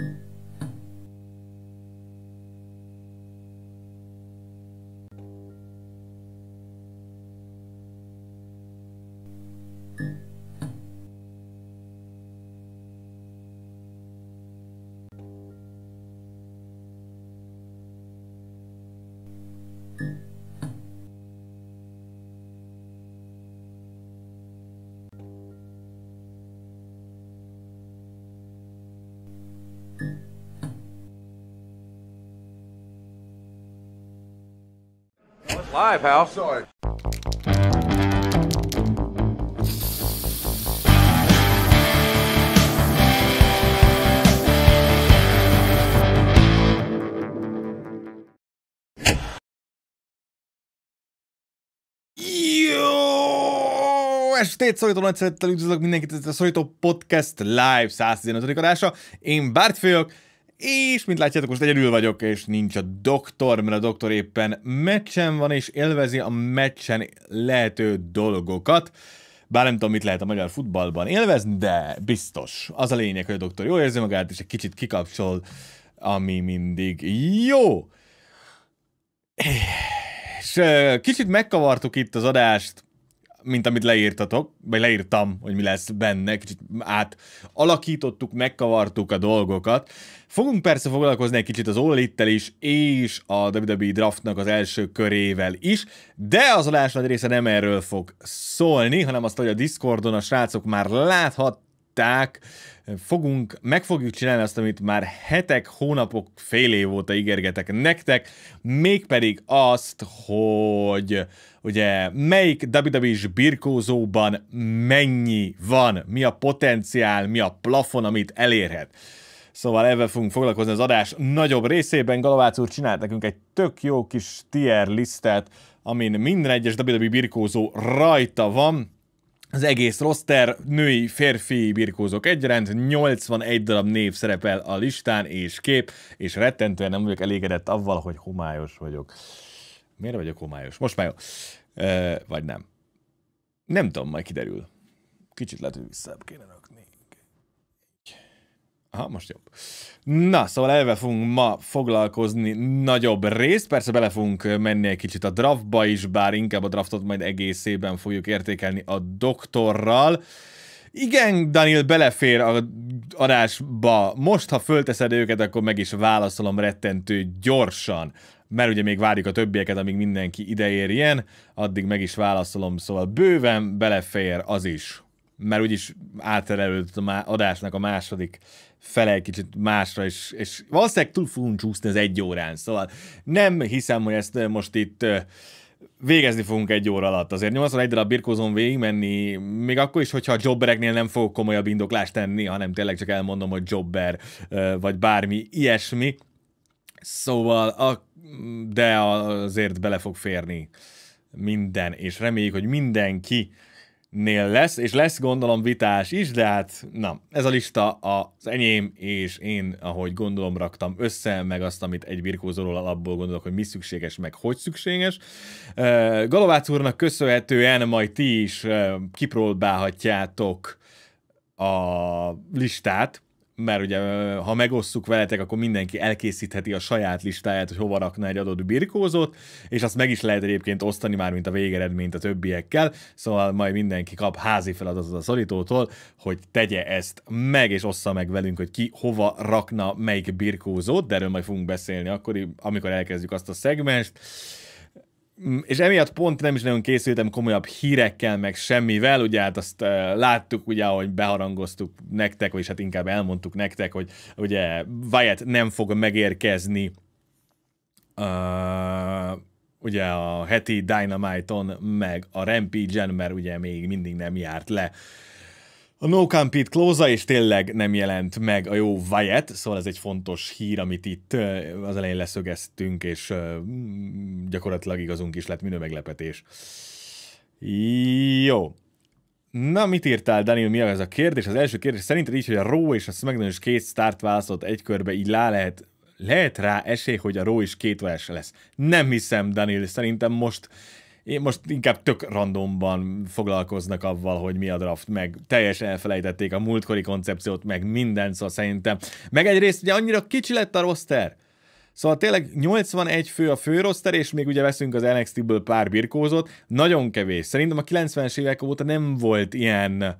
Mm-hmm. Live, Hal. Sorry. este egy szorító nagyszerettel üdvözlök mindenkit, ez a szorító podcast live 115. adása. Én Bárt vagyok, És, mint látjátok, most egyedül vagyok, és nincs a doktor, mert a doktor éppen meccsen van, és élvezi a meccsen lehető dolgokat. Bár nem tudom, mit lehet a magyar futballban élvezni, de biztos. Az a lényeg, hogy a doktor jól érzi magát, és egy kicsit kikapcsol, ami mindig jó. És kicsit megkavartuk itt az adást, mint amit leírtatok, vagy leírtam, hogy mi lesz benne, kicsit át alakítottuk, megkavartuk a dolgokat. Fogunk persze foglalkozni egy kicsit az All is, és a WWE draftnak az első körével is, de az adás nagy része nem erről fog szólni, hanem azt, hogy a Discordon a srácok már láthatták. fogunk, meg fogjuk csinálni azt, amit már hetek, hónapok, fél év óta ígérgetek nektek, mégpedig azt, hogy ugye melyik WWE-s birkózóban mennyi van, mi a potenciál, mi a plafon, amit elérhet. Szóval ebben fogunk foglalkozni az adás nagyobb részében. Galavác úr csinált nekünk egy tök jó kis tier listet, amin minden egyes WWE birkózó rajta van, az egész roster, női, férfi birkózók egyaránt, 81 darab név szerepel a listán, és kép, és rettentően nem vagyok elégedett avval, hogy homályos vagyok. Miért vagyok homályos? Most már jó. E, vagy nem. Nem tudom, majd kiderül. Kicsit lehet, hogy vissza kéne rakni. Aha, most jobb. Na, szóval elve fogunk ma foglalkozni nagyobb részt, persze bele fogunk menni egy kicsit a draftba is, bár inkább a draftot majd egészében fogjuk értékelni a doktorral. Igen, Daniel, belefér a adásba. Most, ha fölteszed őket, akkor meg is válaszolom rettentő gyorsan mert ugye még várjuk a többieket, amíg mindenki ideérjen, addig meg is válaszolom, szóval bőven belefér az is, mert úgyis átterelődött a adásnak a második fele egy kicsit másra, és, és valószínűleg túl fogunk csúszni az egy órán, szóval nem hiszem, hogy ezt most itt végezni fogunk egy óra alatt. Azért 81 darab birkózón menni, még akkor is, hogyha a jobbereknél nem fogok komolyabb indoklást tenni, hanem tényleg csak elmondom, hogy jobber, vagy bármi ilyesmi. Szóval a de azért bele fog férni minden, és reméljük, hogy mindenki nél lesz, és lesz gondolom vitás is, de hát na, ez a lista az enyém, és én, ahogy gondolom, raktam össze, meg azt, amit egy birkózóról alapból gondolok, hogy mi szükséges, meg hogy szükséges. Galovác úrnak köszönhetően majd ti is kipróbálhatjátok a listát, mert ugye ha megosszuk veletek, akkor mindenki elkészítheti a saját listáját, hogy hova rakna egy adott birkózót, és azt meg is lehet egyébként osztani már, mint a végeredményt a többiekkel, szóval majd mindenki kap házi feladatot a szorítótól, hogy tegye ezt meg, és ossza meg velünk, hogy ki hova rakna melyik birkózót, de erről majd fogunk beszélni akkor, amikor elkezdjük azt a szegmest. Mm, és emiatt pont nem is nagyon készültem komolyabb hírekkel, meg semmivel, ugye hát azt uh, láttuk, ugye, ahogy beharangoztuk nektek, vagyis hát inkább elmondtuk nektek, hogy ugye Wyatt nem fog megérkezni uh, ugye a heti Dynamite-on, meg a Rampage-en, mert ugye még mindig nem járt le uh, a No Compete klóza, és tényleg nem jelent meg a jó Wyatt, szóval ez egy fontos hír, amit itt az elején leszögeztünk, és mm, gyakorlatilag igazunk is lett, minő meglepetés. Jó. Na, mit írtál, Daniel, mi ez a kérdés? Az első kérdés szerinted így, hogy a Ró és a SmackDown is két start választott egy körbe, így lá lehet, lehet rá esély, hogy a Ró is két lesz. Nem hiszem, Daniel, szerintem most én most inkább tök randomban foglalkoznak avval, hogy mi a draft, meg teljesen elfelejtették a múltkori koncepciót, meg minden, szóval szerintem. Meg egyrészt ugye annyira kicsi lett a roster, Szóval tényleg 81 fő a fő roster, és még ugye veszünk az NXT-ből pár birkózót, nagyon kevés. Szerintem a 90-es évek óta nem volt ilyen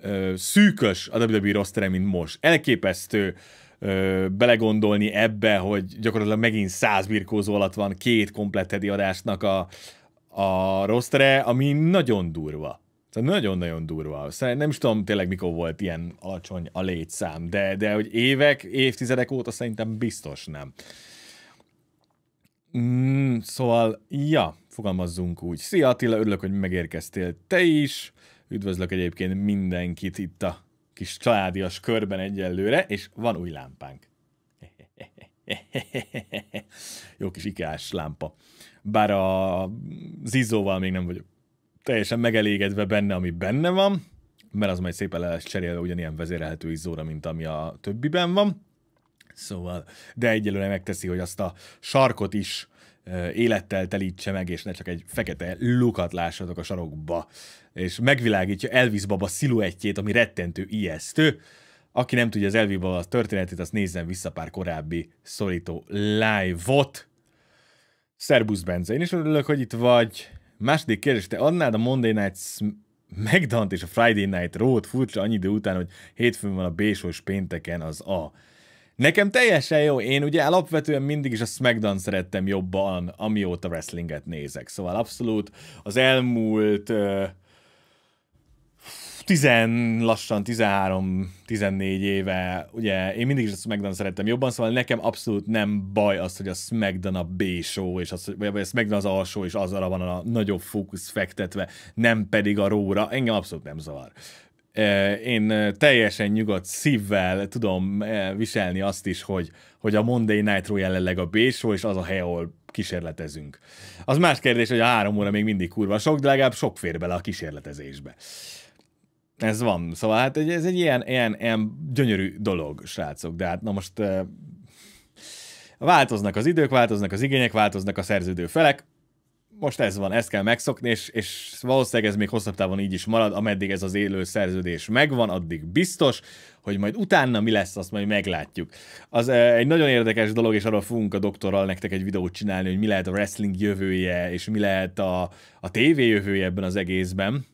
ö, szűkös a WWE rostere, mint most. Elképesztő ö, belegondolni ebbe, hogy gyakorlatilag megint 100 birkózó alatt van két komplett adásnak a, a rosterre, ami nagyon durva. Szóval nagyon-nagyon durva. Szóval nem is tudom tényleg mikor volt ilyen alacsony a létszám, de, de hogy évek, évtizedek óta szerintem biztos nem. Mm, szóval, ja, fogalmazzunk úgy. Szia Attila, örülök, hogy megérkeztél te is. Üdvözlök egyébként mindenkit itt a kis családias körben egyelőre, és van új lámpánk. Jó kis ikás lámpa bár a Zizóval még nem vagyok teljesen megelégedve benne, ami benne van, mert az majd szépen le lesz cserélve ugyanilyen vezérelhető izzóra, mint ami a többiben van. Szóval, de egyelőre megteszi, hogy azt a sarkot is élettel telítse meg, és ne csak egy fekete lukat lássatok a sarokba. És megvilágítja Elvis baba sziluettjét, ami rettentő ijesztő. Aki nem tudja az Elvis baba történetét, azt nézzen vissza pár korábbi szorító live-ot. Szerbusz Bence, én is örülök, hogy itt vagy. Második kérdés, te adnád a Monday Night Megdant és a Friday Night Road furcsa annyi idő után, hogy hétfőn van a b pénteken az A. Nekem teljesen jó, én ugye alapvetően mindig is a SmackDown szerettem jobban, amióta wrestlinget nézek. Szóval abszolút az elmúlt uh, 10, lassan 13-14 éve, ugye én mindig is a SmackDown szerettem jobban, szóval nekem abszolút nem baj az, hogy a SmackDown a B-show, és az, vagy a SmackDown az alsó, és az arra van a nagyobb fókusz fektetve, nem pedig a róra, engem abszolút nem zavar. Én teljesen nyugodt szívvel tudom viselni azt is, hogy, hogy a Monday Night Raw jelenleg a B-show, és az a hely, ahol kísérletezünk. Az más kérdés, hogy a három óra még mindig kurva sok, de legalább sok fér bele a kísérletezésbe. Uh, ez van, szóval hát ez egy ilyen, ilyen, ilyen gyönyörű dolog, srácok, de hát na most változnak az idők, változnak az igények, változnak a szerződő felek, most ez van, ezt kell megszokni, és, és valószínűleg ez még hosszabb távon így is marad, ameddig ez az élő szerződés megvan, addig biztos, hogy majd utána mi lesz, azt majd meglátjuk. Az egy nagyon érdekes dolog, és arról fogunk a doktorral nektek egy videót csinálni, hogy mi lehet a wrestling jövője, és mi lehet a, a tévé jövője ebben az egészben,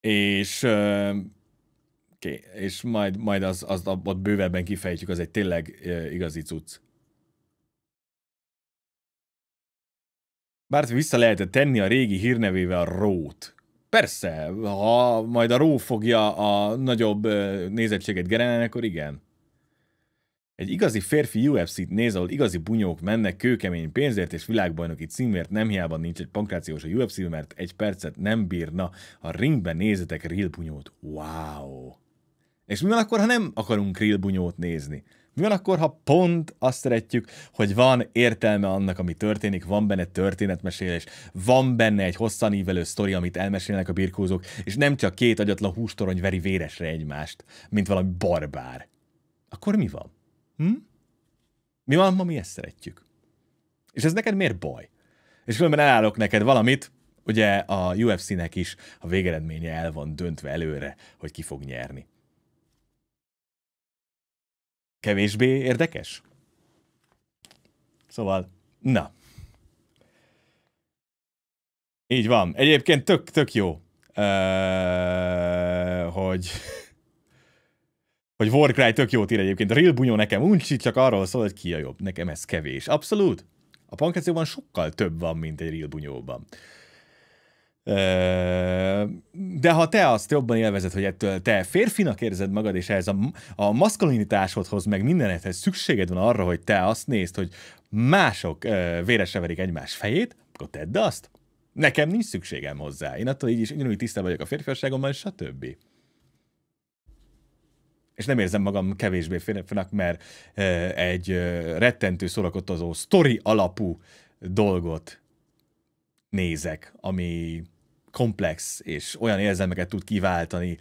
és okay, és majd, majd az, az ott bővebben kifejtjük, az egy tényleg igazi cucc. Bár vissza lehetett tenni a régi hírnevével a rót. Persze, ha majd a ró fogja a nagyobb nézettséget generálni, akkor igen. Egy igazi férfi UFC-t néz, ahol igazi bunyók mennek kőkemény pénzért és világbajnoki címért, nem hiába nincs egy pankrációs a UFC, mert egy percet nem bírna. A ringben nézetek real bunyót. Wow! És mi van akkor, ha nem akarunk real bunyót nézni? Mi van akkor, ha pont azt szeretjük, hogy van értelme annak, ami történik, van benne történetmesélés, van benne egy hosszan ívelő sztori, amit elmesélnek a birkózók, és nem csak két agyatlan hústorony veri véresre egymást, mint valami barbár. Akkor mi van? Hm? Mi van, ma mi ezt szeretjük. És ez neked miért baj? És különben elállok neked valamit, ugye a UFC-nek is a végeredménye el van döntve előre, hogy ki fog nyerni. Kevésbé érdekes? Szóval, na. Így van. Egyébként tök, tök jó, uh, hogy hogy Warcry tök jót ír egyébként. A Real Bunyó nekem uncsi, csak arról szól, hogy ki a jobb. Nekem ez kevés. Abszolút. A pankrációban sokkal több van, mint egy Real Bunyóban. De ha te azt jobban élvezed, hogy ettől te férfinak érzed magad, és ez a, a maszkulinitásodhoz, meg mindenethez szükséged van arra, hogy te azt nézd, hogy mások véresre verik egymás fejét, akkor tedd azt. Nekem nincs szükségem hozzá. Én attól így is ugyanúgy tisztában vagyok a férfiasságommal, stb és nem érzem magam kevésbé férfinak, mert egy rettentő szórakoztató sztori alapú dolgot nézek, ami komplex, és olyan érzelmeket tud kiváltani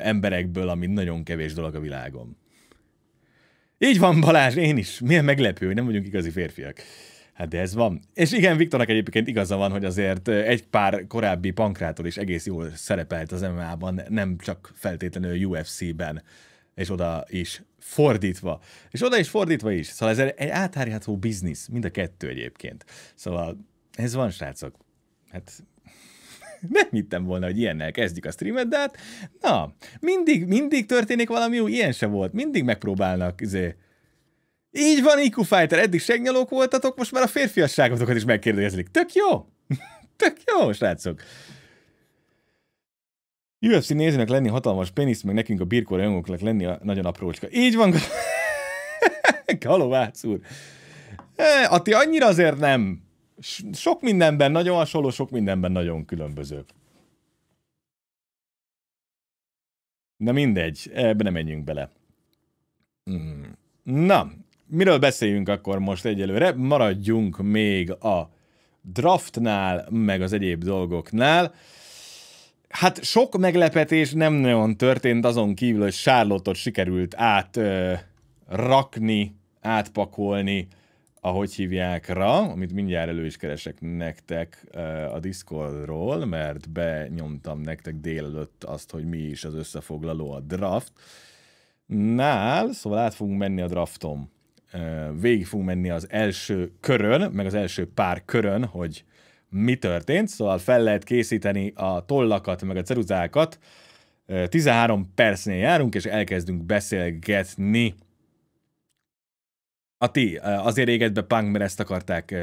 emberekből, ami nagyon kevés dolog a világon. Így van, Balázs, én is. Milyen meglepő, hogy nem vagyunk igazi férfiak. Hát de ez van. És igen, Viktornak egyébként igaza van, hogy azért egy pár korábbi pankrától is egész jól szerepelt az MMA-ban, nem csak feltétlenül UFC-ben és oda is fordítva. És oda is fordítva is. Szóval ez egy átárjátó biznisz, mind a kettő egyébként. Szóval ez van, srácok. Hát nem hittem volna, hogy ilyennel kezdik a streamet, de hát na, mindig, mindig történik valami új, ilyen se volt. Mindig megpróbálnak, izé, így van, IQ Fighter, eddig segnyalók voltatok, most már a férfiasságotokat is megkérdezik. Tök jó! Tök jó, srácok! UFC nézőnek lenni hatalmas penisz, meg nekünk a birkóra jönnöknek lenni a nagyon aprócska. Így van, Galovácz úr. E, Ati, annyira azért nem. Sok mindenben nagyon hasonló, sok mindenben nagyon különböző. Na mindegy, ebbe nem menjünk bele. Mm-hmm. Na, miről beszéljünk akkor most egyelőre? Maradjunk még a draftnál, meg az egyéb dolgoknál. Hát sok meglepetés nem nagyon történt, azon kívül, hogy Charlotte-ot sikerült átrakni, átpakolni, ahogy hívják rá, amit mindjárt elő is keresek nektek a Discordról, mert benyomtam nektek délelőtt azt, hogy mi is az összefoglaló a draft. Nál, szóval át fogunk menni a draftom. Végig fogunk menni az első körön, meg az első pár körön, hogy mi történt, szóval fel lehet készíteni a tollakat, meg a ceruzákat. 13 percnél járunk, és elkezdünk beszélgetni. A ti, azért éget be punk, mert ezt akarták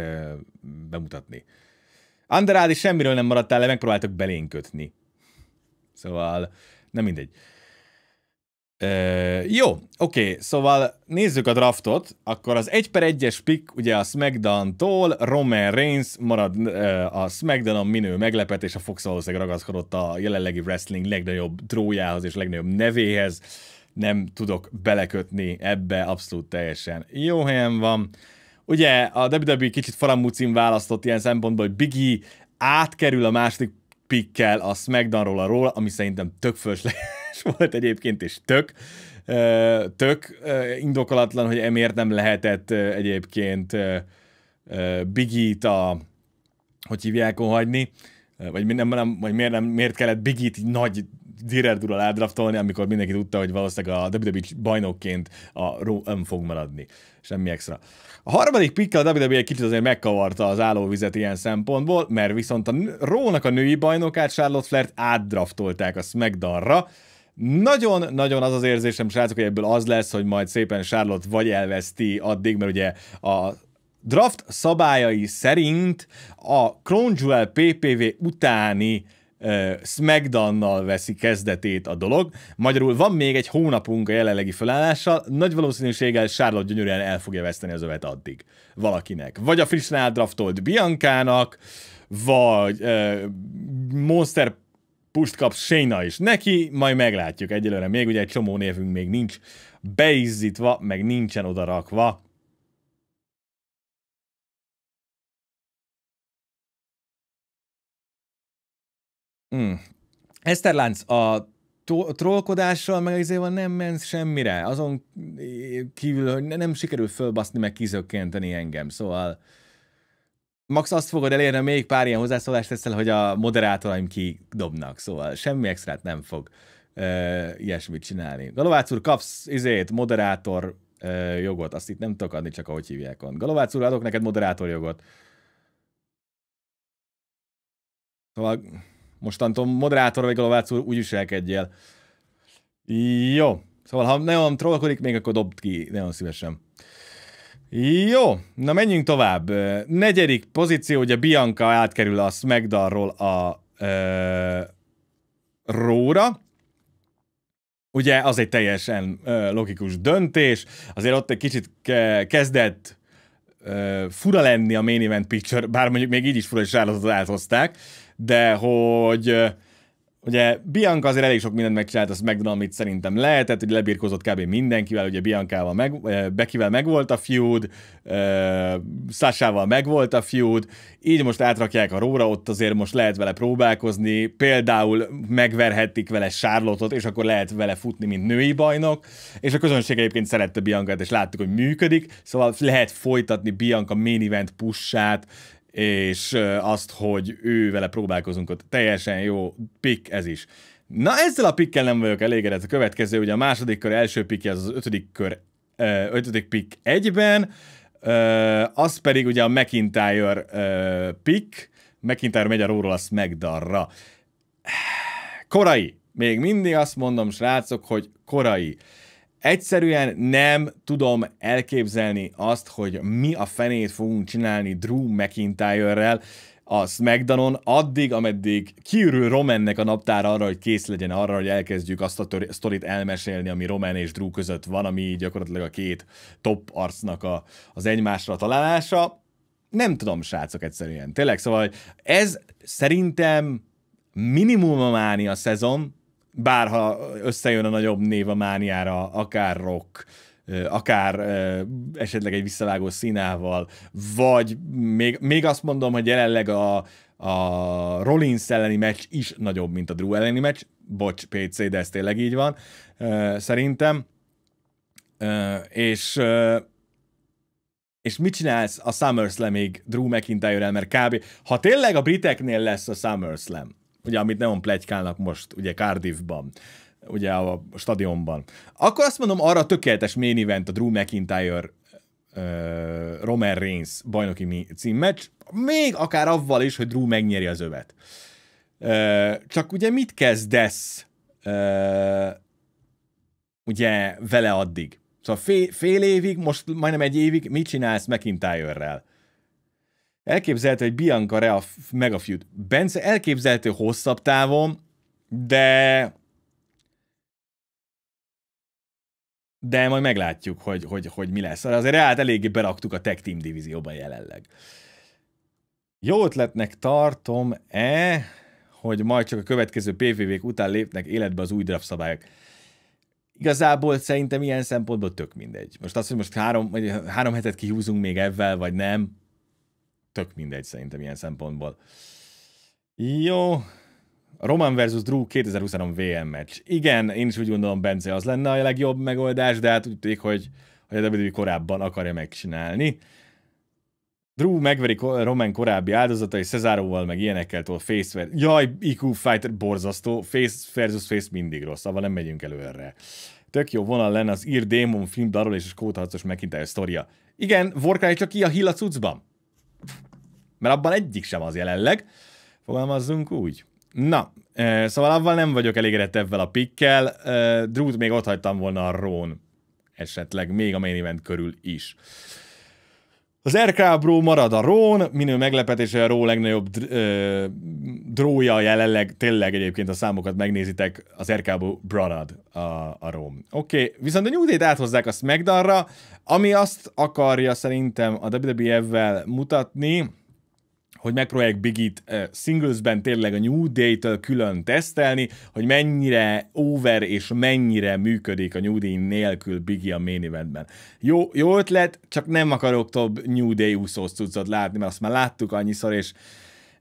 bemutatni. Anderádi semmiről nem maradtál le, megpróbáltak belénkötni. Szóval, nem mindegy. Ö, jó, oké, okay, szóval nézzük a draftot, akkor az 1 per 1-es pick ugye a SmackDown-tól, Roman Reigns marad ö, a SmackDown-on minő meglepetés, a Fox valószínűleg ragaszkodott a jelenlegi wrestling legnagyobb drójához és legnagyobb nevéhez, nem tudok belekötni ebbe, abszolút teljesen jó helyen van. Ugye a WWE kicsit faramúcim választott ilyen szempontból, hogy Biggie átkerül a második pikkel a SmackDown-ról a ról, ami szerintem tök is volt egyébként, és tök, tök indokolatlan, hogy emiért nem lehetett egyébként Bigit a, hogy hívják, hagyni, vagy, nem, nem, vagy miért, nem, miért kellett Bigit nagy Direrdurral eldraftolni, amikor mindenki tudta, hogy valószínűleg a WWE bajnokként a Ró nem fog maradni. Semmi extra. A harmadik pikkel a WWE egy kicsit azért megkavarta az állóvizet ilyen szempontból, mert viszont a Rónak a női bajnokát Charlotte Flair-t átdraftolták a SmackDown-ra, Uh, nagyon-nagyon az az érzésem, srácok, hogy ebből az lesz, hogy majd szépen Charlotte vagy elveszti addig, mert ugye a draft szabályai szerint a Crown Jewel PPV utáni uh, SmackDown-nal veszi kezdetét a dolog. Magyarul van még egy hónapunk a jelenlegi felállással, nagy valószínűséggel Charlotte gyönyörűen el fogja veszteni az övet addig valakinek. Vagy a frissen eldraftolt Biancának, vagy uh, Monster Puszt kap Séna is neki, majd meglátjuk egyelőre. Még ugye egy csomó névünk még nincs beizzítva, meg nincsen odarakva. Mm. Lánc, a trollkodással meg van nem ment semmire. Azon eh, kívül, hogy nem sikerül fölbaszni, meg kizökkenteni engem. Szóval max azt fogod elérni, még pár ilyen hozzászólást teszel, hogy a moderátoraim kidobnak, szóval semmi extrát nem fog ö, ilyesmit csinálni. Galovács úr, kapsz izét, moderátor ö, jogot, azt itt nem tudok adni, csak ahogy hívják on. Galovács úr, adok neked moderátor jogot. Szóval mostantól moderátor vagy Galovács úr, úgy Jó. Szóval, ha nagyon trollkodik még, akkor dobd ki, nagyon szívesen. Jó, na menjünk tovább. Negyedik pozíció, ugye Bianca átkerül a Smegdarról a ö, Róra. Ugye az egy teljesen ö, logikus döntés, azért ott egy kicsit kezdett ö, fura lenni a main event picture, bár mondjuk még így is fura, és az áthozták, de hogy Ugye Bianca azért elég sok mindent megcsinált, azt megdon, amit szerintem lehetett, hogy lebírkozott kb. mindenkivel, ugye Biancával meg, Bekivel megvolt a feud, Sasával megvolt a feud, így most átrakják a róra, ott azért most lehet vele próbálkozni, például megverhetik vele Sárlotot, és akkor lehet vele futni, mint női bajnok, és a közönség egyébként szerette Biancát, és láttuk, hogy működik, szóval lehet folytatni Bianca main event pushát, és azt, hogy ő vele próbálkozunk ott. Teljesen jó pick ez is. Na ezzel a pikkel nem vagyok elégedett. A következő, ugye a második kör első pikje az az ötödik kör, ötödik pick egyben, az pedig ugye a McIntyre pick, McIntyre megy a róról azt megdarra. Korai. Még mindig azt mondom, srácok, hogy korai. Egyszerűen nem tudom elképzelni azt, hogy mi a fenét fogunk csinálni Drew McIntyre-rel a SmackDown-on, addig, ameddig kiürül Romannek a naptár arra, hogy kész legyen arra, hogy elkezdjük azt a sztorit elmesélni, ami Roman és Drew között van, ami gyakorlatilag a két top arcnak a, az egymásra találása. Nem tudom, srácok, egyszerűen. Tényleg, szóval ez szerintem minimum a mánia szezon, bárha összejön a nagyobb név a mániára, akár rock, akár esetleg egy visszavágó színával, vagy még, még azt mondom, hogy jelenleg a, a Rollins elleni meccs is nagyobb, mint a Drew elleni meccs. Bocs, PC, de ez tényleg így van, szerintem. És és mit csinálsz a SummerSlam-ig Drew McIntyre-el, mert kb. Ha tényleg a briteknél lesz a SummerSlam, ugye amit nem plegykálnak most, ugye Cardiffban, ugye a stadionban. Akkor azt mondom, arra tökéletes main event a Drew McIntyre uh, Roman Reigns bajnoki címmeccs, még akár avval is, hogy Drew megnyeri az övet. Uh, csak ugye mit kezdesz uh, ugye vele addig? Szóval fél, fél évig, most majdnem egy évig mit csinálsz McIntyre-rel? Elképzelhető, hogy Bianca Rea megafeud. Bence elképzelhető hosszabb távon, de de majd meglátjuk, hogy, hogy, hogy mi lesz. Azért Reált eléggé beraktuk a Tech Team divízióba jelenleg. Jó ötletnek tartom-e, hogy majd csak a következő PVV-k után lépnek életbe az új draft szabályok? Igazából szerintem ilyen szempontból tök mindegy. Most azt, hogy most három, vagy három hetet kihúzunk még ebben, vagy nem, tök mindegy szerintem ilyen szempontból. Jó. Roman versus Drew 2023 VM meccs. Igen, én is úgy gondolom, Bence, az lenne a legjobb megoldás, de hát úgy tűnik, hogy, hogy a WWE korábban akarja megcsinálni. Drew megveri Roman korábbi áldozatai, Cezáróval, meg ilyenekkel tol, face ver... Jaj, IQ Fighter borzasztó, face versus face mindig rossz, avval nem megyünk előre. Tök jó vonal lenne az ír Démon film darol és a Skóta harcos a sztoria. Igen, Warcry csak ki a Hill a cuccban. Mert abban egyik sem az jelenleg. Fogalmazzunk úgy. Na, szóval avval nem vagyok elégedett ebben a pikkel. Drút még ott hagytam volna a Rón esetleg, még a main event körül is. Az RK Bro marad a Rón, minő meglepetése a Ró legnagyobb dr- ö, drója jelenleg, tényleg egyébként a számokat megnézitek, az RK Bro marad a, a Rón. Oké, okay. viszont a Day-t áthozzák a SmackDown-ra, ami azt akarja szerintem a WWE-vel mutatni, hogy megpróbálják Bigit eh, singlesben tényleg a New Day-től külön tesztelni, hogy mennyire over és mennyire működik a New Day nélkül Bigi e a main eventben. Jó, jó ötlet, csak nem akarok több New Day úszós cuccot látni, mert azt már láttuk annyiszor, és,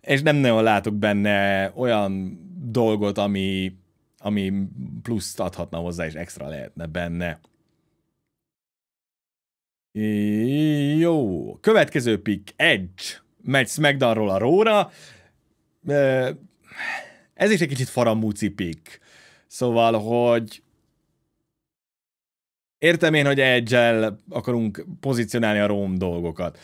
és nem nagyon látok benne olyan dolgot, ami, ami pluszt adhatna hozzá, és extra lehetne benne. Jó, következő pick, Edge megy SmackDownról a róra. Ez is egy kicsit faramúci Szóval, hogy értem én, hogy edge akarunk pozícionálni a Róm dolgokat.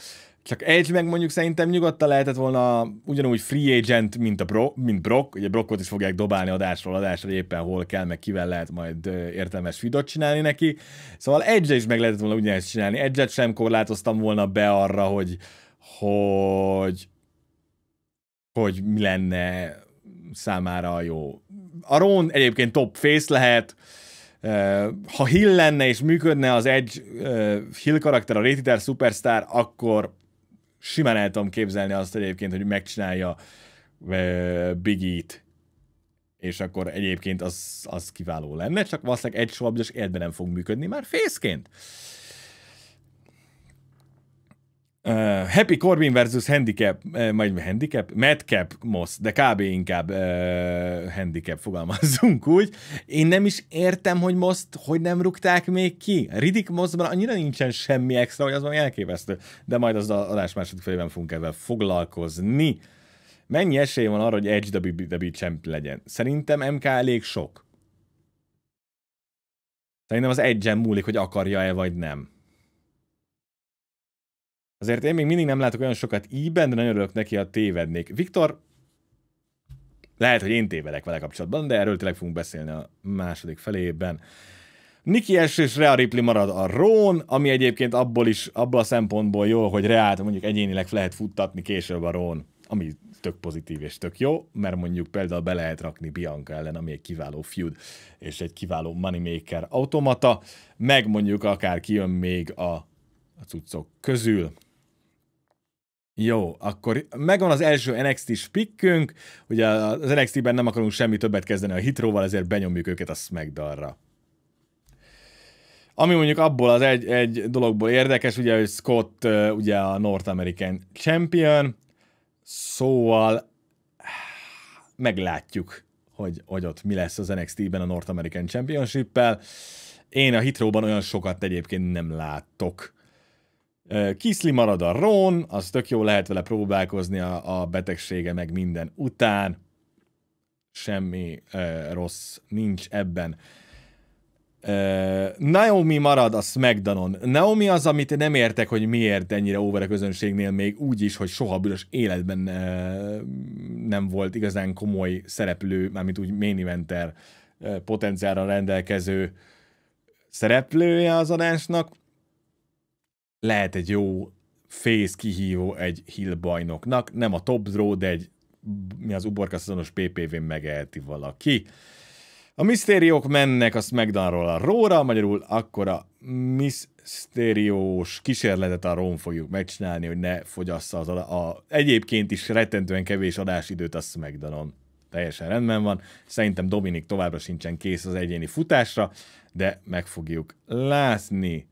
Csak Edge meg mondjuk szerintem nyugodtan lehetett volna ugyanúgy free agent, mint, a Bro, mint Brock. Ugye Brockot is fogják dobálni adásról adásra, éppen hol kell, meg kivel lehet majd értelmes fidot csinálni neki. Szóval Edge is meg lehetett volna ugyanezt csinálni. Edge-et sem korlátoztam volna be arra, hogy hogy hogy mi lenne számára a jó. A Ron egyébként top face lehet, ha Hill lenne és működne az egy Hill karakter, a Rétiter Superstar, akkor simán el tudom képzelni azt egyébként, hogy megcsinálja Big t és akkor egyébként az, az kiváló lenne, csak valószínűleg egy soha bizonyos életben nem fog működni már fészként. Uh, Uh, Happy Corbin versus Handicap, uh, majd Handicap? Madcap Moss, de kb. inkább uh, Handicap fogalmazzunk úgy. Én nem is értem, hogy most hogy nem rúgták még ki. Ridik Mossban annyira nincsen semmi extra, hogy az van elképesztő. De majd az adás második felében fogunk ebben foglalkozni. Mennyi esély van arra, hogy egy WWE champ legyen? Szerintem MK elég sok. Szerintem az egyen múlik, hogy akarja-e vagy nem. Azért én még mindig nem látok olyan sokat íben, de nagyon örülök neki, ha tévednék. Viktor, lehet, hogy én tévedek vele kapcsolatban, de erről tényleg fogunk beszélni a második felében. Niki S és Rea Ripley marad a Rón, ami egyébként abból is, abból a szempontból jó, hogy Reát mondjuk egyénileg lehet futtatni később a Rón, ami tök pozitív és tök jó, mert mondjuk például be lehet rakni Bianca ellen, ami egy kiváló feud és egy kiváló moneymaker automata, meg mondjuk akár kijön még a, a cuccok közül, jó, akkor megvan az első NXT-s pikkünk, ugye az NXT-ben nem akarunk semmi többet kezdeni a hitróval, ezért benyomjuk őket a smackdown Ami mondjuk abból az egy, egy dologból érdekes, ugye, hogy Scott ugye a North American Champion, szóval meglátjuk, hogy, hogy ott mi lesz az NXT-ben a North American championship el Én a hitróban olyan sokat egyébként nem látok Kiszli marad a Ron, az tök jó lehet vele próbálkozni a, a betegsége meg minden után. Semmi ö, rossz nincs ebben. Ö, Naomi marad a Smegdanon. Naomi az, amit nem értek, hogy miért ennyire over a közönségnél még úgy is, hogy soha bűnös életben ö, nem volt igazán komoly szereplő, mármint úgy main eventer potenciálra rendelkező szereplője az adásnak lehet egy jó fész kihívó egy hill bajnoknak, nem a top draw, de egy mi az uborka szezonos PPV-n megeheti valaki. A misztériók mennek a SmackDownról a róra, magyarul akkor a misztériós kísérletet a Rón fogjuk megcsinálni, hogy ne fogyassza az a, a egyébként is rettentően kevés adásidőt a SmackDownon. Teljesen rendben van. Szerintem Dominik továbbra sincsen kész az egyéni futásra, de meg fogjuk látni.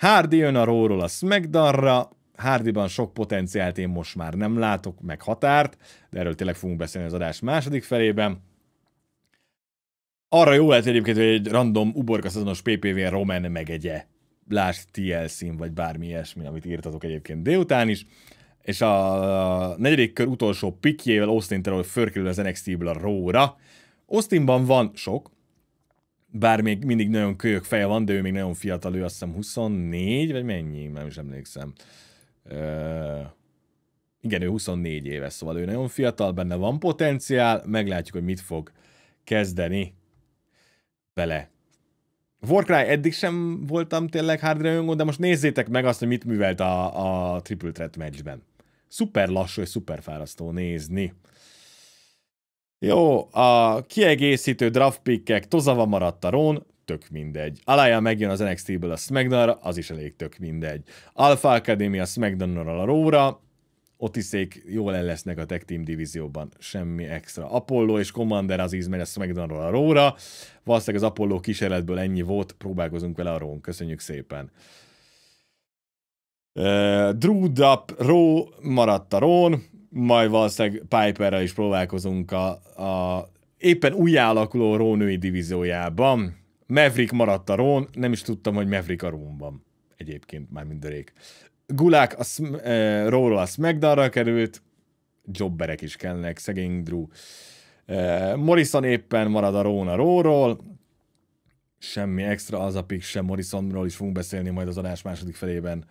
Hardy jön a róról a SmackDownra, Hardyban sok potenciált én most már nem látok, meg határt, de erről tényleg fogunk beszélni az adás második felében. Arra jó lehet egyébként, hogy egy random szezonos PPV Roman megegye. Lásd TLC-n, vagy bármi ilyesmi, amit írtatok egyébként délután is. És a, negyedik kör utolsó pikjével Austin Terrell fölkerül az NXT-ből a Róra. Austinban van sok, bár még mindig nagyon kölyök feje van, de ő még nagyon fiatal, ő azt hiszem 24, vagy mennyi, nem is emlékszem. Ö, igen, ő 24 éves, szóval ő nagyon fiatal, benne van potenciál, meglátjuk, hogy mit fog kezdeni vele. Warcry eddig sem voltam tényleg hard rajongó, de most nézzétek meg azt, hogy mit művelt a, a Triple Threat meccsben. Szuper lassú és szuper fárasztó nézni. Jó, a kiegészítő draftpikkek tozava maradt a Rón, tök mindegy. Alája megjön az NXT-ből a smackdown az is elég tök mindegy. Alpha Academy a smackdown a Róra, Otiszék jól el lesznek a Tech Team divízióban, semmi extra. Apollo és Commander az ízmegy a smackdown a Róra, valószínűleg az Apollo kísérletből ennyi volt, próbálkozunk vele a Rón, köszönjük szépen. Uh, Drew Dup, Ró maradt a Rón, majd valószínűleg Piperrel is próbálkozunk a, a éppen újjáalakuló rónői divíziójában. Maverick maradt a rón, nem is tudtam, hogy Maverick a rónban. Egyébként már mindörék. Gulák a Sm- e, Róról a Smegdarra került, jobberek is kellnek, szegény Drew. E, Morrison éppen marad a Rón a Róról, semmi extra, az a pick sem Morrisonról is fogunk beszélni majd az adás második felében.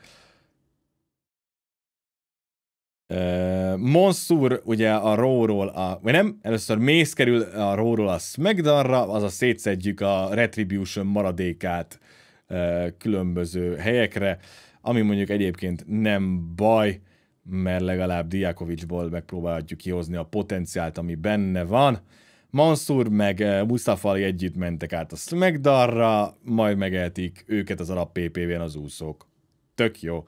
Uh, ugye a Róról a, vagy nem, először Mész kerül a Róról a Smegdanra, azaz szétszedjük a Retribution maradékát uh, különböző helyekre, ami mondjuk egyébként nem baj, mert legalább Diakovicsból megpróbálhatjuk kihozni a potenciált, ami benne van. Mansur meg Mustafa együtt mentek át a Smegdarra, majd megehetik őket az alap PPV-n az úszók. Tök jó. Uh,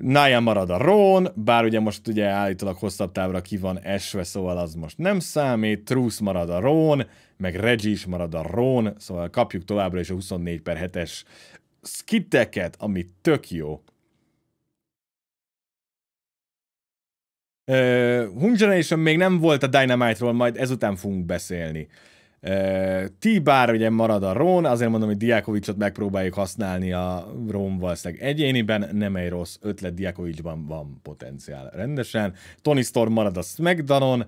Naya marad a Ron, bár ugye most ugye állítólag hosszabb távra ki van esve, szóval az most nem számít, Truce marad a Ron, meg Reggie is marad a Ron, szóval kapjuk továbbra is a 24 per 7-es skiteket, ami tök jó. Uh, Hung Generation még nem volt a Dynamite-ról, majd ezután fogunk beszélni. Tibár ugye marad a Rón, azért mondom, hogy Diákovicsot megpróbáljuk használni a Rón valószínűleg egyéniben, nem egy rossz ötlet, Diákovicsban van potenciál rendesen. Tony Storm marad a Smegdanon,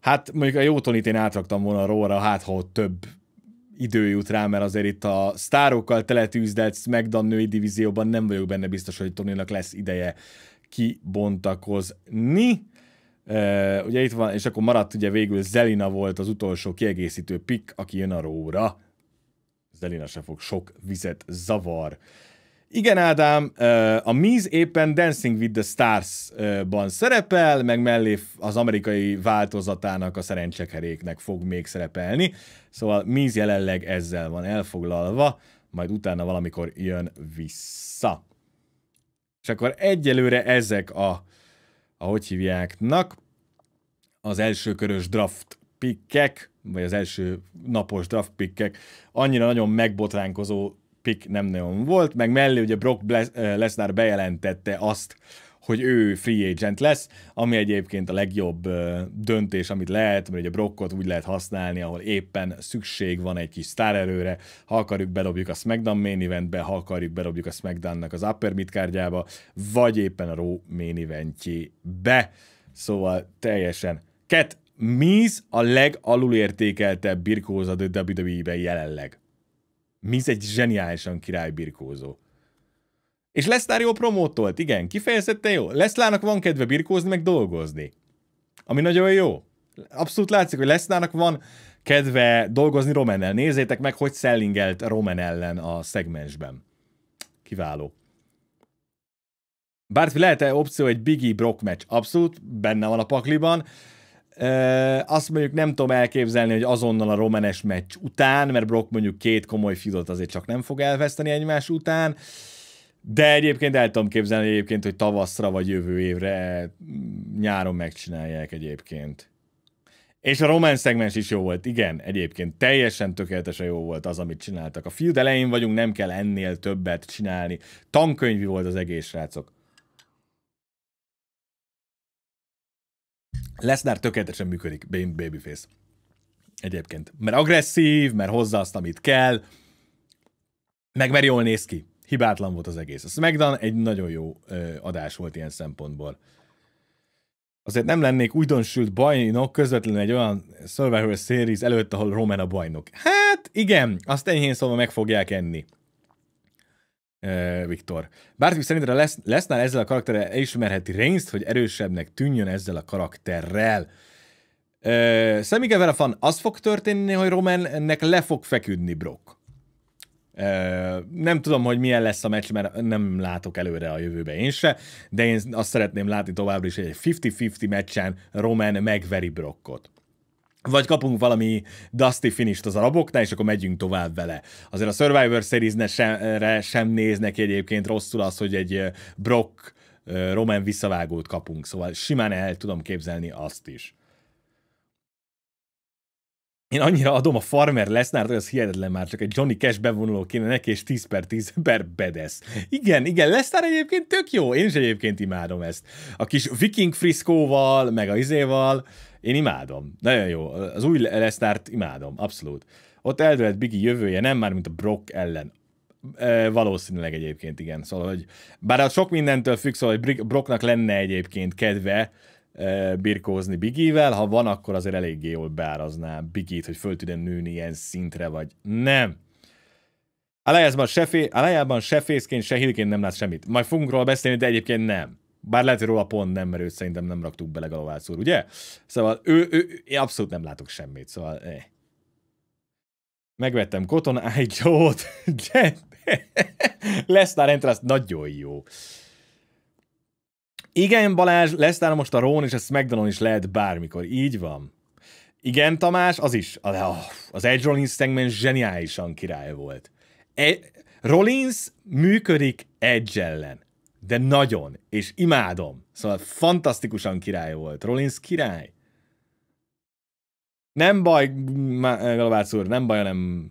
hát mondjuk a jó Tonit én átraktam volna a Róra, hát ha ott több idő jut rá, mert azért itt a sztárokkal teletűzdelt SmackDown női divízióban nem vagyok benne biztos, hogy Tonynak lesz ideje kibontakozni. Uh, ugye itt van, és akkor maradt ugye végül Zelina volt az utolsó kiegészítő pick, aki jön a róra. Zelina se fog sok vizet zavar. Igen, Ádám, uh, a Miz éppen Dancing with the Stars-ban szerepel, meg mellé az amerikai változatának a szerencsekeréknek fog még szerepelni, szóval Miz jelenleg ezzel van elfoglalva, majd utána valamikor jön vissza. És akkor egyelőre ezek a ahogy nak, az első körös draft pikkek, vagy az első napos draft pikkek, annyira nagyon megbotránkozó pick nem nagyon volt, meg mellé ugye Brock eh, Lesnar bejelentette azt, hogy ő free agent lesz, ami egyébként a legjobb döntés, amit lehet, mert ugye a úgy lehet használni, ahol éppen szükség van egy kis sztárerőre, ha akarjuk, bedobjuk a SmackDown main eventbe, ha akarjuk, bedobjuk a SmackDown-nak az upper mid vagy éppen a Raw main eventjébe. Szóval teljesen. Ket, Miz a legalulértékeltebb birkózat a WWE-ben jelenleg. Miz egy zseniálisan király birkózó. És Leszlár jó promótolt, igen, kifejezetten jó. Leszlának van kedve birkózni, meg dolgozni. Ami nagyon jó. Abszolút látszik, hogy Leszlának van kedve dolgozni Romenel. Nézzétek meg, hogy szellingelt Romen ellen a szegmensben. Kiváló. Bár lehet-e opció egy Biggie Brock meccs? Abszolút, benne van a pakliban. E, azt mondjuk nem tudom elképzelni, hogy azonnal a romenes meccs után, mert Brock mondjuk két komoly fidot azért csak nem fog elveszteni egymás után. De egyébként el tudom képzelni egyébként, hogy tavaszra vagy jövő évre mm, nyáron megcsinálják egyébként. És a román szegmens is jó volt, igen, egyébként teljesen tökéletesen jó volt az, amit csináltak. A field elején vagyunk, nem kell ennél többet csinálni. Tankönyvi volt az egész, srácok. Lesnár tökéletesen működik, babyface. Egyébként. Mert agresszív, mert hozza azt, amit kell, meg mert jól néz ki hibátlan volt az egész. A SmackDown egy nagyon jó ö, adás volt ilyen szempontból. Azért nem lennék újdonsült bajnok közvetlenül egy olyan Survivor Series előtt, ahol Roman a bajnok. Hát igen, azt enyhén szóval meg fogják enni. Ö, Viktor. Bárcik szerintre lesz, lesznál ezzel a karakterrel elismerheti reigns hogy erősebbnek tűnjön ezzel a karakterrel. Sammy van, az fog történni, hogy Romannek le fog feküdni Brock. Nem tudom, hogy milyen lesz a meccs, mert nem látok előre a jövőbe én se, de én azt szeretném látni továbbra is, hogy egy 50-50 meccsen Roman megveri Brockot vagy kapunk valami Dusty finish az araboknál, és akkor megyünk tovább vele. Azért a Survivor series sem, sem néznek egyébként rosszul az, hogy egy Brock Roman visszavágót kapunk, szóval simán el tudom képzelni azt is én annyira adom a farmer lesz hogy az hihetetlen már, csak egy Johnny Cash bevonuló kéne neki, és 10 per 10 per bedesz. Igen, igen, Lesnár egyébként tök jó, én is egyébként imádom ezt. A kis viking friszkóval, meg a izéval, én imádom. Nagyon jó, az új Lesnárt imádom, abszolút. Ott eldőlt Biggie jövője, nem már, mint a Brock ellen. E, valószínűleg egyébként igen. Szóval, hogy bár a sok mindentől függ, szóval, hogy Brocknak lenne egyébként kedve, Eh, birkózni Bigivel, ha van, akkor azért eléggé jól beárazná Bigit, hogy föl tudjon nőni ilyen szintre, vagy nem. Alájában se, fé, se fészként, se hírként nem lát semmit. Majd fogunk róla beszélni, de egyébként nem. Bár lehet, hogy róla pont nem, mert őt szerintem nem raktuk bele Galovácsúr, ugye? Szóval ő, ő, én abszolút nem látok semmit, szóval... Eh. Megvettem Koton Eye lesz t nagyon jó. Igen, Balázs, lesz nála most a Rón és a SmackDown is lehet bármikor. Így van. Igen, Tamás, az is. Oh, az Edge Rollins segment zseniálisan király volt. E- Rollins működik Edge ellen, de nagyon, és imádom. Szóval fantasztikusan király volt. Rollins király. Nem baj, Galabác úr, nem baj, hanem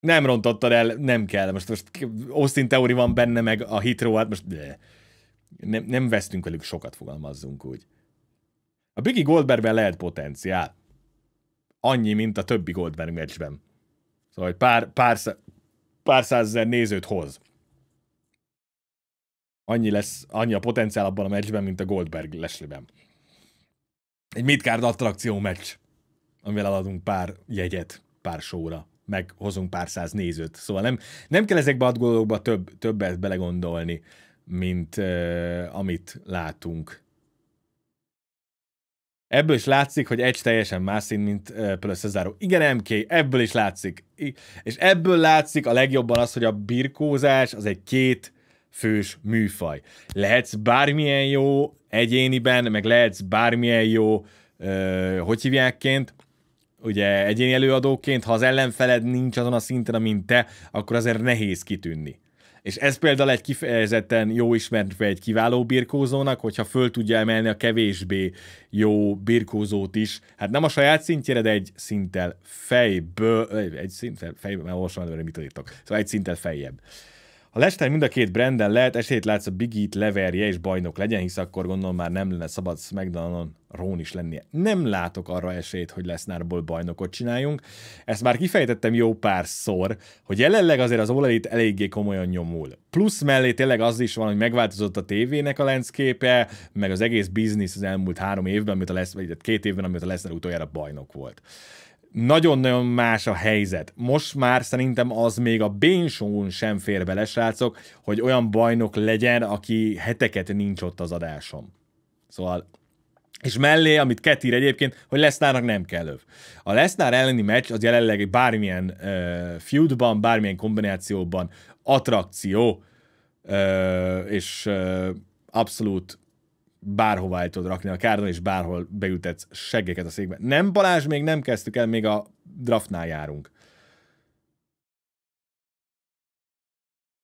nem rontottad el, nem kell. Most, most Austin Theory van benne, meg a hitro, hát most... Bleh nem, nem vesztünk velük sokat, fogalmazzunk úgy. A Biggie Goldbergben lehet potenciál. Annyi, mint a többi Goldberg meccsben. Szóval, hogy pár, pár, szá, pár százezer nézőt hoz. Annyi lesz, annyi a potenciál abban a meccsben, mint a Goldberg lesliben. Egy midcard attrakció meccs, amivel eladunk pár jegyet, pár sóra, meg hozunk pár száz nézőt. Szóval nem, nem kell ezekbe a dolgokba több, többet belegondolni mint uh, amit látunk. Ebből is látszik, hogy egy teljesen más szín, mint eh, a Cezáró. Igen, MK, ebből is látszik. És ebből látszik a legjobban az, hogy a birkózás az egy két fős műfaj. Lehetsz bármilyen jó egyéniben, meg lehetsz bármilyen jó, uh, hogy hívjákként, ugye egyéni előadóként, ha az ellenfeled nincs azon a szinten, amint te, akkor azért nehéz kitűnni. És ez például egy kifejezetten jó ismert, vagy egy kiváló birkózónak, hogyha föl tudja emelni a kevésbé jó birkózót is, hát nem a saját szintjére, de egy szinttel fejből, egy szinttel fejből, mert olvasom előre, mit tudítok. szóval egy szinttel feljebb. Uh, ha Lester mind a két Brenden lehet, esélyt látsz a Bigit leverje és bajnok legyen, hisz akkor gondolom már nem lenne szabad SmackDown-on Rón is lennie. Nem látok arra esélyt, hogy Lesnarból bajnokot csináljunk. Ezt már kifejtettem jó pár szor, hogy jelenleg azért az All eléggé komolyan nyomul. Plusz mellé tényleg az is van, hogy megváltozott a tévének a lenszképe, meg az egész biznisz az elmúlt három évben, amit a lesz, vagy két évben, amit a Lesnar utoljára bajnok volt nagyon-nagyon más a helyzet. Most már szerintem az még a Bénsón sem fér bele, srácok, hogy olyan bajnok legyen, aki heteket nincs ott az adásom. Szóval és mellé, amit Kett ír egyébként, hogy Lesznárnak nem kell öv. A Lesznár elleni meccs az jelenleg bármilyen uh, feudban, bármilyen kombinációban attrakció, uh, és uh, abszolút bárhová el tudod rakni a kárdon, és bárhol beültetsz seggeket a székbe. Nem, Balázs, még nem kezdtük el, még a draftnál járunk.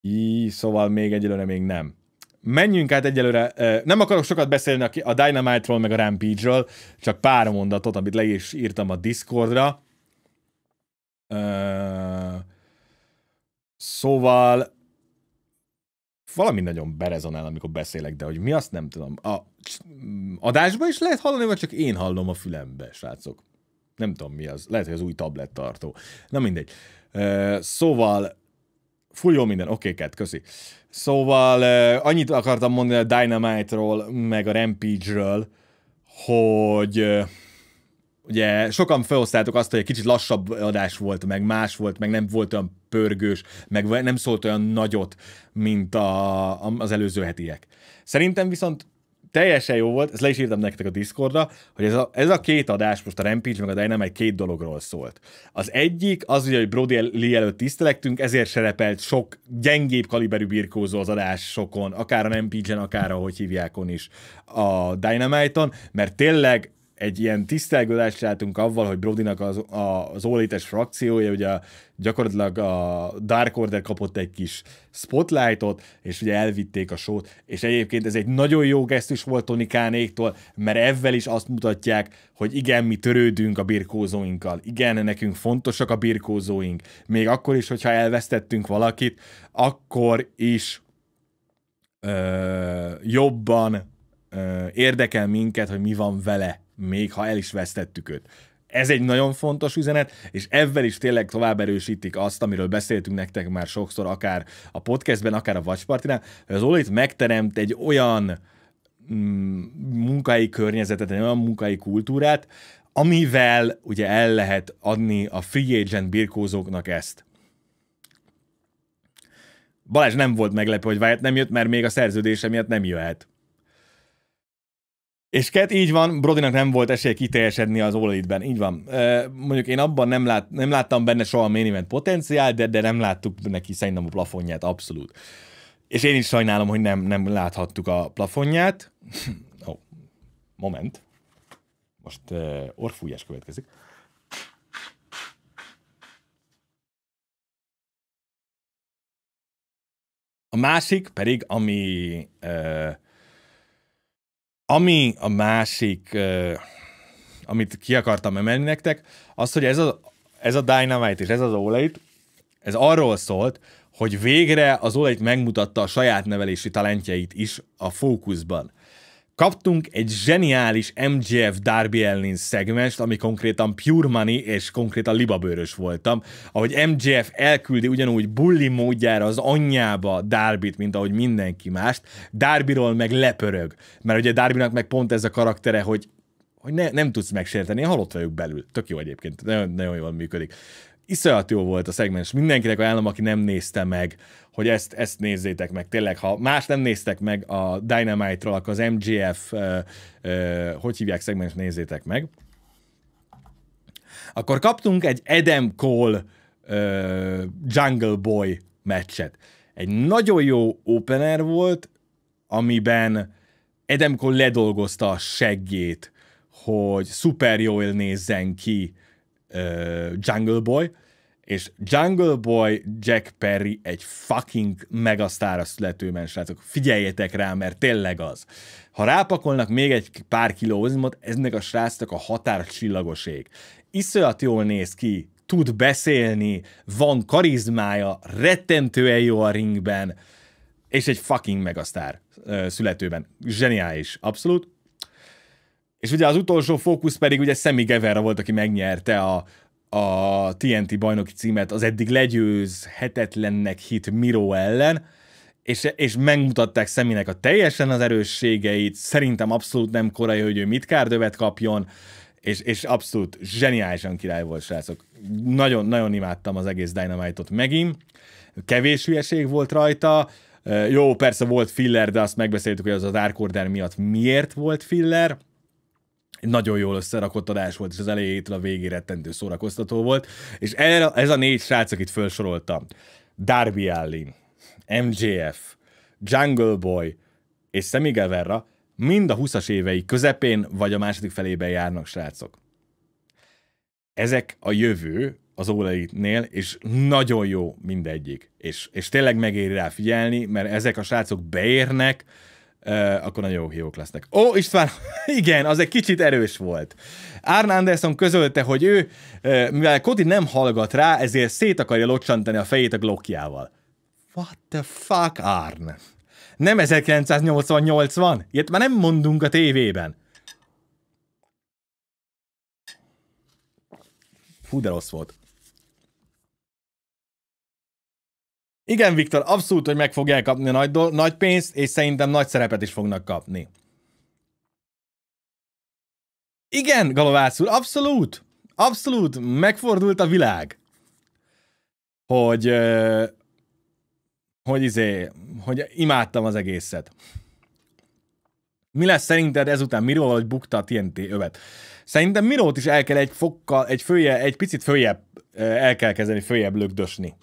Í, szóval még egyelőre még nem. Menjünk át egyelőre, nem akarok sokat beszélni a Dynamite-ról, meg a Rampage-ről, csak pár mondatot, amit le is írtam a Discordra. Szóval valami nagyon berezonál, amikor beszélek, de hogy mi azt nem tudom. A adásban is lehet hallani, vagy csak én hallom a fülembe, srácok. Nem tudom mi az. Lehet, hogy az új tablet tartó. Na mindegy. Szóval, szóval jó minden, oké, okay, köszi. Szóval annyit akartam mondani a Dynamite-ról, meg a Rampage-ről, hogy ugye sokan felosztáltuk azt, hogy egy kicsit lassabb adás volt, meg más volt, meg nem volt olyan pörgős, meg nem szólt olyan nagyot, mint a, az előző hetiek. Szerintem viszont teljesen jó volt, ezt le is írtam nektek a Discordra, hogy ez a, ez a két adás, most a Rampage meg a Dynamite két dologról szólt. Az egyik az, ugye, hogy Brody Lee előtt tisztelektünk, ezért serepelt sok gyengébb kaliberű birkózó az adásokon, akár a Rampage-en, akár ahogy hívjákon is a Dynamite-on, mert tényleg egy ilyen tisztelgődást látunk avval, hogy Brodynak az, a, az ólétes frakciója, ugye a, gyakorlatilag a Dark Order kapott egy kis spotlightot, és ugye elvitték a sót, és egyébként ez egy nagyon jó gesztus volt Tonikánéktól, mert ezzel is azt mutatják, hogy igen, mi törődünk a birkózóinkkal, igen, nekünk fontosak a birkózóink, még akkor is, hogyha elvesztettünk valakit, akkor is ö, jobban ö, érdekel minket, hogy mi van vele, még ha el is vesztettük őt. Ez egy nagyon fontos üzenet, és ebben is tényleg tovább erősítik azt, amiről beszéltünk nektek már sokszor, akár a podcastben, akár a Vacspartinál, hogy az Olit megteremt egy olyan mm, munkai környezetet, egy olyan munkai kultúrát, amivel ugye el lehet adni a free agent birkózóknak ezt. Balázs nem volt meglepő, hogy Wyatt nem jött, mert még a szerződése miatt nem jöhet. És Kett így van, Brodinak nem volt esély kiteljesedni az all ben így van. Mondjuk én abban nem, lát, nem láttam benne soha a main event potenciál, de, de nem láttuk neki szerintem a plafonját, abszolút. És én is sajnálom, hogy nem, nem láthattuk a plafonját. oh, moment. Most uh, orfújás következik. A másik pedig, ami uh, ami a másik, amit ki akartam emelni nektek, az, hogy ez a, ez a Dynamite és ez az olajt, ez arról szólt, hogy végre az Oleit megmutatta a saját nevelési talentjeit is a fókuszban kaptunk egy zseniális MGF Darby Allin szegmest, ami konkrétan Pure Money és konkrétan libabőrös voltam, ahogy MGF elküldi ugyanúgy bulli módjára az anyjába Darbyt, mint ahogy mindenki mást, Darbyról meg lepörög, mert ugye Darbynak meg pont ez a karaktere, hogy hogy ne, nem tudsz megsérteni, halott vagyok belül. Tök jó egyébként, nagyon, nagyon jól működik Iszajat jó volt a szegmens mindenkinek ajánlom, aki nem nézte meg, hogy ezt, ezt nézzétek meg. Tényleg, ha más nem néztek meg a Dynamite-ról, akkor az MGF, ö, ö, hogy hívják szegmens, nézzétek meg. Akkor kaptunk egy Adam Cole ö, Jungle Boy meccset. Egy nagyon jó opener volt, amiben Adam Cole ledolgozta a seggét, hogy szuper jól nézzen ki ö, Jungle Boy, és Jungle Boy Jack Perry egy fucking megasztára születőben, srácok. Figyeljetek rá, mert tényleg az. Ha rápakolnak még egy pár kiló ozimot, eznek a srácok a határ csillagoség. Iszonyat jól néz ki, tud beszélni, van karizmája, rettentően jó a ringben, és egy fucking megasztár születőben. Zseniális, abszolút. És ugye az utolsó fókusz pedig ugye Sammy Guevara volt, aki megnyerte a, a TNT bajnoki címet az eddig legyőzhetetlennek hit Miro ellen, és, és megmutatták Szeminek a teljesen az erősségeit, szerintem abszolút nem korai, hogy ő mit kárdövet kapjon, és, és abszolút zseniálisan király volt, srácok. Nagyon, nagyon imádtam az egész Dynamite-ot megint, kevés hülyeség volt rajta, jó, persze volt filler, de azt megbeszéltük, hogy az az árkorder miatt miért volt filler, egy nagyon jól összerakott adás volt, és az elejétől a végére rettentő szórakoztató volt. És ez a négy srác, akit felsoroltam, Darby Allin, MJF, Jungle Boy és Sammy Guevara, mind a 20-as évei közepén vagy a második felében járnak srácok. Ezek a jövő az Óleitnél, és nagyon jó mindegyik. És, és tényleg megéri rá figyelni, mert ezek a srácok beérnek, akkor nagyon jók lesznek. Ó, István, igen, az egy kicsit erős volt. Árn Anderson közölte, hogy ő, mivel Kodi nem hallgat rá, ezért szét akarja locsantani a fejét a glokjával. What the fuck, Arn? Nem 1988 van? Ilyet már nem mondunk a tévében. Fú, de rossz volt. Igen, Viktor, abszolút, hogy meg fogják kapni a nagy, do- nagy pénzt, és szerintem nagy szerepet is fognak kapni. Igen, Galovász úr, abszolút! Abszolút, megfordult a világ. Hogy, hogy izé, hogy imádtam az egészet. Mi lesz szerinted ezután? Miró, hogy bukta a TNT övet? Szerintem Mirót is el kell egy fokkal, egy följe, egy picit följebb el kell kezdeni följebb lögdösni.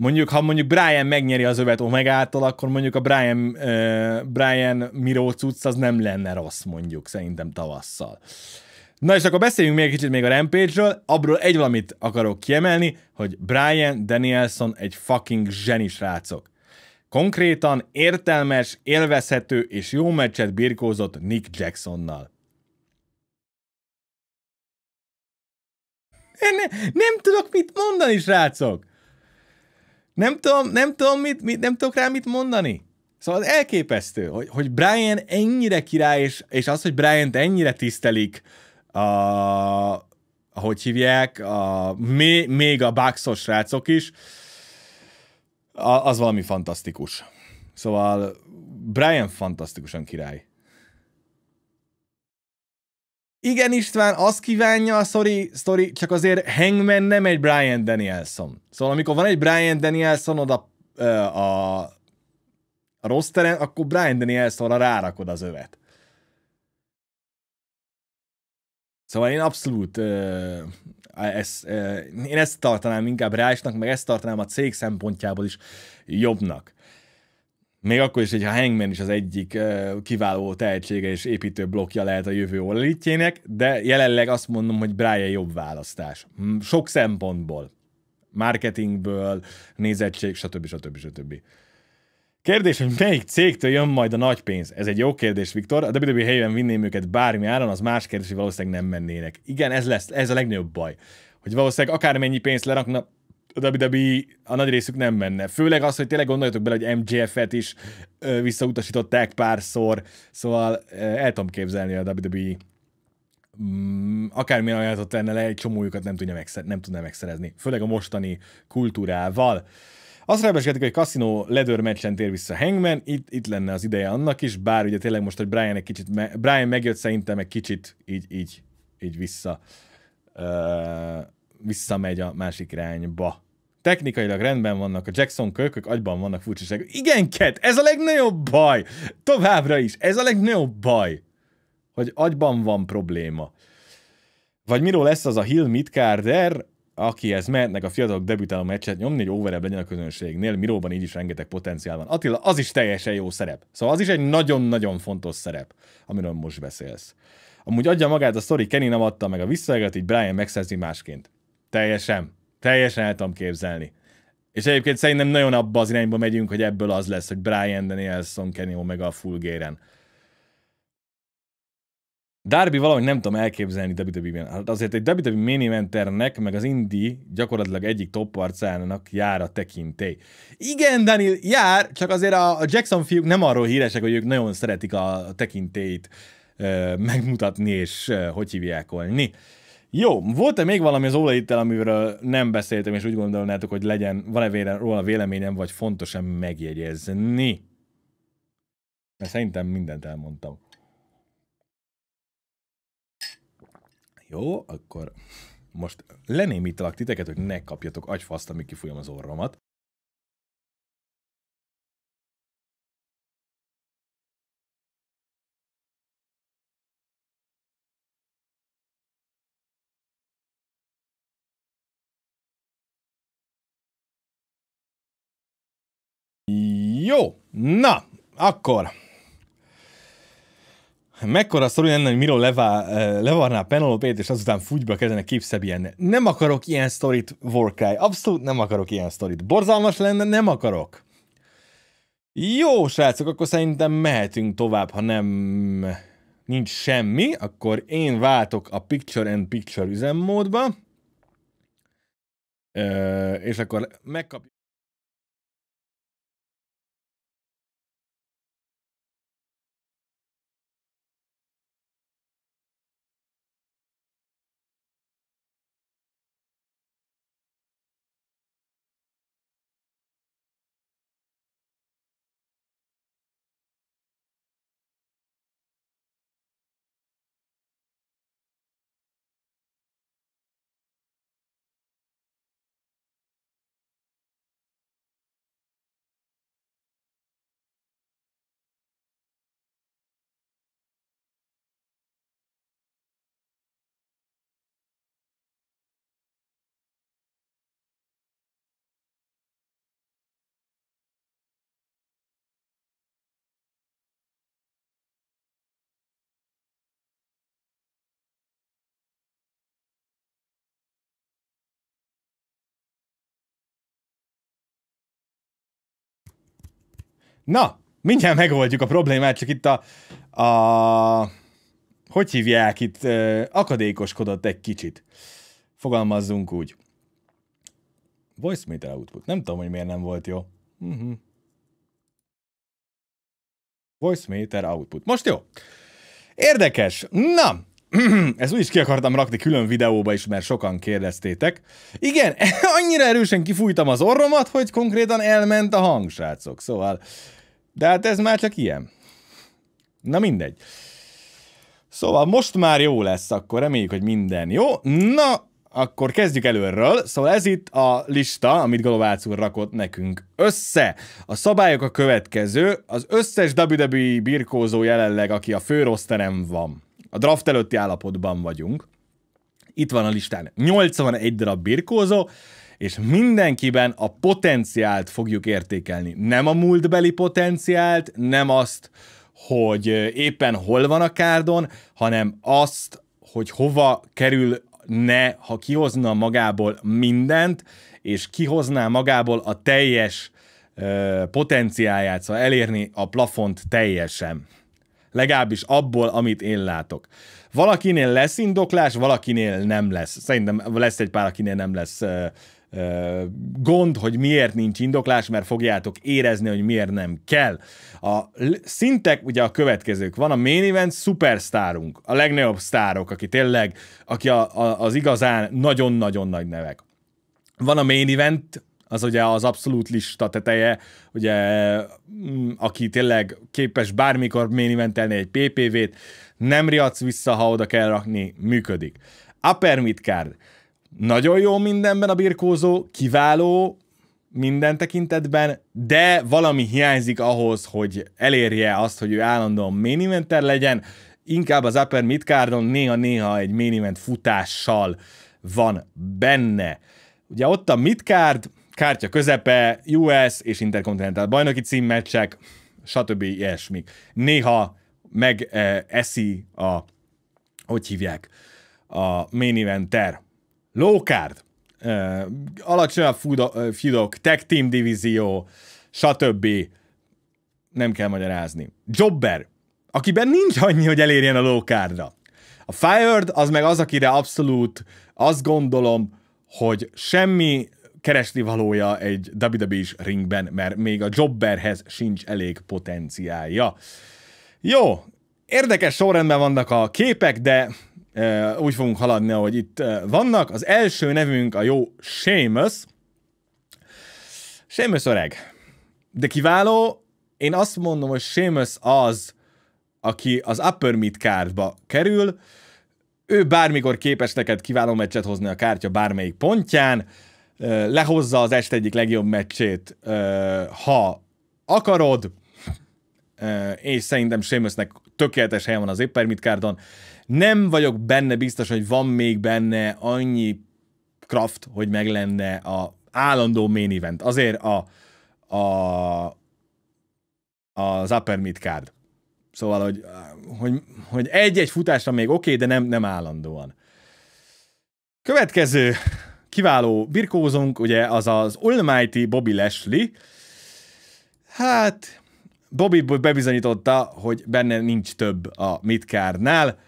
Mondjuk, ha mondjuk Brian megnyeri az övet Omegától, akkor mondjuk a Brian, uh, Brian Miró cucc az nem lenne rossz, mondjuk, szerintem tavasszal. Na és akkor beszéljünk még kicsit még a Rampage-ről, abról egy valamit akarok kiemelni, hogy Brian Danielson egy fucking zseni srácok. Konkrétan értelmes, élvezhető és jó meccset birkózott Nick Jacksonnal. Ne, nem tudok mit mondani, srácok! Nem tudom, nem tudom, mit, mit, nem tudok rá mit mondani. Szóval az elképesztő, hogy, hogy Brian ennyire király, és, és az, hogy Brian-t ennyire tisztelik, a, hogy hívják, a, még, még a Bucks-os srácok is, a, az valami fantasztikus. Szóval Brian fantasztikusan király. Igen, István, azt kívánja a sorry, sorry csak azért Hangman nem egy Brian Danielson. Szóval amikor van egy Brian Danielson oda a, a rosteren, akkor Brian Danielsonra rárakod az övet. Szóval én abszolút ö, ez, ö, én ezt tartanám inkább rásnak, meg ezt tartanám a cég szempontjából is jobbnak. Még akkor is, hogyha Hangman is az egyik kiváló tehetsége és építő blokja lehet a jövő olalitjének, de jelenleg azt mondom, hogy Brian jobb választás. Hm, sok szempontból. Marketingből, nézettség, stb. stb. stb. Kérdés, hogy melyik cégtől jön majd a nagy pénz? Ez egy jó kérdés, Viktor. A WWE helyen vinném őket bármi áron, az más kérdés, hogy valószínűleg nem mennének. Igen, ez lesz, ez a legnagyobb baj. Hogy valószínűleg akármennyi pénzt lerakna, a WWE a nagy részük nem menne. Főleg az, hogy tényleg gondoljatok bele, hogy MJF-et is ö, visszautasították párszor, szóval ö, el tudom képzelni a WWE mm, akármilyen ajánlatot tenne le, egy csomójukat nem, tudja megszer- nem tudná megszerezni. Főleg a mostani kultúrával. Azt rebesgetik, hogy kaszinó ledör meccsen tér vissza Hangman, itt, itt lenne az ideje annak is, bár ugye tényleg most, hogy Brian, egy kicsit me- Brian megjött szerintem egy kicsit így, így, így vissza. Uh visszamegy a másik irányba. Technikailag rendben vannak a Jackson kölkök, agyban vannak furcsaságok. Igen, Ket, ez a legnagyobb baj! Továbbra is, ez a legnagyobb baj! Hogy agyban van probléma. Vagy miről lesz az a Hill Midcarder, akihez mehetnek a fiatalok debütáló meccset nyomni, hogy overebb legyen a közönségnél, Miróban így is rengeteg potenciál van. Attila, az is teljesen jó szerep. Szóval az is egy nagyon-nagyon fontos szerep, amiről most beszélsz. Amúgy adja magát a sztori, Kenny nem adta meg a visszaegat, így Brian megszerzi másként. Teljesen. Teljesen el tudom képzelni. És egyébként szerintem nagyon abba az irányba megyünk, hogy ebből az lesz, hogy Brian Danielson, Kenny Omega a Fulgéren. Darby valahogy nem tudom elképzelni WWE-ben. Hát azért egy WWE minimenternek, meg az Indi gyakorlatilag egyik top arcának jár a tekintély. Igen, Daniel, jár, csak azért a Jackson fiúk nem arról híresek, hogy ők nagyon szeretik a tekintélyt megmutatni és hogy olni. Jó, volt-e még valami az olajittel, amiről nem beszéltem, és úgy gondolnátok, hogy legyen, van-e róla véleményem, vagy fontos-e megjegyezni? Mert szerintem mindent elmondtam. Jó, akkor most lenémítalak titeket, hogy ne kapjatok agyfaszt, amíg kifújom az orromat. Na, akkor. Mekkora szorú lenne, hogy Milo levá, eh, levarná Penelope-t, és azután fugyba kezdene képszebb ilyen. Nem akarok ilyen sztorit, Warcry. Abszolút nem akarok ilyen sztorit. Borzalmas lenne, nem akarok. Jó, srácok, akkor szerintem mehetünk tovább, ha nem nincs semmi, akkor én váltok a Picture and Picture üzemmódba, eh, és akkor megkapjuk. Na, mindjárt megoldjuk a problémát, csak itt a, a hogy hívják itt, akadékoskodott egy kicsit. Fogalmazzunk úgy. Voice meter output. Nem tudom, hogy miért nem volt jó. Uh-huh. Voice meter output. Most jó. Érdekes. Na, ezt úgy is ki akartam rakni külön videóba is, mert sokan kérdeztétek. Igen, annyira erősen kifújtam az orromat, hogy konkrétan elment a hang, srácok. Szóval, de hát ez már csak ilyen. Na mindegy. Szóval most már jó lesz, akkor reméljük, hogy minden jó. Na, akkor kezdjük előről. Szóval ez itt a lista, amit Galovácz úr rakott nekünk össze. A szabályok a következő. Az összes WWE birkózó jelenleg, aki a fő van a draft előtti állapotban vagyunk. Itt van a listán 81 darab birkózó, és mindenkiben a potenciált fogjuk értékelni. Nem a múltbeli potenciált, nem azt, hogy éppen hol van a kárdon, hanem azt, hogy hova kerül ne, ha kihozna magából mindent, és kihozná magából a teljes ö, potenciáját, szóval elérni a plafont teljesen. Legalábbis abból, amit én látok. Valakinél lesz indoklás, valakinél nem lesz. Szerintem lesz egy pár, akinél nem lesz gond, hogy miért nincs indoklás, mert fogjátok érezni, hogy miért nem kell. A szintek ugye a következők. Van a main event szupersztárunk, a legnagyobb sztárok, aki tényleg, aki a, a, az igazán nagyon-nagyon nagy nevek. Van a main event az ugye az abszolút lista teteje, ugye mm, aki tényleg képes bármikor minimentelni egy PPV-t, nem riadsz vissza, ha oda kell rakni, működik. Upper midcard. Nagyon jó mindenben a birkózó, kiváló minden tekintetben, de valami hiányzik ahhoz, hogy elérje azt, hogy ő állandóan minimenter legyen, inkább az upper midcardon néha-néha egy miniment futással van benne. Ugye ott a midcard, kártya közepe, US és Intercontinental bajnoki címmeccsek, stb. ilyesmik. Néha meg eh, a, hogy hívják, a main eventer. Low card, eh, alacsonyabb feudok, eh, tech team divízió, stb. Nem kell magyarázni. Jobber, akiben nincs annyi, hogy elérjen a low cardra. A Fired az meg az, akire abszolút azt gondolom, hogy semmi keresni valója egy wwe ringben, mert még a jobberhez sincs elég potenciálja. Jó, érdekes sorrendben vannak a képek, de e, úgy fogunk haladni, ahogy itt e, vannak. Az első nevünk a jó Seamus. Seamus öreg. De kiváló, én azt mondom, hogy Seamus az, aki az upper mid kártba kerül, ő bármikor képes neked kiváló meccset hozni a kártya bármelyik pontján, lehozza az est egyik legjobb meccsét, ha akarod, és szerintem Seamusnek tökéletes helyen van az épp permitkárdon. Nem vagyok benne biztos, hogy van még benne annyi craft, hogy meg lenne a állandó main event. Azért a, a az upper mid card. Szóval, hogy, hogy, hogy egy-egy futásra még oké, okay, de nem, nem állandóan. Következő kiváló birkózónk, ugye az az Almighty Bobby Lashley. Hát, Bobby bebizonyította, hogy benne nincs több a Midcardnál.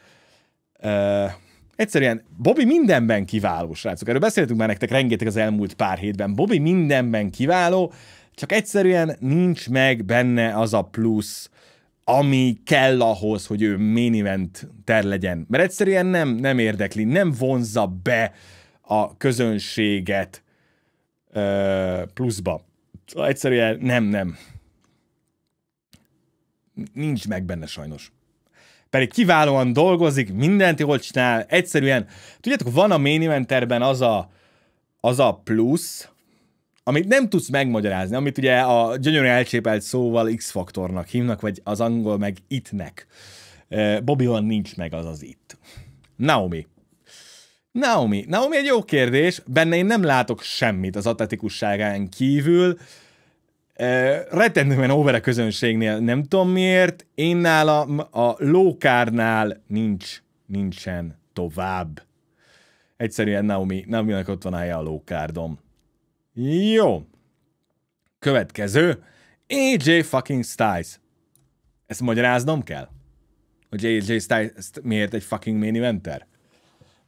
Uh, egyszerűen Bobby mindenben kiváló, srácok. Erről beszéltünk már nektek rengeteg az elmúlt pár hétben. Bobby mindenben kiváló, csak egyszerűen nincs meg benne az a plusz, ami kell ahhoz, hogy ő main event ter legyen. Mert egyszerűen nem, nem érdekli, nem vonzza be a közönséget ö, pluszba. Szóval egyszerűen nem, nem. Nincs meg benne sajnos. Pedig kiválóan dolgozik, mindent jól csinál, egyszerűen. Tudjátok, van a main eventerben az a, az a plusz, amit nem tudsz megmagyarázni, amit ugye a gyönyörű elcsépelt szóval X-faktornak hívnak, vagy az angol meg itnek. Bobby van nincs meg az az itt. Naomi. Naomi. Naomi egy jó kérdés. Benne én nem látok semmit az atletikusságán kívül. Uh, rettentően over a közönségnél, nem tudom miért. Én nálam a lókárnál nincs, nincsen tovább. Egyszerűen Naomi, Naomi-nak ott van a helye a lókárdom. Jó. Következő. AJ fucking Styles. Ezt magyaráznom kell? Hogy AJ Styles miért egy fucking main eventer?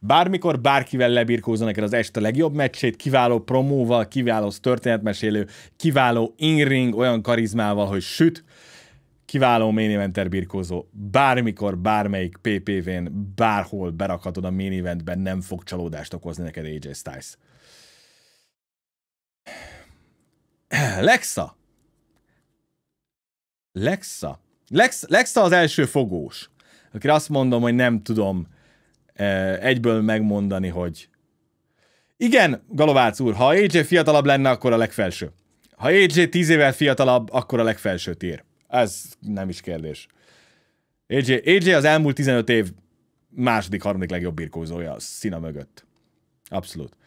Bármikor bárkivel lebirkózza neked az este legjobb meccsét, kiváló promóval, kiváló történetmesélő, kiváló inring, olyan karizmával, hogy süt, kiváló main eventer birkózó. Bármikor, bármelyik PPV-n, bárhol berakhatod a main eventben, nem fog csalódást okozni neked AJ Styles. Lexa. Lexa. Lex, Lexa az első fogós, akire azt mondom, hogy nem tudom, egyből megmondani, hogy igen, Galovác úr, ha AJ fiatalabb lenne, akkor a legfelső. Ha AJ 10 évvel fiatalabb, akkor a legfelső tír. Ez nem is kérdés. AJ, AJ az elmúlt 15 év második, harmadik legjobb birkózója a szína mögött. Abszolút.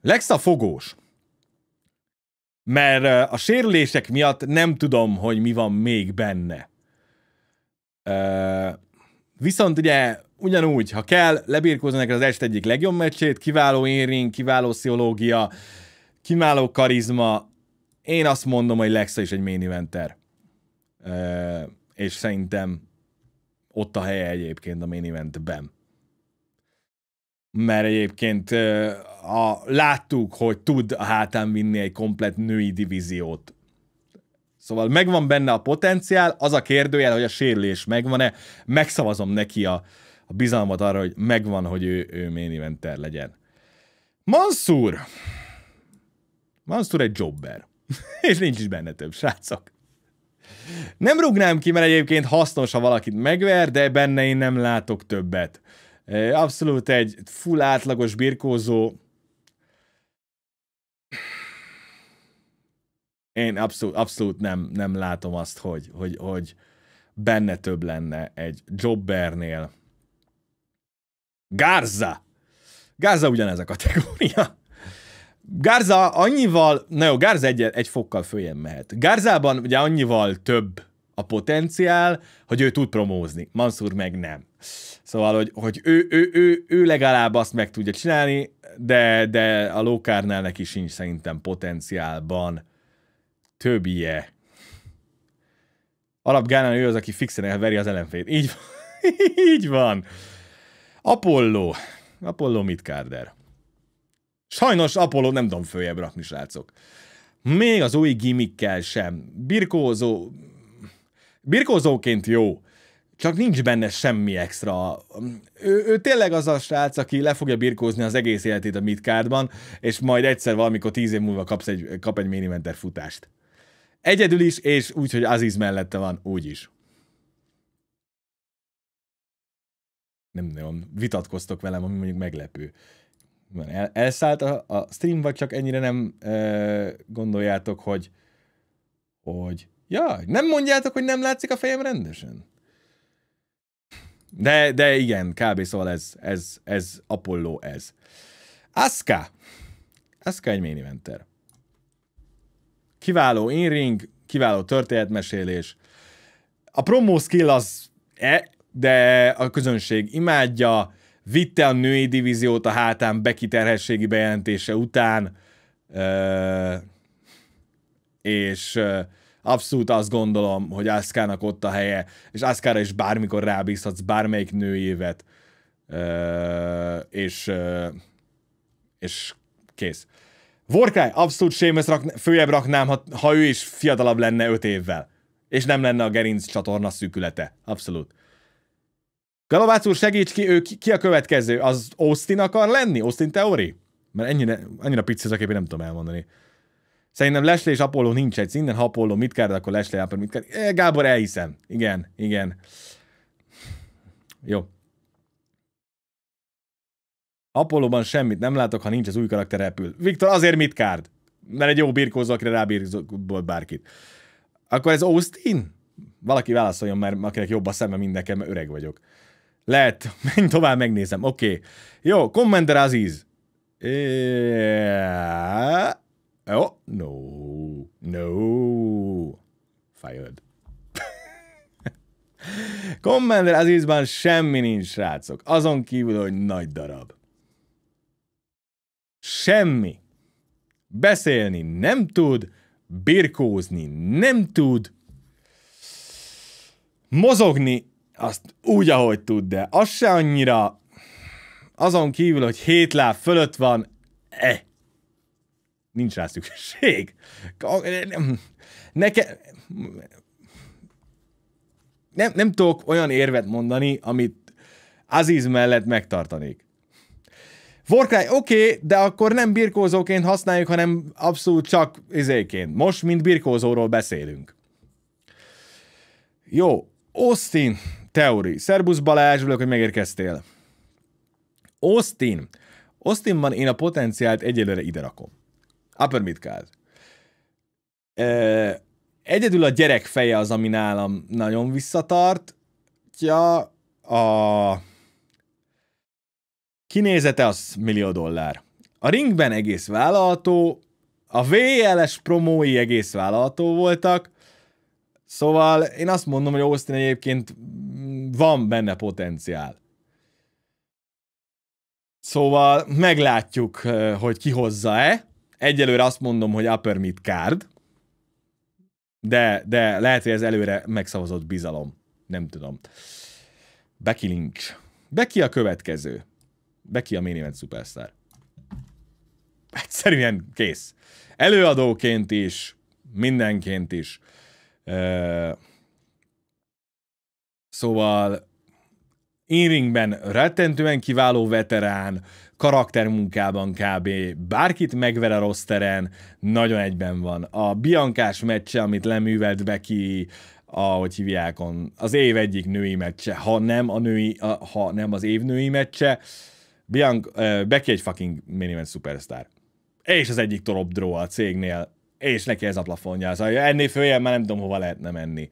Lexa fogós. Mert a sérülések miatt nem tudom, hogy mi van még benne. Uh, Viszont ugye ugyanúgy, ha kell, lebírkózni neked az est egyik legjobb meccsét, kiváló éring, kiváló sziológia, kiváló karizma. Én azt mondom, hogy Lexa is egy main eventer. Ö, és szerintem ott a helye egyébként a main eventben. Mert egyébként a, láttuk, hogy tud a hátán vinni egy komplet női divíziót Szóval megvan benne a potenciál, az a kérdőjel, hogy a sérülés megvan-e, megszavazom neki a, a bizalmat arra, hogy megvan, hogy ő, ő main eventer legyen. Mansur! Mansur egy jobber. És nincs is benne több, srácok. Nem rugnám ki, mert egyébként hasznos, ha valakit megver, de benne én nem látok többet. Abszolút egy full átlagos birkózó, én abszolút, abszolút nem, nem látom azt, hogy, hogy, hogy benne több lenne egy Jobbernél. Garza! Garza ugyanez a kategória. Garza annyival, na jó, Garza egy, egy fokkal följebb mehet. Garzában ugye annyival több a potenciál, hogy ő tud promózni. Mansur meg nem. Szóval, hogy, hogy ő, ő, ő, ő legalább azt meg tudja csinálni, de, de a lókárnál neki sincs szerintem potenciálban Alap Alapgánán ő az, aki fixen elveri az ellenfét. Így van. Így van. Apollo. Apollo Midcarder. Sajnos Apollo nem tudom följebb rakni, srácok. Még az új gimmikkel sem. Birkózó... Birkózóként jó, csak nincs benne semmi extra. Ő, ő tényleg az a srác, aki le fogja birkózni az egész életét a midcardban, és majd egyszer valamikor tíz év múlva kapsz egy, kap egy minimenter futást. Egyedül is, és úgy, hogy Aziz mellette van, úgy is. Nem nagyon vitatkoztok velem, ami mondjuk meglepő. El, elszállt a, a stream, vagy csak ennyire nem ö, gondoljátok, hogy hogy ja, nem mondjátok, hogy nem látszik a fejem rendesen? De, de igen, kb. szóval ez, ez, ez Apollo ez. Aska, Aska, egy main eventer. Kiváló inring, kiváló történetmesélés. A promo skill az e, de a közönség imádja, vitte a női divíziót a hátán bekiterhességi bejelentése után, és abszolút azt gondolom, hogy Aszkának ott a helye, és Aszkára is bármikor rábízhatsz bármelyik nőjévet, és, és kész. Warcry, abszolút Seamus rak, főjebb raknám, ha, ha ő is fiatalabb lenne 5 évvel. És nem lenne a gerinc csatorna szűkülete. Abszolút. Galobác úr, segíts ki, ő ki, ki a következő? Az Austin akar lenni? Austin Theory? Mert ennyire, annyira pici az a kép, nem tudom elmondani. Szerintem Leslie és Apollo nincs egy szinten, ha Apollo mit kárd, akkor Leslie, Apollo mit kárd. Gábor, elhiszem. Igen, igen. Jó. Apollóban semmit nem látok, ha nincs az új karakter repül. Viktor, azért mit kárd? Mert egy jó birkózó, akire rábírkózott bárkit. Akkor ez Austin? Valaki válaszoljon mert akinek jobb a szeme nekem, mert öreg vagyok. Lehet, menj tovább, megnézem. Oké. Okay. Jó, Commander Aziz. Yeah. Oh, no. No. Fired. Commander Azizban semmi nincs, srácok. Azon kívül, hogy nagy darab. Semmi. Beszélni nem tud, birkózni nem tud, mozogni azt úgy, ahogy tud, de az se annyira, azon kívül, hogy hét láb fölött van, eh, nincs rá szükség. Nekem... Nem, nem tudok olyan érvet mondani, amit Aziz mellett megtartanék. Warcry oké, okay, de akkor nem birkózóként használjuk, hanem abszolút csak izéként. Most, mint birkózóról beszélünk. Jó, Austin Theory. Szerbusz Balázs, vagyok, hogy megérkeztél. Austin. Austinban én a potenciált egyelőre ide rakom. Upper Midcard. E, egyedül a gyerek feje az, ami nálam nagyon Ja, A Kinézete az millió dollár. A ringben egész vállalható, a VLS promói egész vállalható voltak, szóval én azt mondom, hogy Austin egyébként van benne potenciál. Szóval meglátjuk, eh, hogy kihozza-e. Egyelőre azt mondom, hogy upper mid card, de, de lehet, hogy ez előre megszavazott bizalom. Nem tudom. Becky Lynch. Becky a következő. Beki a Main Event Superstar. Egyszerűen kész. Előadóként is, mindenként is. Szóval Inringben rettentően kiváló veterán, karaktermunkában kb. bárkit megver a rossz teren, nagyon egyben van. A Biancás meccse, amit leművelt Beki, ahogy hívják, az év egyik női meccse, ha nem, a női, ha nem az év női meccse, Bianc, uh, Becky egy fucking minimum superstar. És az egyik top draw a cégnél, és neki ez a plafonja. Szóval ennél följebb már nem tudom, hova lehetne menni.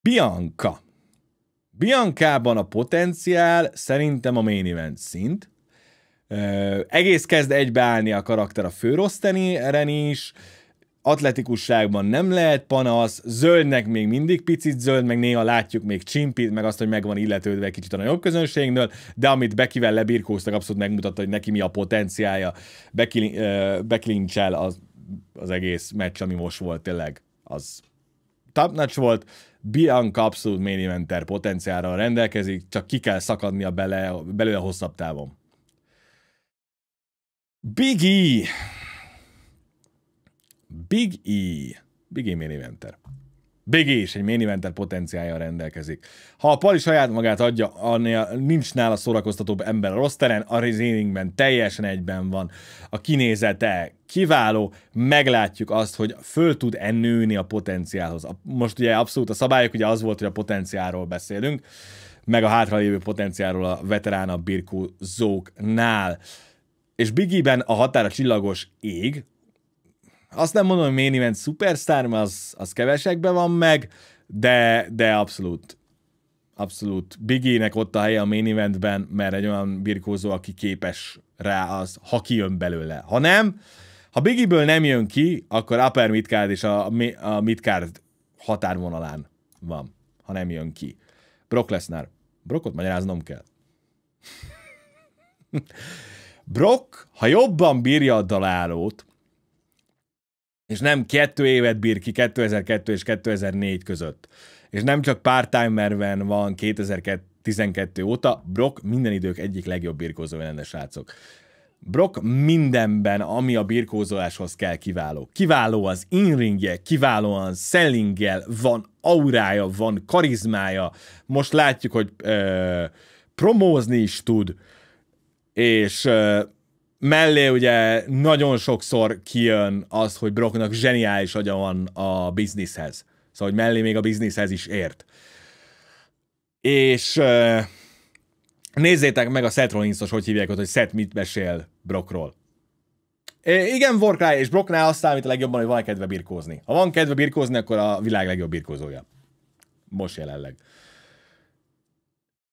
Bianca. Biancában a potenciál szerintem a main event szint. Ö, egész kezd egybeállni a karakter a főroszteni is, atletikusságban nem lehet panasz, zöldnek még mindig picit zöld, meg néha látjuk még csimpit, meg azt, hogy meg van illetődve kicsit a nagyobb közönségnél, de amit Bekivel lebirkóztak, abszolút megmutatta, hogy neki mi a potenciája, Beki, az, az egész meccs, ami most volt tényleg, az top volt, Bianca abszolút main potenciára rendelkezik, csak ki kell szakadnia bele, belőle hosszabb távon. Biggie! Big E. Big E main eventer. Big E is egy main eventer potenciája rendelkezik. Ha a Pali saját magát adja, annél nincs nála szórakoztatóbb ember a rossz teren, a rezéningben teljesen egyben van. A kinézete kiváló, meglátjuk azt, hogy föl tud ennőni a potenciálhoz. Most ugye abszolút a szabályok ugye az volt, hogy a potenciálról beszélünk, meg a hátralévő potenciálról a veteránabb birkózóknál. És E-ben a határa csillagos ég, azt nem mondom, hogy main event superstar, mert az, az kevesekben van meg, de, de abszolút abszolút nek ott a helye a main eventben, mert egy olyan birkózó, aki képes rá az, ha kijön belőle. Ha nem, ha ből nem jön ki, akkor upper midcard és a, a midcard határvonalán van, ha nem jön ki. Brock Lesnar. Brockot magyaráznom kell. Brock, ha jobban bírja a dalálót, és nem kettő évet bír ki 2002 és 2004 között. És nem csak part-timerben van 2012 óta, Brock minden idők egyik legjobb birkózó lenne, srácok. Brock mindenben, ami a birkózoláshoz kell, kiváló. Kiváló az inringje, kiválóan sellinggel, van aurája, van karizmája. Most látjuk, hogy ö, promózni is tud, és ö, mellé ugye nagyon sokszor kijön az, hogy Brocknak zseniális agya van a bizniszhez. Szóval, hogy mellé még a bizniszhez is ért. És nézzétek meg a Seth Rollins-os, hogy hívják ott, hogy Seth mit mesél Brockról. É, igen, Warcry és Brocknál azt számít a legjobban, hogy van kedve birkózni. Ha van kedve birkózni, akkor a világ legjobb birkózója. Most jelenleg.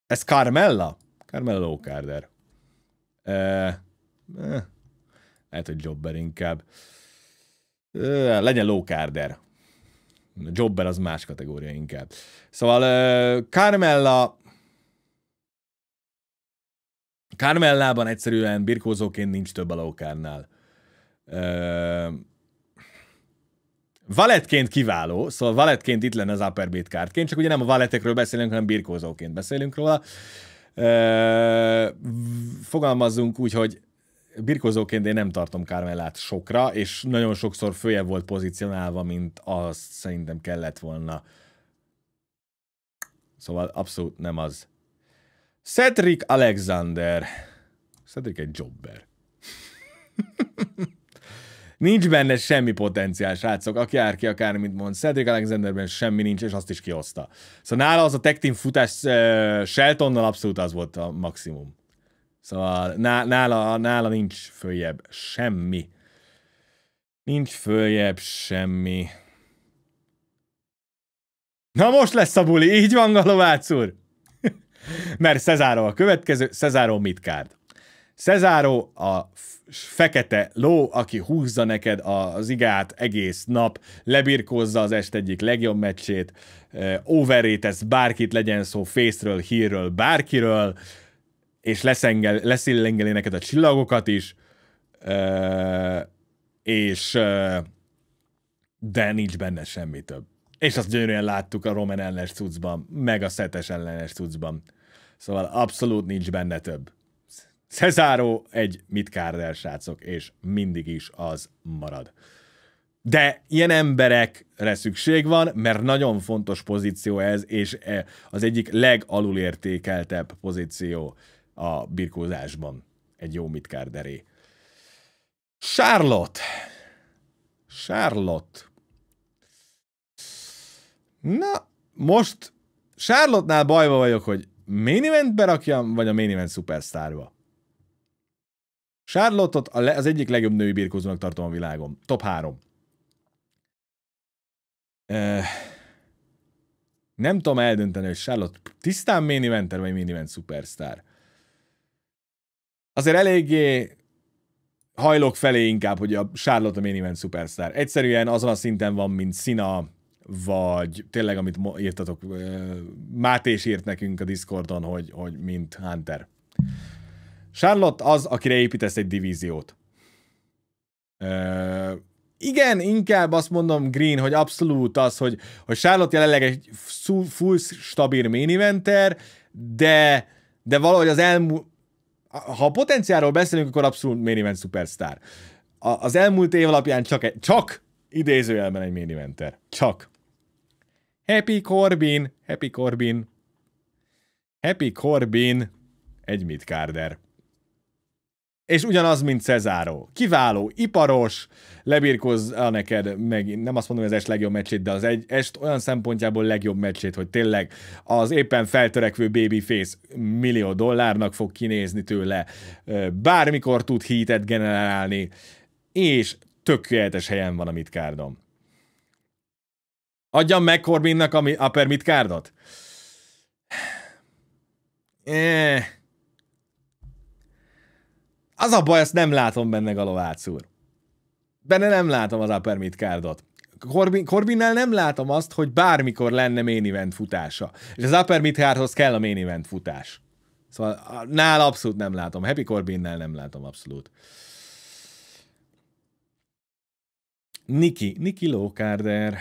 Ez Carmella? Carmella Lókárder. Eh. lehet, hogy Jobber inkább. Eh, legyen Low Carder. Jobber az más kategória inkább. Szóval eh, Carmella Carmellában egyszerűen birkózóként nincs több a Lókárnál. Valetként kiváló, szóval valetként itt lenne az upper beat kártként, csak ugye nem a valetekről beszélünk, hanem birkózóként beszélünk róla. Fogalmazzunk úgy, hogy birkozóként én nem tartom Kármelát sokra, és nagyon sokszor följebb volt pozícionálva, mint az szerintem kellett volna. Szóval abszolút nem az. Cedric Alexander. Cedric egy jobber. nincs benne semmi potenciál, srácok. Aki árki akármit mond, Cedric Alexanderben semmi nincs, és azt is kihozta. Szóval nála az a tech team futás uh, Sheltonnal abszolút az volt a maximum. Szóval nála, nála nincs följebb semmi. Nincs följebb semmi. Na most lesz a buli, így van, Galovácz úr! Mert Cezáró a következő, Cezáró mit kárt Cezáró a fekete ló, aki húzza neked az igát egész nap, lebirkózza az est egyik legjobb meccsét, overrétesz bárkit, legyen szó fészről, hírről, bárkiről, és leszengel, leszillengeli neked a csillagokat is, uh, és uh, de nincs benne semmi több. És azt gyönyörűen láttuk a Roman ellenes cuccban, meg a Szetes ellenes cuccban. Szóval abszolút nincs benne több. Cezáró egy mitkárdel srácok, és mindig is az marad. De ilyen emberekre szükség van, mert nagyon fontos pozíció ez, és e, az egyik legalulértékeltebb pozíció a birkózásban egy jó mitkárderé. Charlotte! Charlotte. Na, most Charlotte-nál bajba vagyok, hogy main event berakjam, vagy a main event szupersztárba. Charlotte-ot az egyik legjobb női birkózónak tartom a világon. Top 3. Uh, nem tudom eldönteni, hogy Charlotte tisztán main eventer, vagy main event superstar azért eléggé hajlok felé inkább, hogy a Charlotte a main event superstar. Egyszerűen azon a szinten van, mint Szina, vagy tényleg, amit írtatok, is írt nekünk a Discordon, hogy, hogy mint Hunter. Charlotte az, akire építesz egy divíziót. Ö, igen, inkább azt mondom Green, hogy abszolút az, hogy, hogy Charlotte jelenleg egy full stabil main eventer, de, de valahogy az elmúlt ha a potenciáról beszélünk, akkor abszolút main event superstar. A, az elmúlt év alapján csak, egy, csak idézőjelben egy main eventer. Csak. Happy Corbin, Happy Corbin, Happy Corbin, egy mid-carder és ugyanaz, mint Cezáró. Kiváló, iparos, a neked meg, nem azt mondom, hogy az est legjobb meccsét, de az egy est olyan szempontjából legjobb meccsét, hogy tényleg az éppen feltörekvő babyface millió dollárnak fog kinézni tőle, bármikor tud hitet generálni, és tökéletes helyen van a mitkárdom. Adjam meg Corbinnak a per mitkárdot? Eh. Az a baj, ezt nem látom benne Galovác úr. Benne nem látom az upper mid Corbin, Corbinnel nem látom azt, hogy bármikor lenne main event futása. És az upper mid cardhoz kell a main event futás. Szóval nál abszolút nem látom. Happy Corbinnel nem látom abszolút. Niki, Niki Lókárder.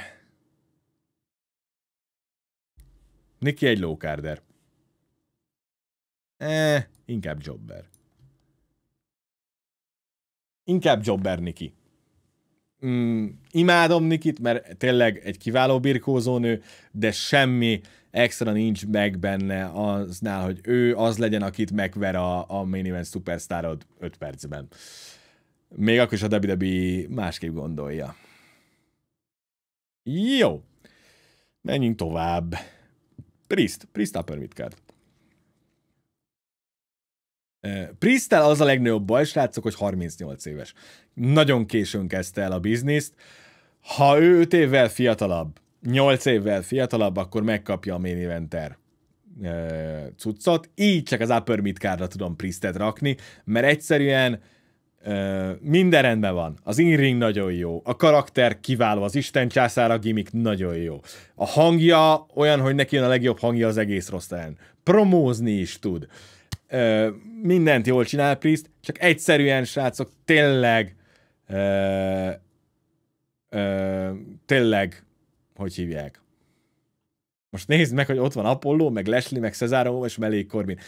Niki egy lókárder. Eh, inkább jobber inkább jobber Niki. Mm, imádom Nikit, mert tényleg egy kiváló birkózónő, de semmi extra nincs meg benne aznál, hogy ő az legyen, akit megver a, a Main Event Superstarod 5 percben. Még akkor is a WWE másképp gondolja. Jó. Menjünk tovább. Priest. Priest Upper Midcard. Prisztel az a legnagyobb baj, srácok, hogy 38 éves. Nagyon későn kezdte el a bizniszt. Ha ő 5 évvel fiatalabb, 8 évvel fiatalabb, akkor megkapja a main eventer cuccot. Így csak az upper midcardra tudom Pristet rakni, mert egyszerűen minden rendben van. Az ring nagyon jó, a karakter kiváló, az Isten császára gimmick nagyon jó. A hangja olyan, hogy neki jön a legjobb hangja az egész rosteren. Promózni is tud. Uh, ö, mindent jól csinál Priest, csak egyszerűen, srácok, tényleg ö, ö, tényleg, hogy hívják? Most nézd meg, hogy ott van Apollo, meg Leslie, meg Cezáro, és mellé Corbin.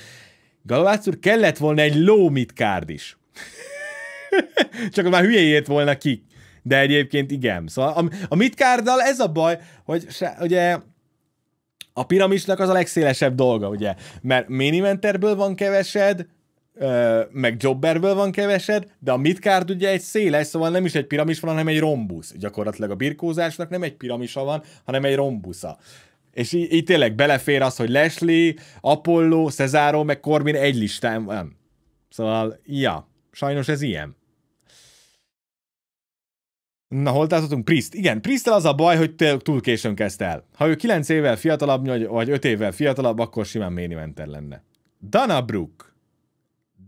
Galovácz úr, kellett volna egy lómit kárd is. Csak már hülyéjét volna ki. De egyébként igen. Szóval a, a mitkárdal ez a baj, hogy se, ugye a piramisnak az a legszélesebb dolga, ugye? Mert minimenterből van kevesed, meg jobberből van kevesed, de a midcard ugye egy széles, szóval nem is egy piramis van, hanem egy rombusz. Gyakorlatilag a birkózásnak nem egy piramisa van, hanem egy rombusza. És itt tényleg belefér az, hogy Leslie, Apollo, Cesaro, meg Corbin egy listán van. Szóval, ja, sajnos ez ilyen. Na, hol tartottunk? Priest. Igen, priest az a baj, hogy túl későn kezdte el. Ha ő 9 évvel fiatalabb, vagy, 5 évvel fiatalabb, akkor simán méni mentel lenne. Dana Brook,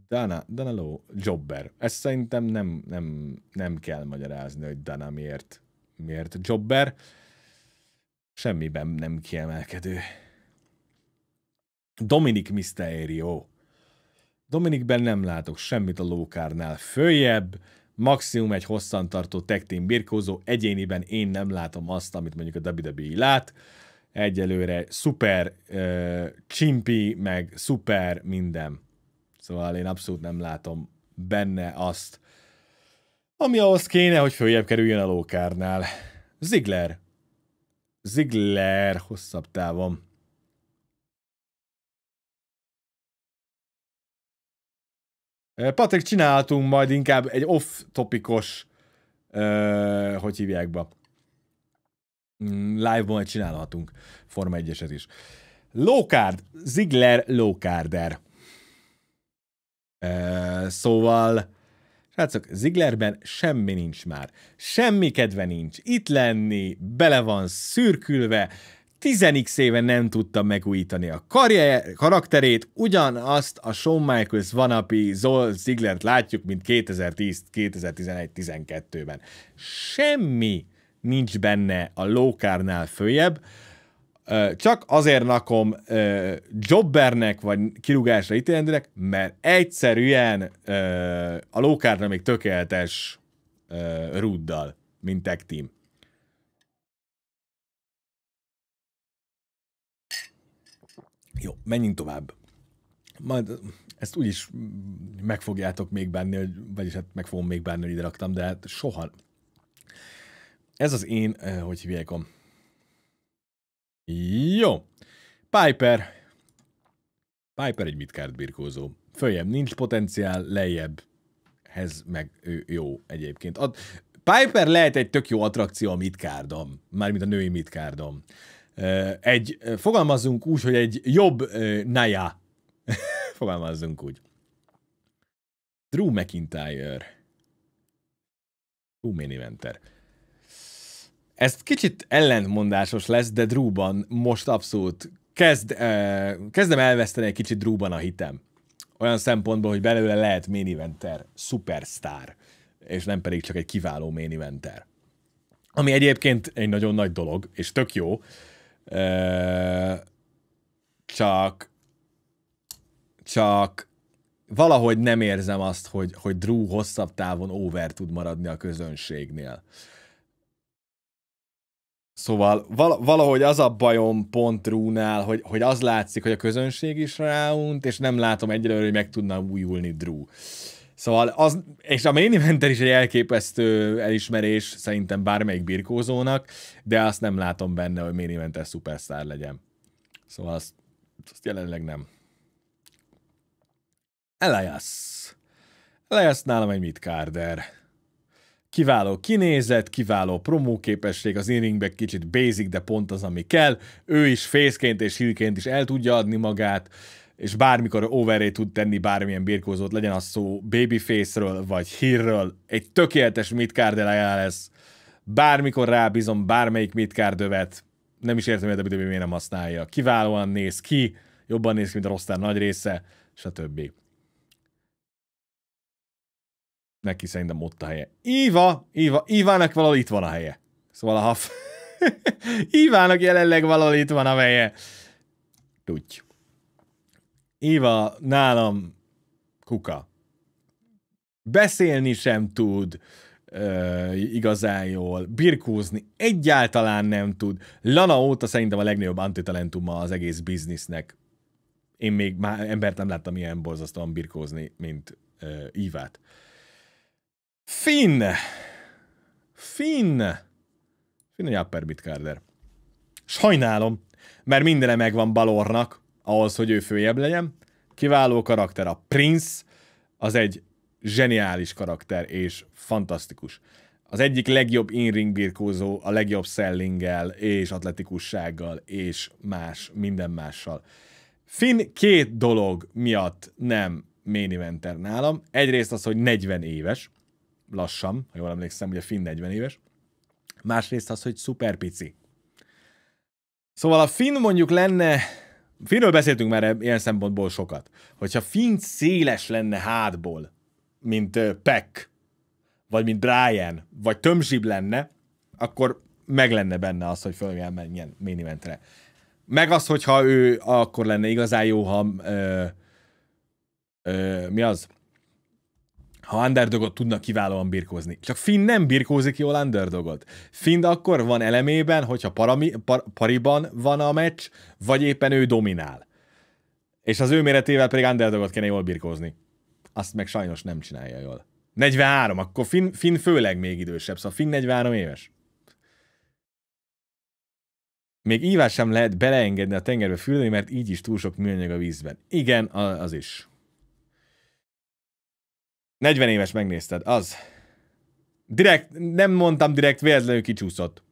Dana, Dana Low, Jobber. Ezt szerintem nem, nem, nem kell magyarázni, hogy Dana miért, miért Jobber. Semmiben nem kiemelkedő. Dominik misterio. Dominikben nem látok semmit a lókárnál följebb maximum egy hosszantartó tag team birkózó, egyéniben én nem látom azt, amit mondjuk a WWE lát, egyelőre szuper uh, csimpi, meg szuper minden. Szóval én abszolút nem látom benne azt, ami ahhoz kéne, hogy följebb kerüljön a lókárnál. Zigler. Zigler hosszabb távon. Patrik, csináltunk majd inkább egy off-topikos, hogy hívják be, mm, live-ban majd csinálhatunk Forma 1 is. Lókárd, Ziggler Lókárder. Szóval, szóval, srácok, Ziglerben semmi nincs már. Semmi kedve nincs itt lenni, bele van szürkülve, tizenik éve nem tudta megújítani a karrier, karakterét, ugyanazt a Shawn Michaels vanapi Zol Ziglert látjuk, mint 2010, 2011-12-ben. Semmi nincs benne a lókárnál följebb, csak azért nakom jobbernek, vagy kirúgásra ítélendőnek, mert egyszerűen a lókárna még tökéletes rúddal, mint tech team. Jó, menjünk tovább. Majd ezt úgyis meg fogjátok még benni, vagyis hát meg fogom még benni, hogy ide raktam, de hát soha. Ez az én, eh, hogy hívják Jó. Piper. Piper egy mitkárt birkózó. Följebb nincs potenciál, lejjebb. Ez meg jó egyébként. A Piper lehet egy tök jó attrakció a mitkárdom. Mármint a női mitkárdom egy, fogalmazzunk úgy, hogy egy jobb naja. fogalmazzunk úgy. Drew McIntyre. Drew Main Eventer. Ez kicsit ellentmondásos lesz, de Drewban most abszolút kezd, eh, kezdem elveszteni egy kicsit Drewban a hitem. Olyan szempontból, hogy belőle lehet main eventer, szupersztár, és nem pedig csak egy kiváló main eventer. Ami egyébként egy nagyon nagy dolog, és tök jó, csak csak valahogy nem érzem azt, hogy, hogy Drew hosszabb távon over tud maradni a közönségnél. Szóval valahogy az a bajom pont Drew-nál, hogy, hogy az látszik, hogy a közönség is ráunt, és nem látom egyelőre, hogy meg tudna újulni Drew. Szóval az, és a main event is egy elképesztő elismerés szerintem bármelyik birkózónak, de azt nem látom benne, hogy main event szupersztár legyen. Szóval azt, azt jelenleg nem. Elias. Elias nálam egy midcarder. Kiváló kinézet, kiváló promóképesség, az inringbe kicsit basic, de pont az, ami kell. Ő is fészként és hírként is el tudja adni magát és bármikor overré tud tenni bármilyen birkózót, legyen az szó babyface-ről, vagy hírről, egy tökéletes midcard lesz, bármikor rábízom bármelyik midcard övet, nem is értem, hogy a WWE nem használja. Kiválóan néz ki, jobban néz ki, mint a roster nagy része, stb. Neki szerintem ott a helye. Iva, Iva, Ivának valahol itt van a helye. Szóval a haf... Ivának jelenleg valahol itt van a helye. Tudj. Iva nálam kuka. Beszélni sem tud ö, igazán jól, birkózni egyáltalán nem tud. Lana óta szerintem a legnagyobb antitalentuma az egész biznisznek. Én még már embert nem láttam ilyen borzasztóan birkózni, mint ö, Ivát. Finn! Finn! Finn egy upper Sajnálom, mert mindene megvan Balornak, ahhoz, hogy ő főjebb legyen. Kiváló karakter a Prince, az egy zseniális karakter, és fantasztikus. Az egyik legjobb in-ring birkózó, a legjobb sellinggel, és atletikussággal, és más, minden mással. Finn két dolog miatt nem main eventer nálam. Egyrészt az, hogy 40 éves, lassan, ha jól emlékszem, ugye Finn 40 éves. Másrészt az, hogy szuper pici. Szóval a Finn mondjuk lenne Finnről beszéltünk már ilyen szempontból sokat. Hogyha Finn széles lenne hátból, mint Peck, vagy mint Brian, vagy tömzsibb lenne, akkor meg lenne benne az, hogy föl kell menjen minimentre. Meg az, hogyha ő akkor lenne igazán jó, ha ö, ö, mi az? ha underdogot tudnak kiválóan birkózni. Csak Finn nem birkózik jól underdogot. Finn akkor van elemében, hogyha parami, par, pariban van a meccs, vagy éppen ő dominál. És az ő méretével pedig underdogot kéne jól birkózni. Azt meg sajnos nem csinálja jól. 43, akkor Finn, Finn főleg még idősebb, szóval Finn 43 éves. Még ívás sem lehet beleengedni a tengerbe fürdeni, mert így is túl sok műanyag a vízben. Igen, az is. 40 éves megnézted, az. Direkt, nem mondtam direkt, véletlenül kicsúszott.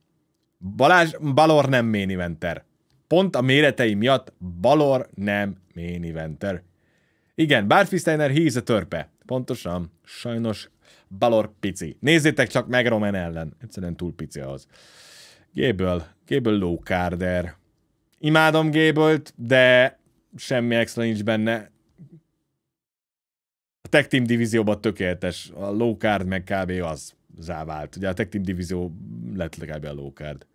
Balázs, Balor nem main eventer. Pont a méretei miatt Balor nem main eventer. Igen, Barfi Steiner, he's a törpe. Pontosan, sajnos Balor pici. Nézzétek csak meg Roman ellen. Egyszerűen túl pici az. Géből, Géből low carder. Imádom Gébölt, de semmi extra nincs benne. Tech Team divízióban tökéletes. A low card meg kb. az závált. Ugye a Tech Team divízió lett legalább a low card.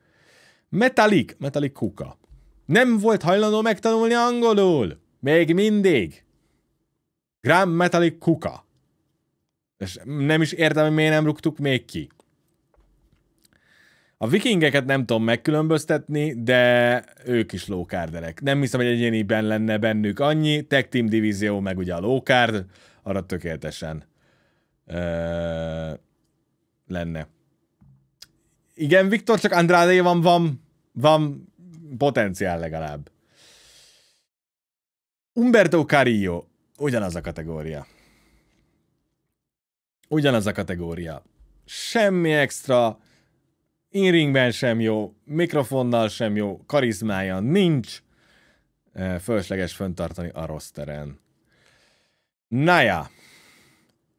Metallic, Metallic kuka. Nem volt hajlandó megtanulni angolul. Még mindig. Gram Metallic kuka. És nem is értem, hogy miért nem rúgtuk még ki. A vikingeket nem tudom megkülönböztetni, de ők is lókárderek. Nem hiszem, hogy egyéniben lenne bennük annyi, tech team divízió, meg ugye a lókárd, arra tökéletesen ö, lenne. Igen, Viktor, csak Andrade van, van, van potenciál legalább. Umberto Carillo, ugyanaz a kategória. Ugyanaz a kategória. Semmi extra, inringben sem jó, mikrofonnal sem jó, karizmája nincs, fölösleges föntartani a rossz teren. Naja.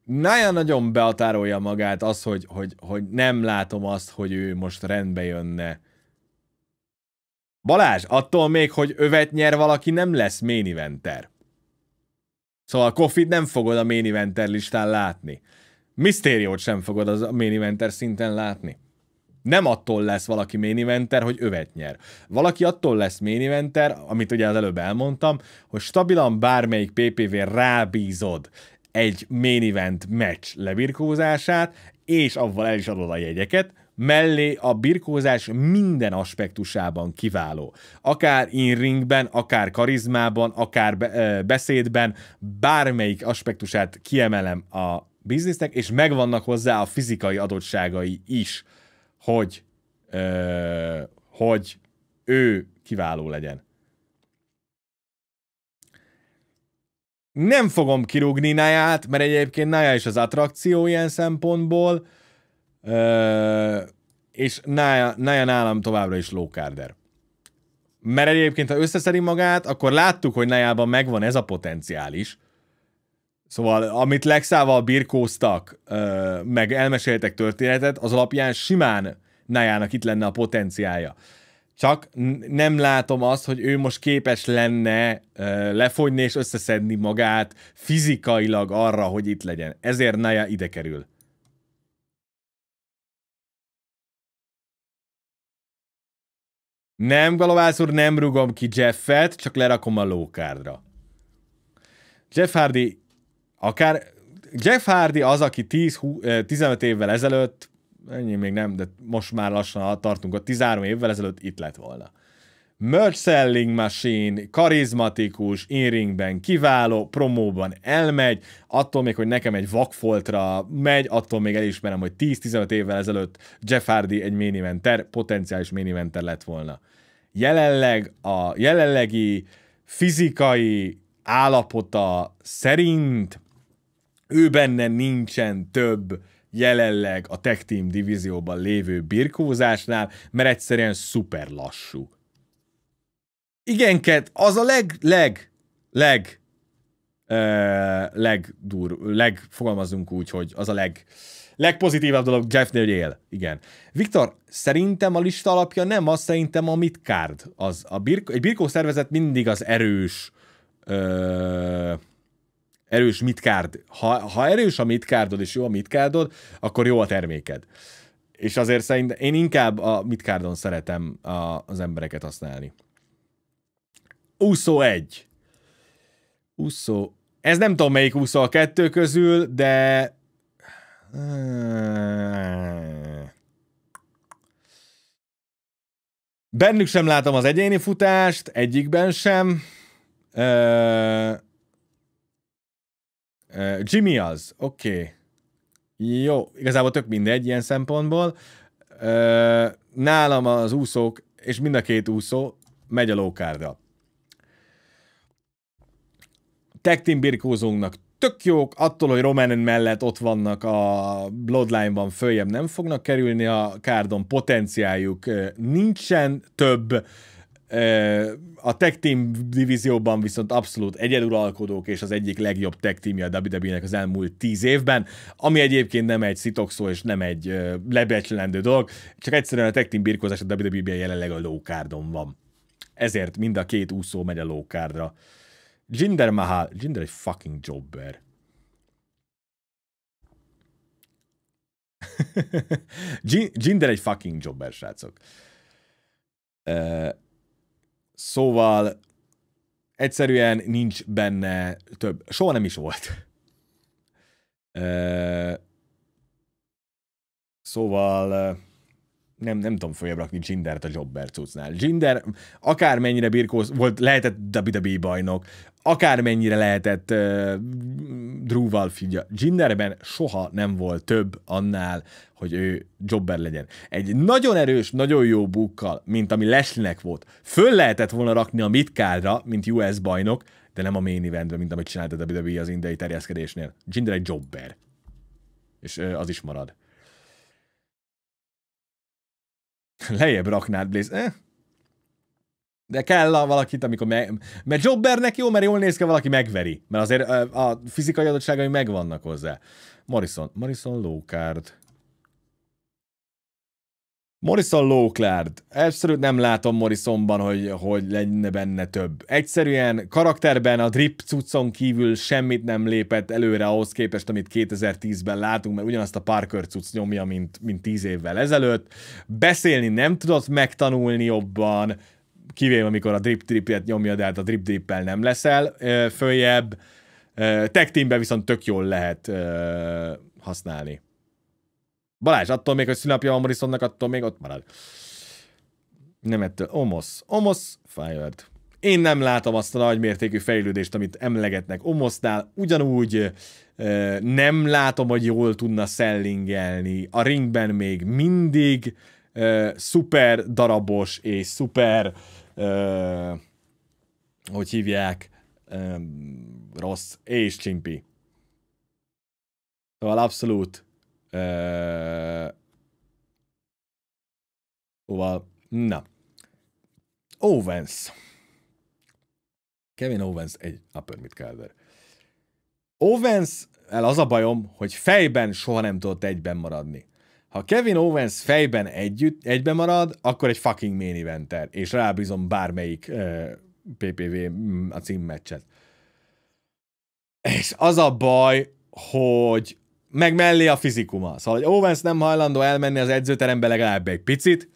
Naja nagyon beatárolja magát az, hogy, hogy, hogy nem látom azt, hogy ő most rendbe jönne. Balázs, attól még, hogy övet nyer valaki, nem lesz main eventer. Szóval kofit nem fogod a main eventer listán látni. Misztériót sem fogod az a main eventer szinten látni nem attól lesz valaki main eventer, hogy övet nyer. Valaki attól lesz main eventer, amit ugye az előbb elmondtam, hogy stabilan bármelyik PPV rábízod egy main event meccs lebirkózását, és avval el is adod a jegyeket, mellé a birkózás minden aspektusában kiváló. Akár in-ringben, akár karizmában, akár be, ö, beszédben, bármelyik aspektusát kiemelem a biznisznek, és megvannak hozzá a fizikai adottságai is hogy, ö, hogy ő kiváló legyen. Nem fogom kirúgni Náját, mert egyébként Nája is az attrakció ilyen szempontból, ö, és Nája, Nája nálam továbbra is lókárder. Mert egyébként, ha összeszedi magát, akkor láttuk, hogy Nájában megvan ez a potenciális, Szóval, amit Lexával birkóztak, meg elmeséltek történetet, az alapján simán Nájának itt lenne a potenciája. Csak nem látom azt, hogy ő most képes lenne lefogyni és összeszedni magát fizikailag arra, hogy itt legyen. Ezért nája ide kerül. Nem, Galovász úr, nem rugom ki Jeffet, csak lerakom a lókárdra. Jeff Hardy akár Jeff Hardy az, aki 10, 15 eh, évvel ezelőtt, ennyi még nem, de most már lassan tartunk, a 13 évvel ezelőtt itt lett volna. Merch selling machine, karizmatikus, inringben kiváló, promóban elmegy, attól még, hogy nekem egy vakfoltra megy, attól még elismerem, hogy 10-15 évvel ezelőtt Jeff Hardy egy main eventer, potenciális main eventer lett volna. Jelenleg a jelenlegi fizikai állapota szerint ő benne nincsen több jelenleg a Tech Team divízióban lévő birkózásnál, mert egyszerűen szuper lassú. Igen, Kat, az a leg, leg, leg, ö, dur leg, fogalmazunk úgy, hogy az a leg, legpozitívabb dolog Jeffnél, hogy él. Igen. Viktor, szerintem a lista alapja nem az, szerintem a mit card. Az a birk, egy birkó szervezet mindig az erős, ö, erős mitkárd. Ha, ha erős a mitkárdod, és jó a mitkárdod, akkor jó a terméked. És azért szerintem én inkább a mitkárdon szeretem a, az embereket használni. Úszó 1. Úszó. Ez nem tudom, melyik úszó a kettő közül, de... Bennük sem látom az egyéni futást, egyikben sem. Ö Uh, Jimmy az, oké. Okay. Jó, igazából tök mindegy ilyen szempontból. Uh, nálam az úszók, és mind a két úszó, megy a lókárda. Tech team birkózónknak tök jók, attól, hogy Romanen mellett ott vannak a Bloodline-ban, följebb nem fognak kerülni, a kárdon potenciáljuk nincsen több, a tech team divízióban viszont abszolút egyeduralkodók és az egyik legjobb tech teamja a WWE-nek az elmúlt tíz évben, ami egyébként nem egy szitokszó és nem egy lebecslendő dolog, csak egyszerűen a tech team birkózás a WWE-ben jelenleg a cardon van. Ezért mind a két úszó megy a low cardra. Jinder Mahal, Jinder egy fucking jobber. Jinder egy fucking jobber, srácok. Uh, Szóval egyszerűen nincs benne több. Soha nem is volt. Szóval nem, nem tudom följebb rakni Jindert a Jobber cuccnál. Jinder akármennyire birkóz, volt, lehetett WWE bajnok, akármennyire lehetett uh, Drew-val figya. Jinderben soha nem volt több annál, hogy ő jobber legyen. Egy nagyon erős, nagyon jó bukkal, mint ami Leslinek volt. Föl lehetett volna rakni a mitkádra, mint US bajnok, de nem a main eventben, mint amit csináltad a WWE az indiai terjeszkedésnél. Jinder egy jobber. És uh, az is marad. Lejjebb raknád, Blaze. Eh? De kell a valakit, amikor me- Mert Jobbernek jó, mert jól néz ki, valaki megveri. Mert azért eh, a fizikai adottságai megvannak hozzá. Morrison, Morrison Lowcard. Morrison Lóklárd. Abszolút nem látom Morrisonban, hogy, hogy lenne benne több. Egyszerűen karakterben a drip cuccon kívül semmit nem lépett előre ahhoz képest, amit 2010-ben látunk, mert ugyanazt a Parker cucc nyomja, mint, mint 10 évvel ezelőtt. Beszélni nem tudott megtanulni jobban, kivéve amikor a drip tripet nyomja, de hát a drip drippel nem leszel följebb. Tech viszont tök jól lehet használni. Balázs, attól még, hogy szülapja van Morrisonnak, attól még ott marad. Nem ettől. Omos. Omos fired. Én nem látom azt a nagy mértékű fejlődést, amit emlegetnek Omosnál. Ugyanúgy ö, nem látom, hogy jól tudna sellingelni. A ringben még mindig ö, szuper darabos és szuper ö, hogy hívják ö, rossz és csimpi. Szóval abszolút Uh, well, szóval, na. Owens. Kevin Owens egy upper mid -carder. Owens el az a bajom, hogy fejben soha nem tudott egyben maradni. Ha Kevin Owens fejben együtt, egyben marad, akkor egy fucking main eventer, és rábízom bármelyik uh, PPV mm, a címmeccset. És az a baj, hogy meg mellé a fizikuma. Szóval, hogy Owens nem hajlandó elmenni az edzőterembe legalább egy picit,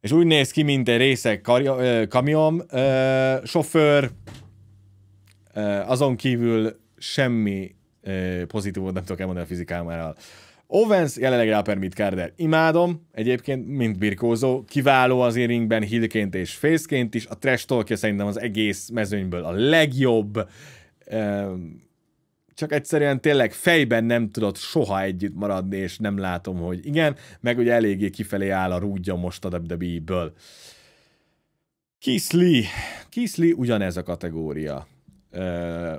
és úgy néz ki, mint egy részek kamion ö, sofőr, ö, azon kívül semmi ö, pozitívot nem tudok elmondani a fizikámáról. Owens jelenleg rá Mid Carter. Imádom, egyébként, mint birkózó, kiváló az ringben, hillként és fészként is. A trash talkja szerintem az egész mezőnyből a legjobb. Ö, csak egyszerűen tényleg fejben nem tudott soha együtt maradni, és nem látom, hogy igen, meg ugye eléggé kifelé áll a rúdja most a WWE-ből. Kisli. Kisli ugyanez a kategória. Ö,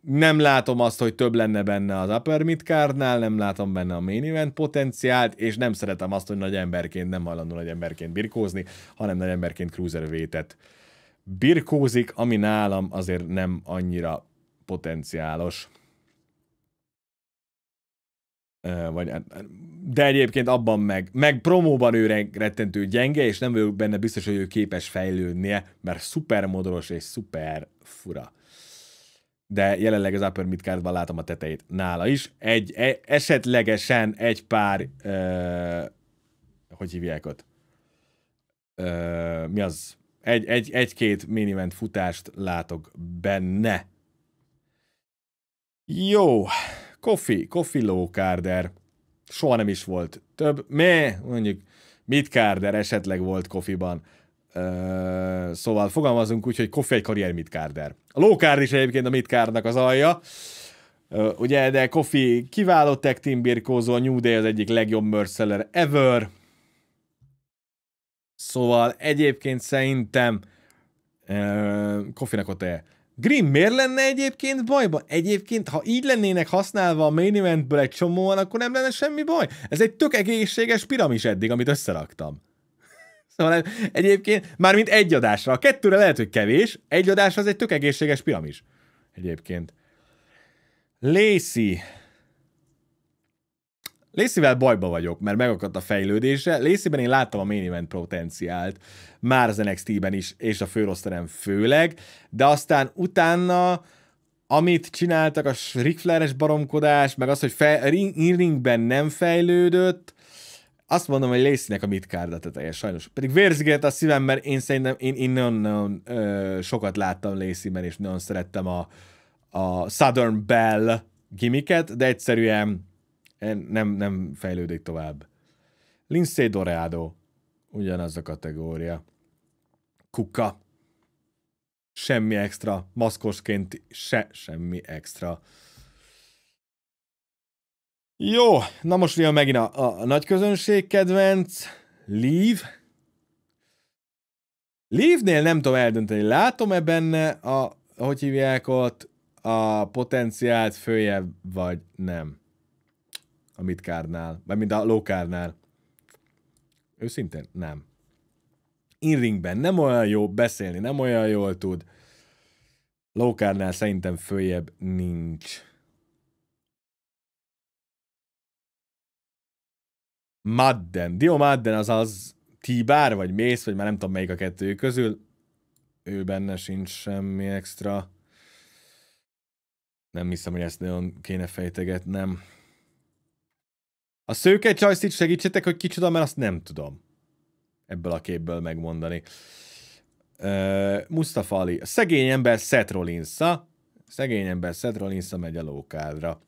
nem látom azt, hogy több lenne benne az upper mid cardnál, nem látom benne a main event potenciált, és nem szeretem azt, hogy nagy emberként, nem hajlandó nagy emberként birkózni, hanem nagy emberként cruiserweight birkózik, ami nálam azért nem annyira potenciálos vagy, hát, hát, de egyébként abban meg, meg promóban ő rettentő gyenge, és nem vagyok benne biztos, hogy ő képes fejlődnie, mert szuper modoros és szuper fura. De jelenleg az upper midcardban látom a tetejét nála is. Egy, e, esetlegesen egy pár, ö, hogy hívják ott? Ö, mi az? Egy, egy, egy-két miniment futást látok benne. Jó. Kofi, Kofi Lókárder, soha nem is volt több, me, mondjuk mit Kárder esetleg volt Kofiban. Uh, szóval fogalmazunk úgy, hogy Kofi egy karrier Kárder. A Lókárd is egyébként a mit Kárdnak az alja. Uh, ugye, de Kofi kiváló tech team birkózó, a New Day az egyik legjobb merceller ever. Szóval egyébként szerintem uh, Kofinak ott -e Grimm, miért lenne egyébként bajban? Egyébként, ha így lennének használva a main eventből egy csomóan, akkor nem lenne semmi baj. Ez egy tök egészséges piramis eddig, amit összeraktam. Szóval egyébként, mármint egy adásra. A kettőre lehet, hogy kevés, egy adásra az egy tök egészséges piramis. Egyébként. Lacey. Lészivel bajba vagyok, mert megakadt a fejlődése. Lészében én láttam a main event potenciált, már az NXT-ben is, és a főroszteren főleg, de aztán utána amit csináltak, a Ric Flair-es baromkodás, meg az, hogy fe, ring, ringben nem fejlődött, azt mondom, hogy Lacey-nek a mitkárda teteje, sajnos. Pedig vérziget a szívem, mert én szerintem én, én nagyon, nagyon ö, sokat láttam Lacey-ben, és nagyon szerettem a, a Southern Bell gimiket, de egyszerűen E, nem, nem fejlődik tovább. Lindsay Doreado, ugyanaz a kategória. Kuka. Semmi extra. Maszkosként se semmi extra. Jó, na most jön megint a, a, a nagy közönség kedvenc. Leave. Leave-nél nem tudom eldönteni. Látom-e benne a, hogy hívják ott, a potenciált följebb, vagy nem a midcardnál, vagy mint a lowcardnál. Őszintén nem. Inringben nem olyan jó beszélni, nem olyan jól tud. Lowcardnál szerintem följebb nincs. Madden. Dio Madden az az Tibár, vagy Mész, vagy már nem tudom melyik a kettő közül. Ő benne sincs semmi extra. Nem hiszem, hogy ezt nagyon kéne fejtegetnem. A szőke csajszit segítsetek, hogy kicsoda, mert azt nem tudom ebből a képből megmondani. Uh, Mustafa Ali. A szegény ember Seth rollins Szegény ember Seth rollins megy a lókádra.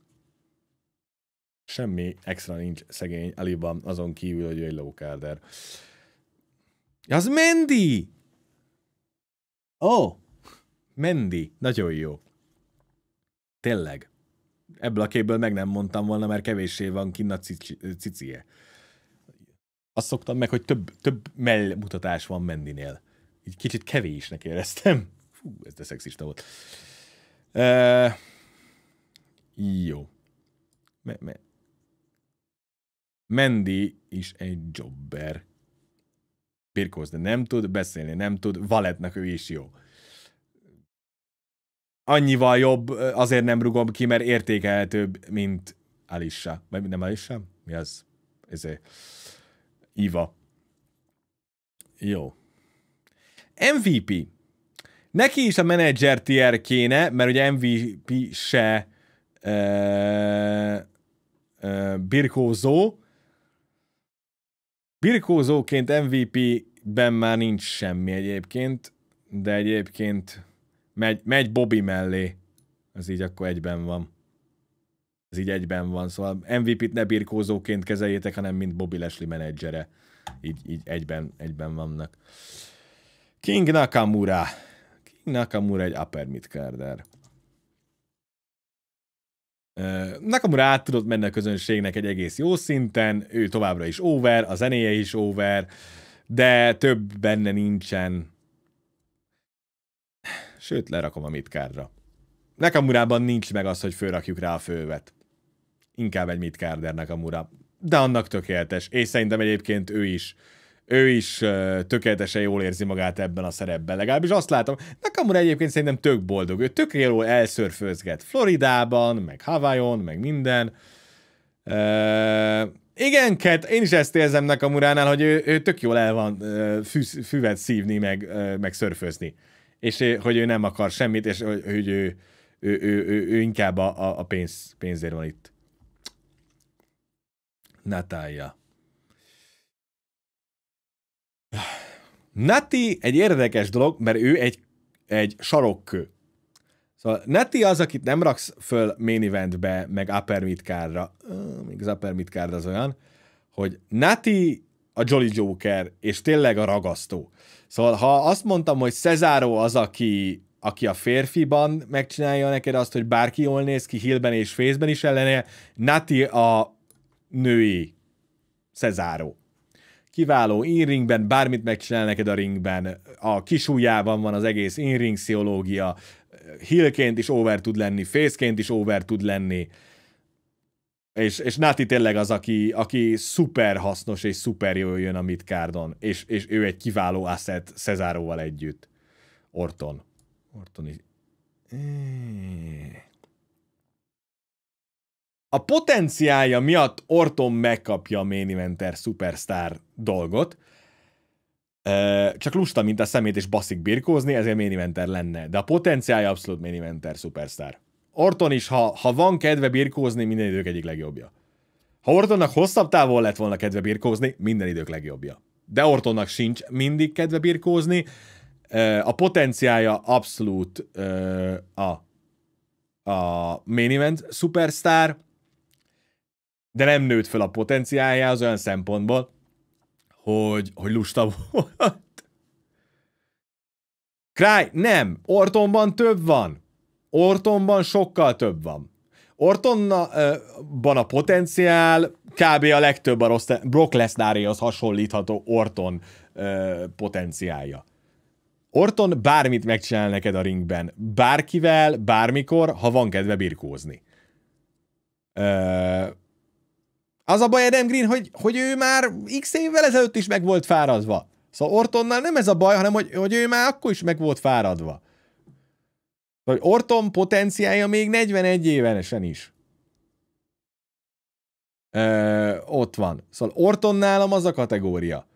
Semmi extra nincs szegény Aliban, azon kívül, hogy ő egy lókáder. Ja, az Mendi! Ó! Oh, Mendi. Nagyon jó. Tényleg ebből a képből meg nem mondtam volna, mert kevéssé van kinn a cicie. Azt szoktam meg, hogy több, több mellmutatás van Mendinél. Így kicsit kevésnek éreztem. Fú, ez de szexista volt. Uh, jó. Me, me. Mendi is egy jobber. Birkóz, de nem tud, beszélni nem tud, Valetnak ő is jó annyival jobb, azért nem rugom ki, mert értékelhetőbb, mint Alissa. Vagy nem Alissa? Mi az? Ezé. Iva. Jó. MVP. Neki is a menedzser tier kéne, mert ugye MVP se ö, ö, birkózó. Birkózóként MVP-ben már nincs semmi egyébként, de egyébként megy, megy Bobby mellé. Ez így akkor egyben van. Ez így egyben van. Szóval MVP-t ne birkózóként kezeljétek, hanem mint Bobby Leslie menedzsere. Így, így egyben, egyben vannak. King Nakamura. King Nakamura egy upper mid -carder. Nakamura át tudott menni a közönségnek egy egész jó szinten, ő továbbra is over, a zenéje is over, de több benne nincsen Sőt, lerakom a midcardra. urában nincs meg az, hogy fölrakjuk rá a fővet. Inkább egy a mura. De annak tökéletes. És szerintem egyébként ő is ő is uh, tökéletesen jól érzi magát ebben a szerepben, legalábbis azt látom. Nakamura egyébként szerintem tök boldog, ő tök jól elszörfőzget Floridában, meg Hawaiion, meg minden. Uh, igen, Kat, én is ezt érzem uránál, hogy ő, ő tök jól el van uh, fű, füvet szívni, meg, uh, meg szörfözni és hogy ő nem akar semmit, és hogy, ő, ő, ő, ő, ő inkább a, a pénz, pénzért van itt. Natália. Nati egy érdekes dolog, mert ő egy, egy sarokkő. Szóval Nati az, akit nem raksz föl main eventbe, meg upper mid cardra. Még az upper mid card az olyan, hogy Nati a Jolly Joker, és tényleg a ragasztó. Szóval ha azt mondtam, hogy Cezáró az, aki, aki a férfiban megcsinálja neked azt, hogy bárki jól néz ki, hílben és fészben is ellene, Nati a női Cezáró. Kiváló inringben, bármit megcsinál neked a ringben, a kisújában van az egész inring sziológia, hillként is over tud lenni, fészként is over tud lenni, és, és Náti tényleg az, aki, aki szuper hasznos és szuper jól jön a midcardon, és, és ő egy kiváló asset Cezáróval együtt. Orton. Orton is. A potenciája miatt Orton megkapja a Main Eventer Superstar dolgot, csak lusta, mint a szemét, és baszik birkózni, ezért Main Eventer lenne. De a potenciája abszolút Main Eventer Superstar. Orton is, ha, ha van kedve birkózni, minden idők egyik legjobbja. Ha Ortonnak hosszabb távol lett volna kedve birkózni, minden idők legjobbja. De Ortonnak sincs mindig kedve birkózni. A potenciája abszolút a, a main event superstar, de nem nőtt fel a potenciája az olyan szempontból, hogy, hogy lusta volt. Kráj, nem, Ortonban több van. Ortonban sokkal több van. Ortonban a potenciál kb. a legtöbb a rossz, Brock az hasonlítható Orton potenciálja. Orton bármit megcsinál neked a ringben, bárkivel, bármikor, ha van kedve birkózni. Ö, az a baj Adam Green, hogy, hogy ő már x évvel ezelőtt is meg volt fáradva. Szóval Ortonnal nem ez a baj, hanem hogy, hogy ő már akkor is meg volt fáradva. Vagy Orton potenciája még 41 évenesen is. Ö, ott van. Szóval Orton nálam az a kategória.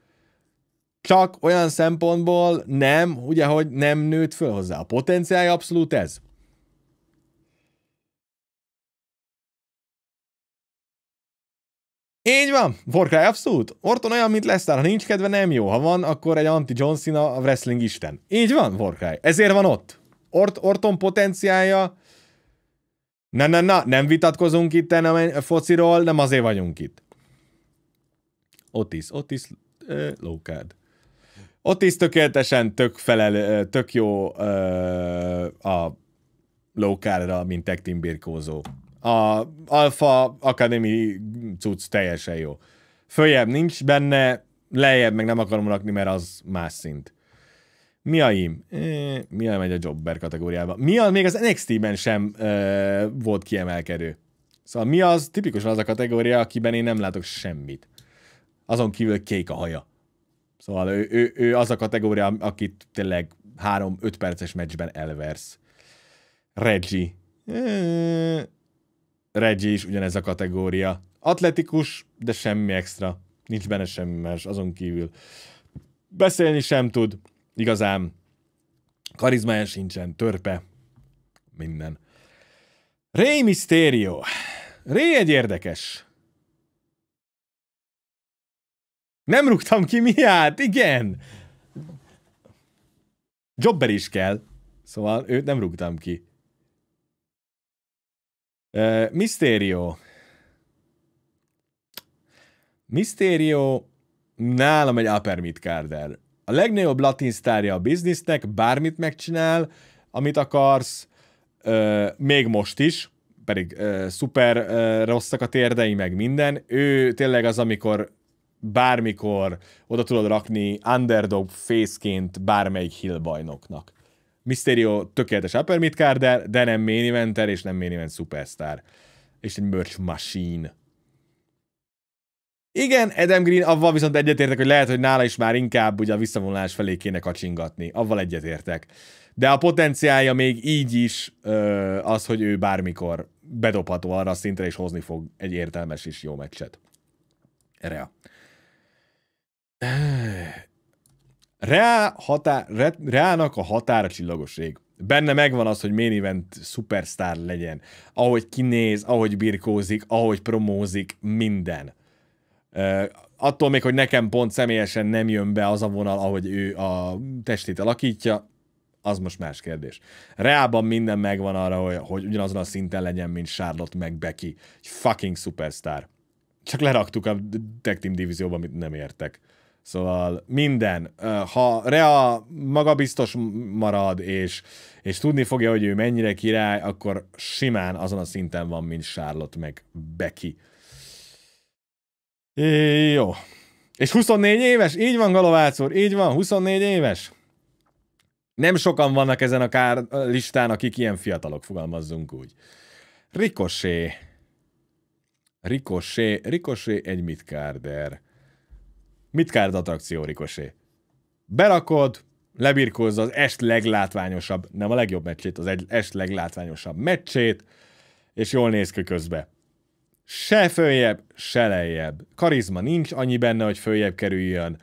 Csak olyan szempontból nem, ugye, hogy nem nőtt föl hozzá. A potenciája abszolút ez. Így van, Warcry abszolút. Orton olyan, mint Lesnar, ha nincs kedve, nem jó. Ha van, akkor egy anti John Cena a wrestling isten. Így van, Warcry. Ezért van ott. Ort, Orton potenciája, na, na, na, nem vitatkozunk itt nem a fociról, nem azért vagyunk itt. Otis, Otis, eh, lókád. Otis tökéletesen tök felel, tök jó uh, a lókárra, mint tech team birkózó. A Alpha Academy cucc teljesen jó. Följebb nincs benne, lejjebb meg nem akarom rakni, mert az más szint. Miaim, Mi a megy a jobber kategóriába. a, még az NXT-ben sem ö, volt kiemelkedő. Szóval mi az tipikusan az a kategória, akiben én nem látok semmit. Azon kívül kék a haja. Szóval ő, ő, ő az a kategória, akit tényleg 3-5 perces meccsben elversz. Reggie. Eee, Reggie is ugyanez a kategória. Atletikus, de semmi extra. Nincs benne semmi más azon kívül. Beszélni sem tud, Igazán karizmája sincsen, törpe, minden. Ray Mysterio. Ray egy érdekes. Nem rúgtam ki miát, igen. Jobber is kell. Szóval őt nem rúgtam ki. Uh, Mysterio. Mysterio nálam egy upper mid carder. A legnagyobb latin sztárja a biznisznek, bármit megcsinál, amit akarsz, ö, még most is, pedig ö, szuper ö, rosszak a térdei, meg minden. Ő tényleg az, amikor bármikor oda tudod rakni underdog fészként bármelyik hill bajnoknak. Mysterio tökéletes upper midcarder, de nem main eventer, és nem main event superstar. És egy merch machine. Igen, Adam Green, avval viszont egyetértek, hogy lehet, hogy nála is már inkább ugye a visszavonulás felé kéne kacsingatni. Avval egyetértek. De a potenciálja még így is ö, az, hogy ő bármikor bedobható arra a szintre, és hozni fog egy értelmes és jó meccset. Rea. Rea határ, Re, Reának a határa csillagoség. rég. Benne megvan az, hogy main event szupersztár legyen. Ahogy kinéz, ahogy birkózik, ahogy promózik, minden. Attól még, hogy nekem pont személyesen nem jön be az a vonal, ahogy ő a testét alakítja, az most más kérdés. Reában minden megvan arra, hogy, hogy ugyanazon a szinten legyen, mint Charlotte meg Becky. Egy fucking superstar. Csak leraktuk a Tech team divízióba, amit nem értek. Szóval minden. Ha Rea magabiztos marad, és, és tudni fogja, hogy ő mennyire király, akkor simán azon a szinten van, mint Charlotte meg Becky. É, jó. És 24 éves? Így van, Galovác úr, így van, 24 éves. Nem sokan vannak ezen a kár listán, akik ilyen fiatalok, fogalmazzunk úgy. Rikosé. Rikosé. Rikosé egy mitkárder. Mitkárd attrakció, Rikosé. Berakod, lebirkózz az est leglátványosabb, nem a legjobb meccsét, az egy est leglátványosabb meccsét, és jól néz ki közbe se följebb, se lejjebb. Karizma nincs annyi benne, hogy följebb kerüljön.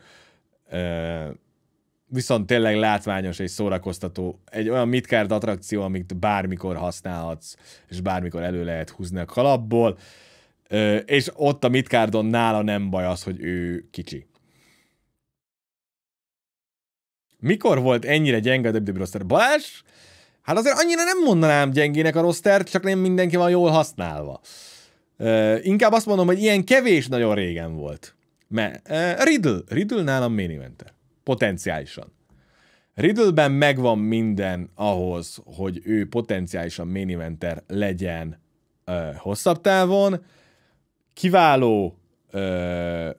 Ö, viszont tényleg látványos és szórakoztató. Egy olyan mitkárt attrakció, amit bármikor használhatsz, és bármikor elő lehet húzni a kalapból. Ö, és ott a mitkárdon nála nem baj az, hogy ő kicsi. Mikor volt ennyire gyenge a WWE roster? Balázs? Hát azért annyira nem mondanám gyengének a roster, csak nem mindenki van jól használva. Ö, inkább azt mondom, hogy ilyen kevés nagyon régen volt. Mert uh, Riddle, Riddle nálam main eventer. Potenciálisan. Riddleben megvan minden ahhoz, hogy ő potenciálisan main eventer legyen uh, hosszabb távon. Kiváló uh,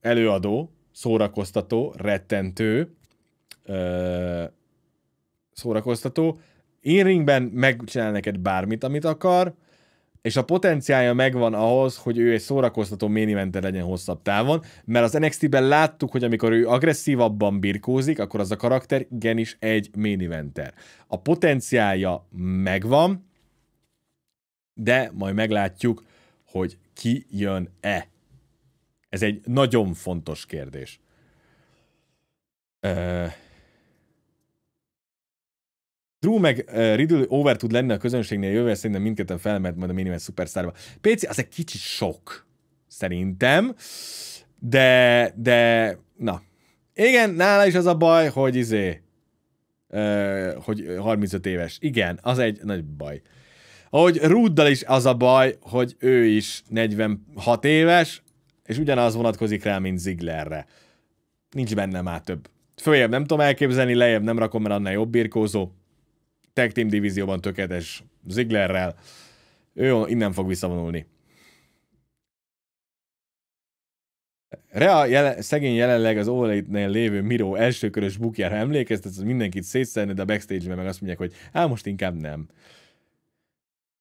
előadó, szórakoztató, rettentő, uh, szórakoztató. Inringben megcsinál neked bármit, amit akar, és a potenciálja megvan ahhoz, hogy ő egy szórakoztató main legyen hosszabb távon, mert az NXT-ben láttuk, hogy amikor ő agresszívabban birkózik, akkor az a karakter igenis egy main eventer. A potenciálja megvan, de majd meglátjuk, hogy ki jön-e. Ez egy nagyon fontos kérdés. Uh, Drew meg uh, Riddle over tud lenni a közönségnél jövő, szerintem mindketten felmert majd a minimum szuperszárba. Péci, az egy kicsit sok, szerintem, de, de, na. Igen, nála is az a baj, hogy izé, uh, hogy 35 éves. Igen, az egy nagy baj. Ahogy Ruddal is az a baj, hogy ő is 46 éves, és ugyanaz vonatkozik rá, mint Ziglerre. Nincs benne már több. Följebb nem tudom elképzelni, lejjebb nem rakom, mert annál jobb birkózó tag team divízióban tökéletes Zigglerrel. Ő innen fog visszavonulni. Rea jele, szegény jelenleg az olaid nél lévő Miro elsőkörös bukjára emlékeztet, az mindenkit szétszerne, de a backstage-ben meg azt mondják, hogy á, most inkább nem.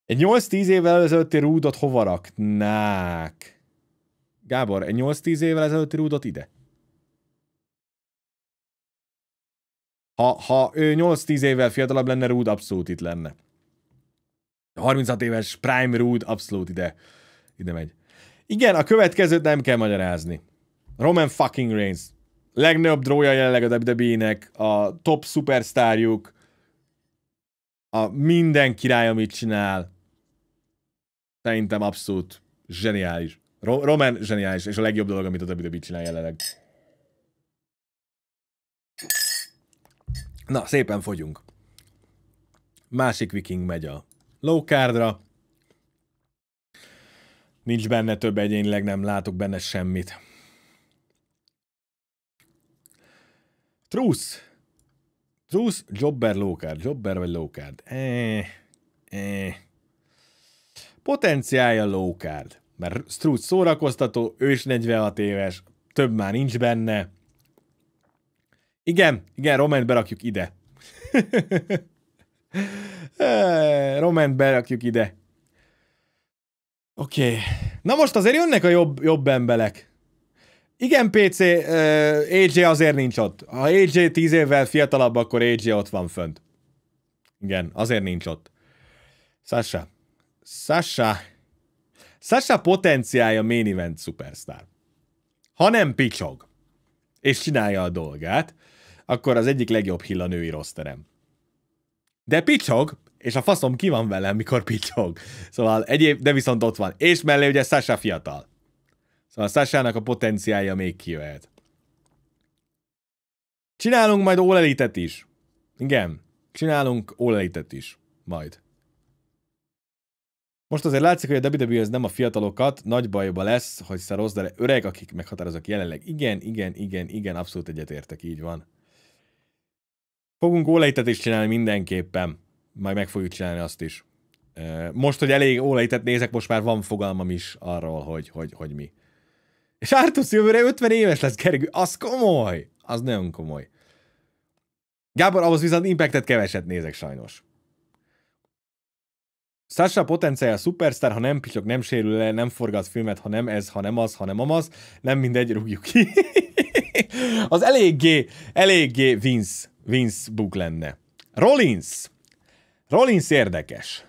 Egy 8-10 évvel ezelőtti rúdot hova raknák? Gábor, egy 8-10 évvel ezelőtti rúdot ide? Ha, ha ő 8-10 évvel fiatalabb lenne, Rude abszolút itt lenne. 36 éves Prime Rude abszolút ide, ide megy. Igen, a következőt nem kell magyarázni. Roman fucking Reigns. Legnagyobb drója jelenleg a WWE-nek, a top szupersztárjuk, a minden király, amit csinál, szerintem abszolút zseniális. Roman zseniális, és a legjobb dolog, amit a WWE csinál jelenleg. Na, szépen fogyunk. Másik viking megy a low cardra. Nincs benne több egyénileg, nem látok benne semmit. Trusz! Trusz, jobber, low card. Jobber vagy low card? Eh, eh. Potenciálja low card. Mert Struth szórakoztató, ő is 46 éves, több már nincs benne. Igen, igen, Roman berakjuk ide. Roman berakjuk ide. Oké. Okay. Na most azért jönnek a jobb, jobb emberek. Igen, PC, uh, eh, AJ azért nincs ott. Ha AJ 10 évvel fiatalabb, akkor AJ ott van fönt. Igen, azért nincs ott. Sasha. Sasha. Sasha potenciálja main event superstar. Ha nem picsog, és csinálja a dolgát, akkor az egyik legjobb hill a női rosterem. De picsog, és a faszom ki van velem, mikor picsog. Szóval egyéb, de viszont ott van. És mellé ugye Sasha fiatal. Szóval Sasza-nak a potenciálja még kijöhet. Csinálunk majd All is. Igen, csinálunk All is. Majd. Most azért látszik, hogy a WWE ez nem a fiatalokat, nagy bajba lesz, hogy szerozd, de öreg, akik meghatározok jelenleg. Igen, igen, igen, igen, abszolút egyetértek, így van. Fogunk is csinálni mindenképpen. Majd meg fogjuk csinálni azt is. Most, hogy elég ólejtet nézek, most már van fogalmam is arról, hogy, hogy, hogy mi. És Artus jövőre 50 éves lesz, Gergő. Az komoly. Az nagyon komoly. Gábor, ahhoz viszont Impactet keveset nézek sajnos. Sasha potenciál szupersztár, ha nem pislog, nem sérül le, nem forgat filmet, ha nem ez, ha nem az, ha nem amaz, nem mindegy, rúgjuk ki. az eléggé, eléggé Vince Vince Book lenne. Rollins! Rollins érdekes.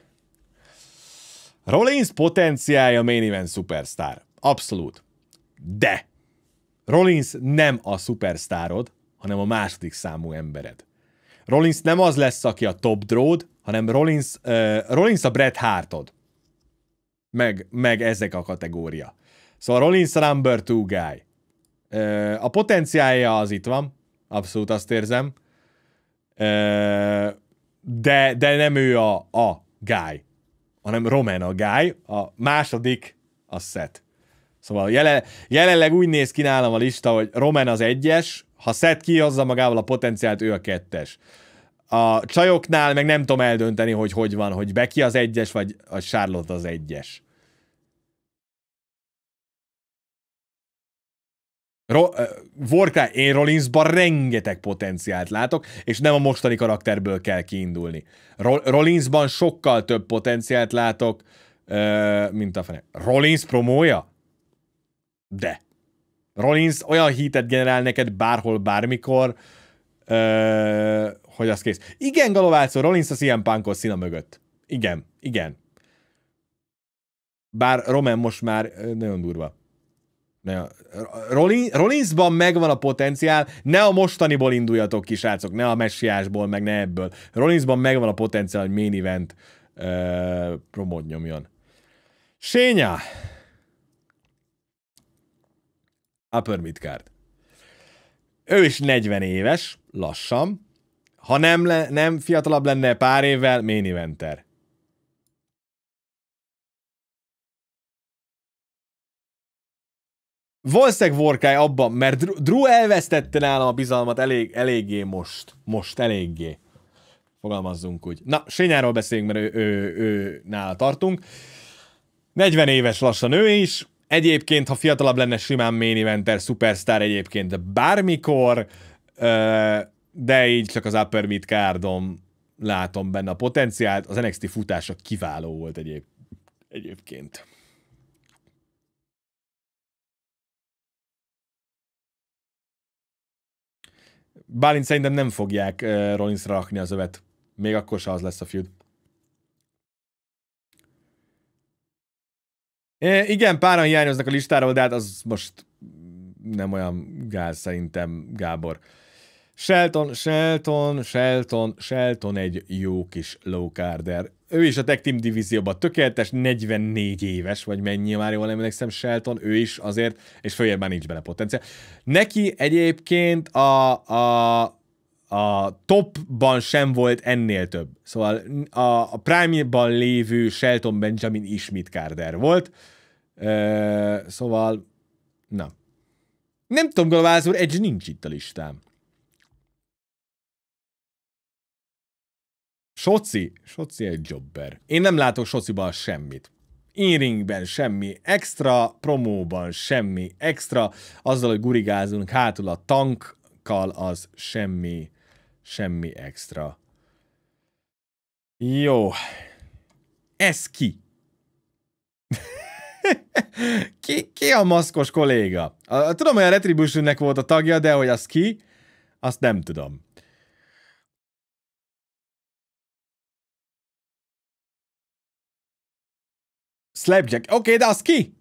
Rollins potenciája main event superstar. Abszolút. De Rollins nem a superstárod, hanem a második számú embered. Rollins nem az lesz, aki a top dród, hanem Rollins, uh, Rollins a Bret Hartod. Meg, meg ezek a kategória. Szóval Rollins a number two guy. Uh, a potenciálja az itt van, abszolút azt érzem de, de nem ő a, a guy, hanem Roman a guy, a második a set Szóval jelen, jelenleg úgy néz ki nálam a lista, hogy Roman az egyes, ha Seth kihozza magával a potenciált, ő a kettes. A csajoknál meg nem tudom eldönteni, hogy hogy van, hogy Becky az egyes, vagy a Charlotte az egyes. Ro- Warcry, én Rollinsban rengeteg potenciált látok, és nem a mostani karakterből kell kiindulni. Ro- Rollinsban sokkal több potenciált látok, euh, mint a fene. Rollins promója? De. Rollins olyan hitet generál neked bárhol, bármikor, euh, hogy az kész. Igen, Galovácó, Rollins a ilyen Punkos szína mögött. Igen, igen. Bár Roman most már nagyon durva. Rollins, Rollinsban megvan a potenciál, ne a mostaniból induljatok ki, srácok, ne a messiásból, meg ne ebből. Rollinsban megvan a potenciál, hogy main event uh, promód nyomjon. Sénya! Upper Midcard. Ő is 40 éves, lassan. Ha nem, le, nem fiatalabb lenne pár évvel, main eventer. Valószínűleg vorkáj abban, mert Drew elvesztette nálam a bizalmat elég, eléggé most. Most eléggé. Fogalmazzunk úgy. Na, Sényáról beszéljünk, mert ő, ő, ő nála tartunk. 40 éves lassan ő is. Egyébként, ha fiatalabb lenne, simán main eventer, superstar egyébként bármikor, de így csak az upper mid kárdom látom benne a potenciált. Az NXT futása kiváló volt egyéb, egyébként. Bálint szerintem nem fogják uh, Rollinsra rakni az övet. Még akkor se az lesz a feud. É, igen, páran hiányoznak a listáról, de hát az most nem olyan gáz szerintem, Gábor. Shelton, Shelton, Shelton, Shelton egy jó kis lowcarder ő is a Tech Team divízióban tökéletes, 44 éves, vagy mennyi már jól emlékszem, Shelton, ő is azért, és följebb már nincs bele potenciál. Neki egyébként a, a, a topban sem volt ennél több. Szóval a, a prime-ban lévő Shelton Benjamin is mit Carter volt. Ö, szóval, na. Nem tudom, Galváz úr, nincs itt a listám. Soci, Soci egy jobber. Én nem látok Sociban semmit. Inringben semmi extra, promóban semmi extra, azzal, hogy gurigázunk hátul a tankkal, az semmi, semmi extra. Jó. Ez ki? ki, ki a maszkos kolléga? A, tudom, hogy a Retributionnek volt a tagja, de hogy az ki, azt nem tudom. Slapjack. Oké, okay, de az ki?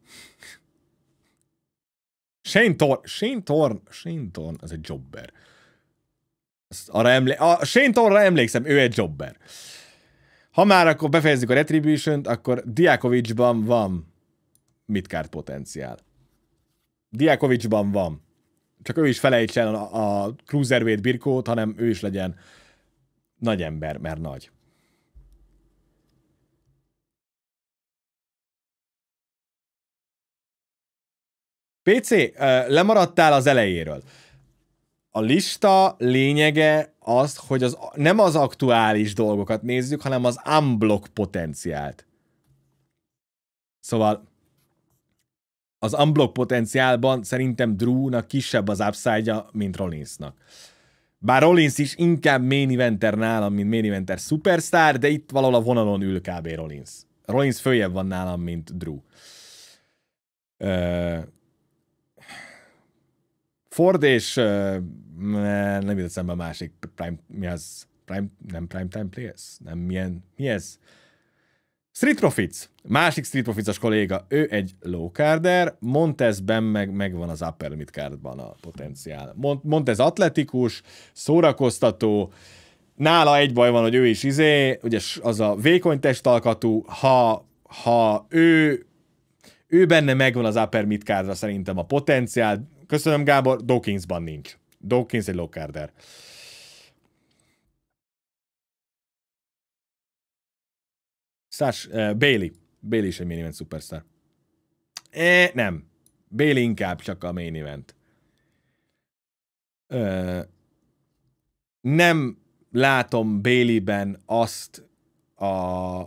Shane Thorn. Shane Thorn. Shane Thorn. Az egy jobber. arra emlé a Shane Thornra emlékszem, ő egy jobber. Ha már akkor befejezzük a retribution akkor Diakovicsban van midcard potenciál. Diakovicsban van. Csak ő is felejtsen a, a cruiserweight birkót, hanem ő is legyen nagy ember, mert nagy. PC, lemaradtál az elejéről. A lista lényege az, hogy az, nem az aktuális dolgokat nézzük, hanem az unblock potenciált. Szóval az unblock potenciálban szerintem Drew-nak kisebb az upside mint Rollinsnak. Bár Rollins is inkább main eventer nálam, mint main eventer superstar, de itt valahol a vonalon ül kb. Rollins. Rollins följebb van nálam, mint Drew. Ö, Ford és nem jut eszembe a másik Prime, mi az? Prime, nem Prime Time Players? Nem, milyen, mi ez? Street Profits. Másik Street Profits-as kolléga, ő egy low carder, Montezben meg, megvan az upper cardban a potenciál. Mont, Montez atletikus, szórakoztató, nála egy baj van, hogy ő is izé, ugye az a vékony testalkatú, ha, ha ő ő benne megvan az upper mid szerintem a potenciál, Köszönöm, Gábor. Dawkinsban nincs. Dawkins egy low Szás, uh, eh, Bailey. Bailey is egy main event superstar. E, nem. Bailey inkább csak a main event. Uh, nem látom Bailey-ben azt a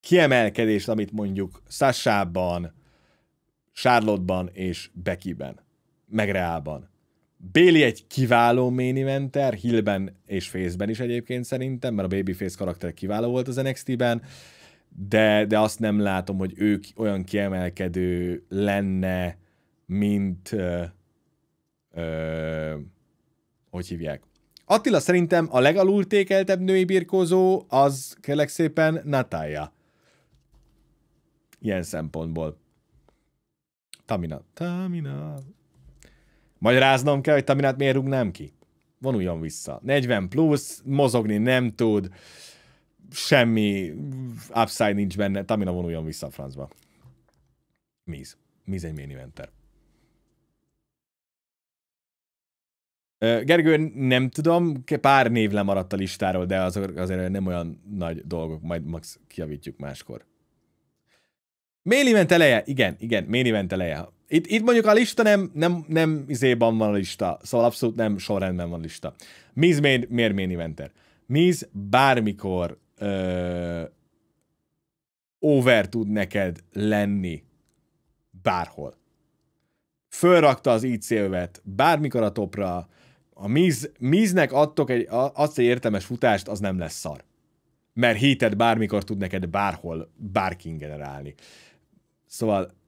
kiemelkedést, amit mondjuk Sasában, Charlotte-ban és Becky-ben, meg Reálban. Béli egy kiváló méni eventer, Hillben és Face-ben is egyébként szerintem, mert a Babyface karakter kiváló volt az NXT-ben, de, de azt nem látom, hogy ők olyan kiemelkedő lenne, mint ö, ö, hogy hívják? Attila szerintem a legalultékeltebb női birkózó az kérlek szépen Natália. Ilyen szempontból. Tamina. Tamina. Magyaráznom kell, hogy Taminát miért rúgnám ki? Vonuljon vissza. 40 plusz, mozogni nem tud, semmi upside nincs benne. Tamina vonuljon vissza a francba. Miz. Miz egy main eventer. Gergő, nem tudom, pár név lemaradt a listáról, de azok azért nem olyan nagy dolgok, majd max kiavítjuk máskor. Main event eleje, igen, igen, main event eleje. Itt, itt mondjuk a lista nem, nem, nem izéban van a lista, szóval abszolút nem sorrendben van a lista. Miz main, miért main eventer? Miz bármikor ö, over tud neked lenni bárhol. Fölrakta az IC-övet bármikor a topra, a Miz, Miznek adtok egy, azt egy értelmes futást, az nem lesz szar. Mert hitet bármikor tud neked bárhol, bárkin generálni. Szóval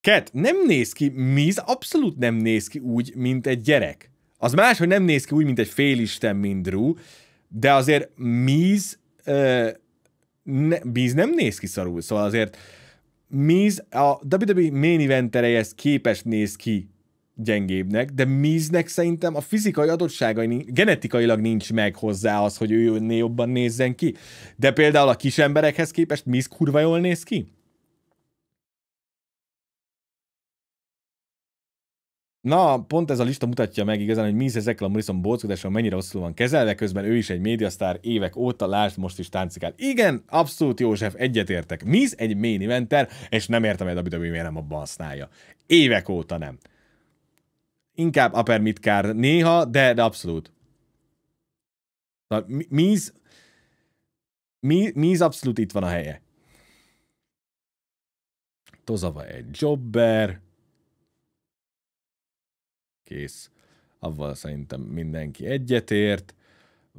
Ket, nem néz ki, Miz abszolút nem néz ki úgy, mint egy gyerek. Az más, hogy nem néz ki úgy, mint egy félisten, mint Drew, de azért Miz, uh, ne, Miz nem néz ki szarul, szóval azért Miz a WWE main event képes néz ki gyengébbnek, de Miznek szerintem a fizikai adottságai, genetikailag nincs meg hozzá az, hogy ő önnél jobban nézzen ki. De például a kis emberekhez képest Miz kurva jól néz ki. Na, pont ez a lista mutatja meg igazán, hogy Miz ezekkel a Morrison bolckodáson mennyire rosszul van kezelve, közben ő is egy médiasztár évek óta, lásd, most is táncikál. Igen, abszolút József, egyetértek. Miz egy main eventer, és nem értem, hogy a WWE nem abban használja. Évek óta nem inkább upper midcard néha, de, de abszolút. Na, Míz Miz, abszolút itt van a helye. Tozava egy jobber. Kész. Avval szerintem mindenki egyetért.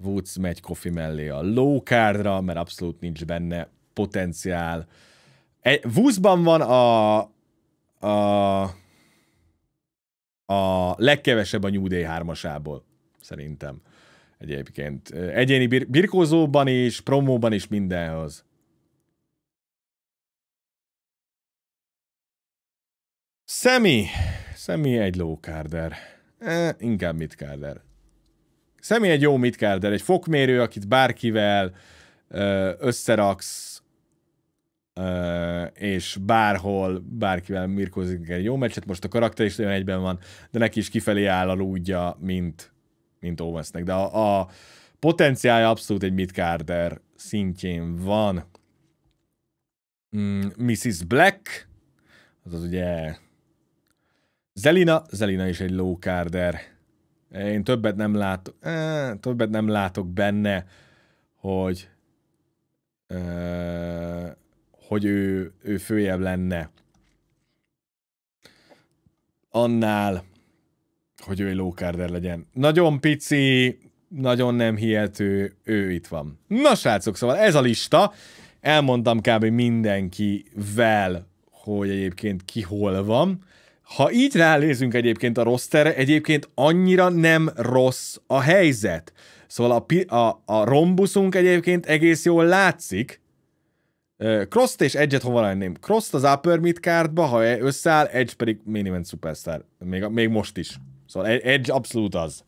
Woods megy Kofi mellé a low cardra, mert abszolút nincs benne potenciál. E, van a, a a legkevesebb a New Day 3 szerintem egyébként. Egyéni bir- birkózóban is, promóban is mindenhoz. Szemi. Szemi egy low carder. Eh, inkább mit carder. Szemi egy jó mit carder, egy fokmérő, akit bárkivel összeraksz, és bárhol, bárkivel mirkózik egy jó meccset, most a karakter is nagyon egyben van, de neki is kifelé áll a lúdja, mint, mint Owensnek. De a, a potenciálja abszolút egy midcarder szintjén van. Mrs. Mm, Black, az az ugye Zelina, Zelina is egy low carder. Én többet nem látok, eh, többet nem látok benne, hogy eh, hogy ő, ő főjebb lenne annál, hogy ő egy lókárder legyen. Nagyon pici, nagyon nem hihető, ő itt van. Na srácok, szóval ez a lista. Elmondtam kb. mindenkivel, hogy egyébként ki hol van. Ha így ránézünk egyébként a rosterre, egyébként annyira nem rossz a helyzet. Szóval a, a, a rombuszunk egyébként egész jól látszik, Cross-t és egyet hova lenném? Cross-t az upper mid kártba, ha e- összeáll, Edge pedig main event superstar. Még, még most is. Szóval e- Edge abszolút az.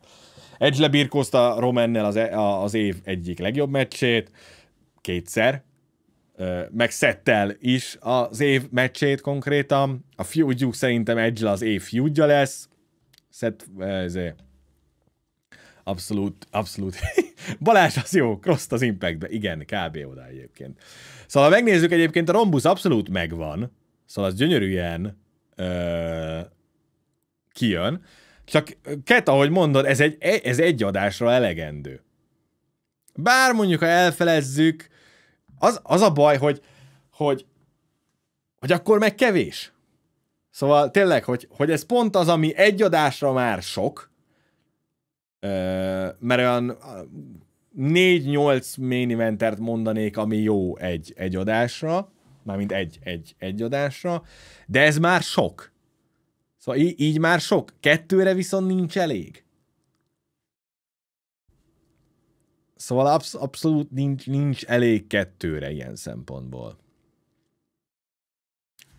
Edge lebírkózta Romennel az, e- az év egyik legjobb meccsét, kétszer, meg Settel is az év meccsét konkrétan. A feudjuk szerintem Edge az év feudja lesz. Szett, ezért Abszolút, abszolút. Balázs az jó, Cross az Impactbe. Igen, kb. oda egyébként. Szóval ha megnézzük egyébként, a Rombus abszolút megvan, szóval az gyönyörűen ö, kijön, csak Ket, ahogy mondod, ez egy, e, ez egy adásra elegendő. Bár mondjuk, ha elfelezzük, az, az a baj, hogy, hogy, hogy akkor meg kevés. Szóval tényleg, hogy, hogy ez pont az, ami egy adásra már sok, mert olyan 4-8 main eventert mondanék, ami jó egy, egy adásra, mármint egy, egy, egy adásra, de ez már sok. Szóval így, így már sok. Kettőre viszont nincs elég. Szóval absz- abszolút nincs, nincs elég kettőre ilyen szempontból.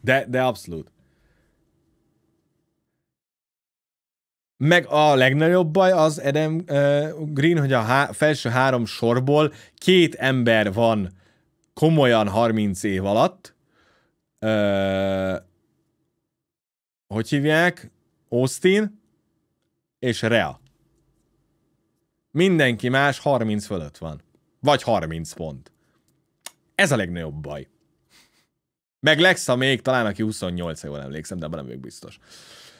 De, de abszolút. Meg a legnagyobb baj az Adam Green, hogy a há- felső három sorból két ember van komolyan 30 év alatt. Uh, hogy hívják? Austin és Rea. Mindenki más 30 fölött van. Vagy 30 pont. Ez a legnagyobb baj. Meg Lexa még talán, aki 28 jól emlékszem, de abban nem vagyok biztos.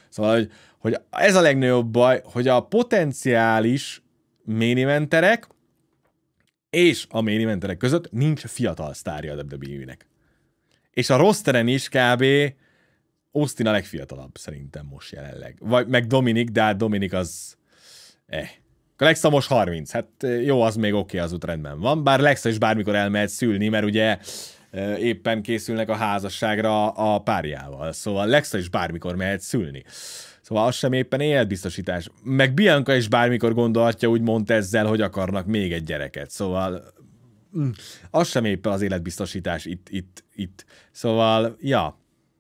Szóval, hogy, hogy ez a legnagyobb baj, hogy a potenciális ménimenterek és a ménimenterek között nincs fiatal sztárja a WWE-nek. És a rossz teren is kb. Austin a legfiatalabb szerintem most jelenleg. Vagy meg Dominik, de hát Dominik az... Eh. A most 30, hát eh, jó, az még oké, okay, az út rendben van. Bár Lexa is bármikor elmehet szülni, mert ugye eh, éppen készülnek a házasságra a párjával. Szóval Lexa is bármikor mehet szülni. Szóval az sem éppen életbiztosítás. Meg Bianca is bármikor gondolhatja, úgy mondta ezzel, hogy akarnak még egy gyereket. Szóval mm, az sem éppen az életbiztosítás itt, itt, itt. Szóval, ja,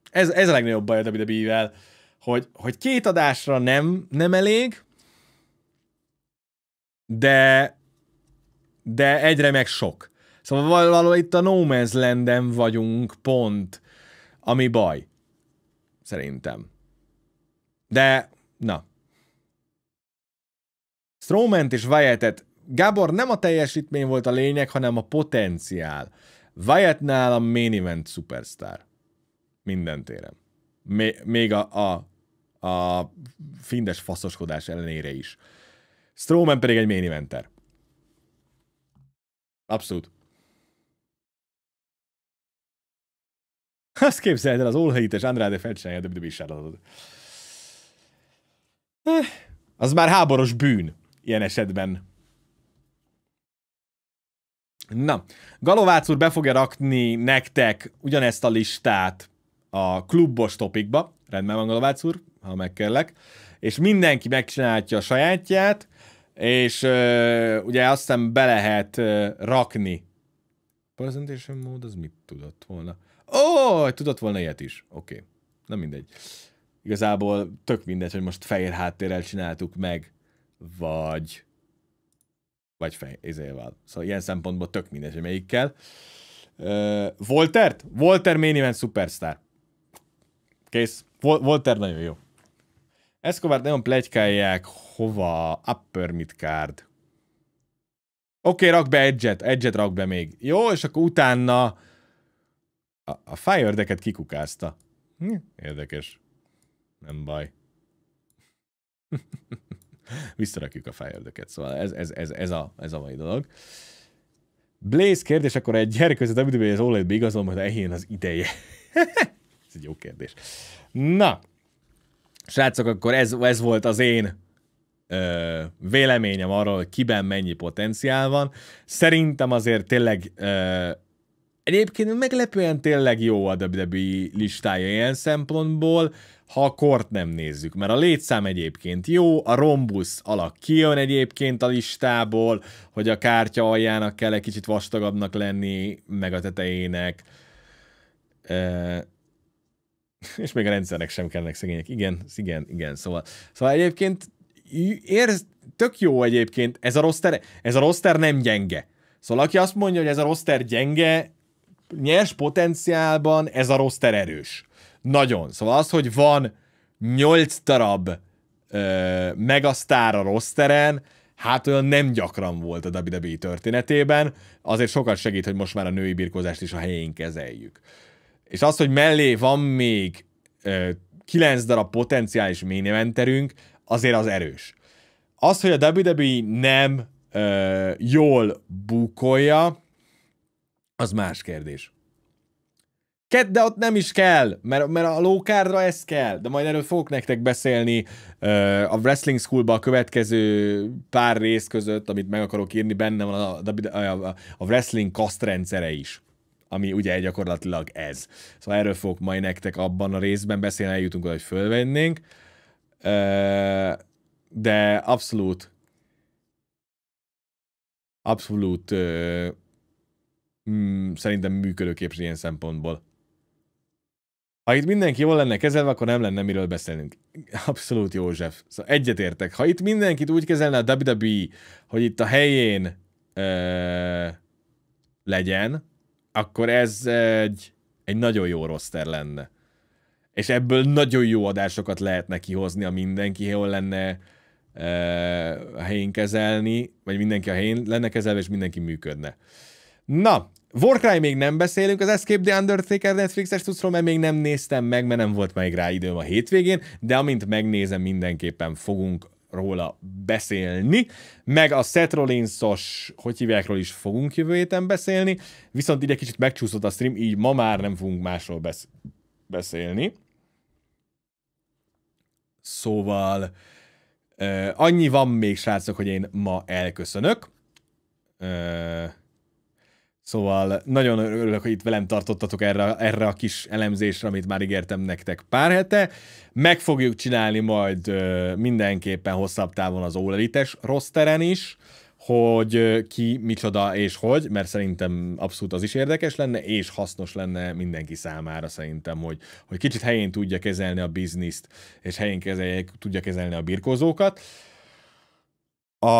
ez, ez a legnagyobb baj a WWE-vel, hogy, hogy két adásra nem, nem elég, de, de egyre meg sok. Szóval valahol itt a No Man's Land-en vagyunk, pont, ami baj. Szerintem. De, na. Strowman és Wyatt-et. Gábor, nem a teljesítmény volt a lényeg, hanem a potenciál. Wyatt a main event superstar. Minden téren. Még a, a, a findes faszoskodás ellenére is. Strowman pedig egy main eventer. Abszolút. Azt képzeld el, az All Elite-es Andrade felcsinálja a WWE sorozatot. Eh, az már háboros bűn ilyen esetben. Na, Galovác úr be fogja rakni nektek ugyanezt a listát a klubos topikba. Rendben van, Galovác úr, ha megkérlek. És mindenki megcsinálja a sajátját, és ö, ugye azt be lehet ö, rakni. Presentation mód, az mit tudott volna? Ó, oh, tudott volna ilyet is. Oké, okay. nem mindegy. Ö, igazából tök mindegy, hogy most fehér háttérrel csináltuk meg, vagy vagy fehér, izével. Szóval ilyen szempontból tök mindegy, hogy melyikkel. Uh, Voltert? Volter Main Event Superstar. Kész. Vol- Volter nagyon jó. Escobar nagyon plegykálják, hova? Upper mid card. Oké, okay, rak be egyet, egyet rak be még. Jó, és akkor utána a, a Fire deket kikukázta. Hm, érdekes nem baj. Visszarakjuk a fájöldöket, szóval ez, ez, ez, ez, a, ez a mai dolog. Blaze kérdés, akkor egy gyerek között, wwe az OLED-be igazol, majd eljön az ideje. ez egy jó kérdés. Na, srácok, akkor ez, ez volt az én ö, véleményem arról, hogy kiben mennyi potenciál van. Szerintem azért tényleg ö, Egyébként meglepően tényleg jó a WWE listája ilyen szempontból, ha a kort nem nézzük, mert a létszám egyébként jó, a rombusz alak kijön egyébként a listából, hogy a kártya aljának kell egy kicsit vastagabbnak lenni, meg a tetejének. E- és még a rendszernek sem kellnek szegények. Igen, igen, igen. Szóval, szóval egyébként érz, tök jó egyébként, ez a roster, ez a roster nem gyenge. Szóval aki azt mondja, hogy ez a roster gyenge, nyers potenciálban ez a roster erős. Nagyon. Szóval az, hogy van 8 darab ö, megasztár a rosteren, hát olyan nem gyakran volt a WWE történetében, azért sokat segít, hogy most már a női birkózást is a helyén kezeljük. És az, hogy mellé van még ö, 9 darab potenciális ménementerünk, azért az erős. Az, hogy a WWE nem ö, jól bukolja, az más kérdés. Kett, de ott nem is kell, mert, mert a lókárra ez kell, de majd erről fogok nektek beszélni uh, a Wrestling Schoolba a következő pár rész között, amit meg akarok írni, benne van a, a, a, a Wrestling kast rendszere is, ami ugye gyakorlatilag ez. Szóval erről fogok majd nektek abban a részben beszélni, eljutunk oda, hogy fölvennénk, uh, de abszolút abszolút uh, mm, szerintem működőképes ilyen szempontból. Ha itt mindenki jól lenne kezelve, akkor nem lenne miről beszélnünk. Abszolút József. Szóval egyetértek. Ha itt mindenkit úgy kezelne a WWE, hogy itt a helyén ö, legyen, akkor ez egy, egy nagyon jó roster lenne. És ebből nagyon jó adásokat lehetne kihozni, ha mindenki jól lenne ö, a helyén kezelni, vagy mindenki a helyén lenne kezelve, és mindenki működne. Na, Warcry még nem beszélünk, az Escape the Undertaker Netflix-es tudszról, mert még nem néztem meg, mert nem volt még rá időm a hétvégén, de amint megnézem, mindenképpen fogunk róla beszélni, meg a Seth Rollins-os, hogy hívjákról is fogunk jövő héten beszélni, viszont ide kicsit megcsúszott a stream, így ma már nem fogunk másról besz- beszélni. Szóval uh, annyi van még, srácok, hogy én ma elköszönök. Uh, Szóval nagyon örülök, hogy itt velem tartottatok erre, erre a kis elemzésre, amit már ígértem nektek pár hete. Meg fogjuk csinálni majd mindenképpen hosszabb távon az ólelites rosteren is, hogy ki, micsoda és hogy, mert szerintem abszolút az is érdekes lenne, és hasznos lenne mindenki számára szerintem, hogy, hogy kicsit helyén tudja kezelni a bizniszt, és helyén kezeljék, tudja kezelni a birkózókat. A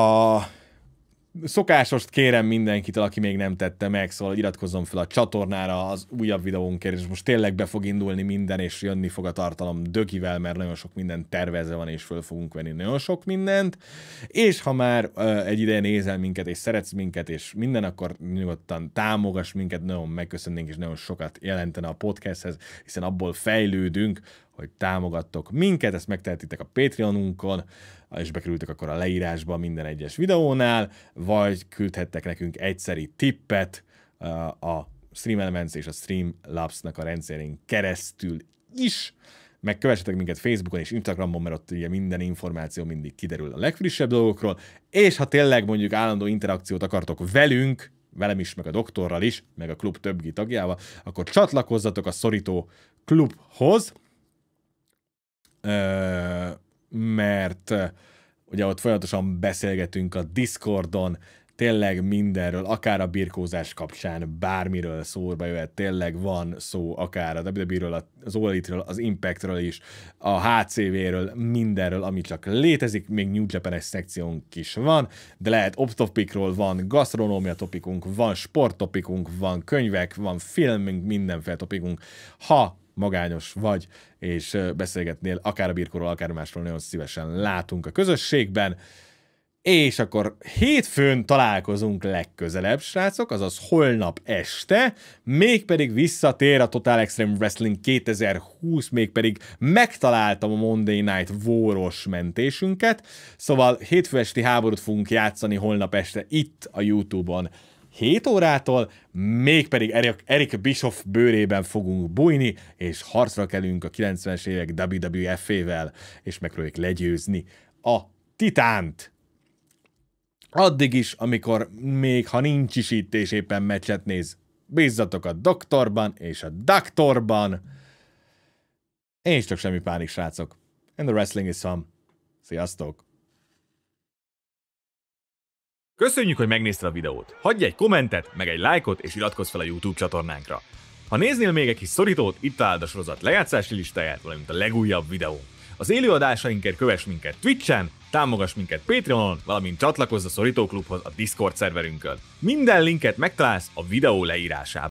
szokásost kérem mindenkitől, aki még nem tette meg, szóval iratkozzon fel a csatornára az újabb videónkért, és most tényleg be fog indulni minden, és jönni fog a tartalom dökivel, mert nagyon sok minden tervezve van, és föl fogunk venni nagyon sok mindent, és ha már uh, egy ideje nézel minket, és szeretsz minket, és minden, akkor nyugodtan támogass minket, nagyon megköszönnénk, és nagyon sokat jelentene a podcasthez, hiszen abból fejlődünk, hogy támogattok minket, ezt megtehetitek a Patreonunkon, és bekerültek akkor a leírásba minden egyes videónál, vagy küldhettek nekünk egyszeri tippet uh, a Stream Elements és a Stream Labs-nak a rendszerén keresztül is, meg minket Facebookon és Instagramon, mert ott ugye minden információ mindig kiderül a legfrissebb dolgokról, és ha tényleg mondjuk állandó interakciót akartok velünk, velem is, meg a doktorral is, meg a klub többi tagjával, akkor csatlakozzatok a Szorító klubhoz, mert ugye ott folyamatosan beszélgetünk a Discordon, tényleg mindenről, akár a birkózás kapcsán, bármiről szóba jöhet, tényleg van szó, akár a WWE-ről, az All az Impactről is, a HCV-ről, mindenről, ami csak létezik, még New japan szekciónk is van, de lehet optopikról van, gasztronómia topikunk, van sporttopikunk, van könyvek, van filmünk, mindenféle topikunk. Ha magányos vagy, és beszélgetnél akár a birkóról, akár másról, nagyon szívesen látunk a közösségben. És akkor hétfőn találkozunk legközelebb, srácok, azaz holnap este, mégpedig visszatér a Total Extreme Wrestling 2020, mégpedig megtaláltam a Monday Night war mentésünket, szóval hétfő esti háborút fogunk játszani holnap este itt a Youtube-on. 7 órától, mégpedig Erik Bischoff bőrében fogunk bújni, és harcra kelünk a 90-es évek WWF-ével, és megpróbáljuk legyőzni a titánt. Addig is, amikor még ha nincs is itt, és éppen meccset néz, bízzatok a doktorban és a daktorban. Én is csak semmi pánik, srácok. And the wrestling is some. Sziasztok! Köszönjük, hogy megnézted a videót! Hagyj egy kommentet, meg egy lájkot, és iratkozz fel a YouTube csatornánkra. Ha néznél még egy kis szorítót, itt találd a sorozat lejátszási listáját, valamint a legújabb videó. Az élőadásainkért kövess minket Twitch-en, támogass minket Patreonon, valamint csatlakozz a szorítóklubhoz a Discord szerverünkön. Minden linket megtalálsz a videó leírásában.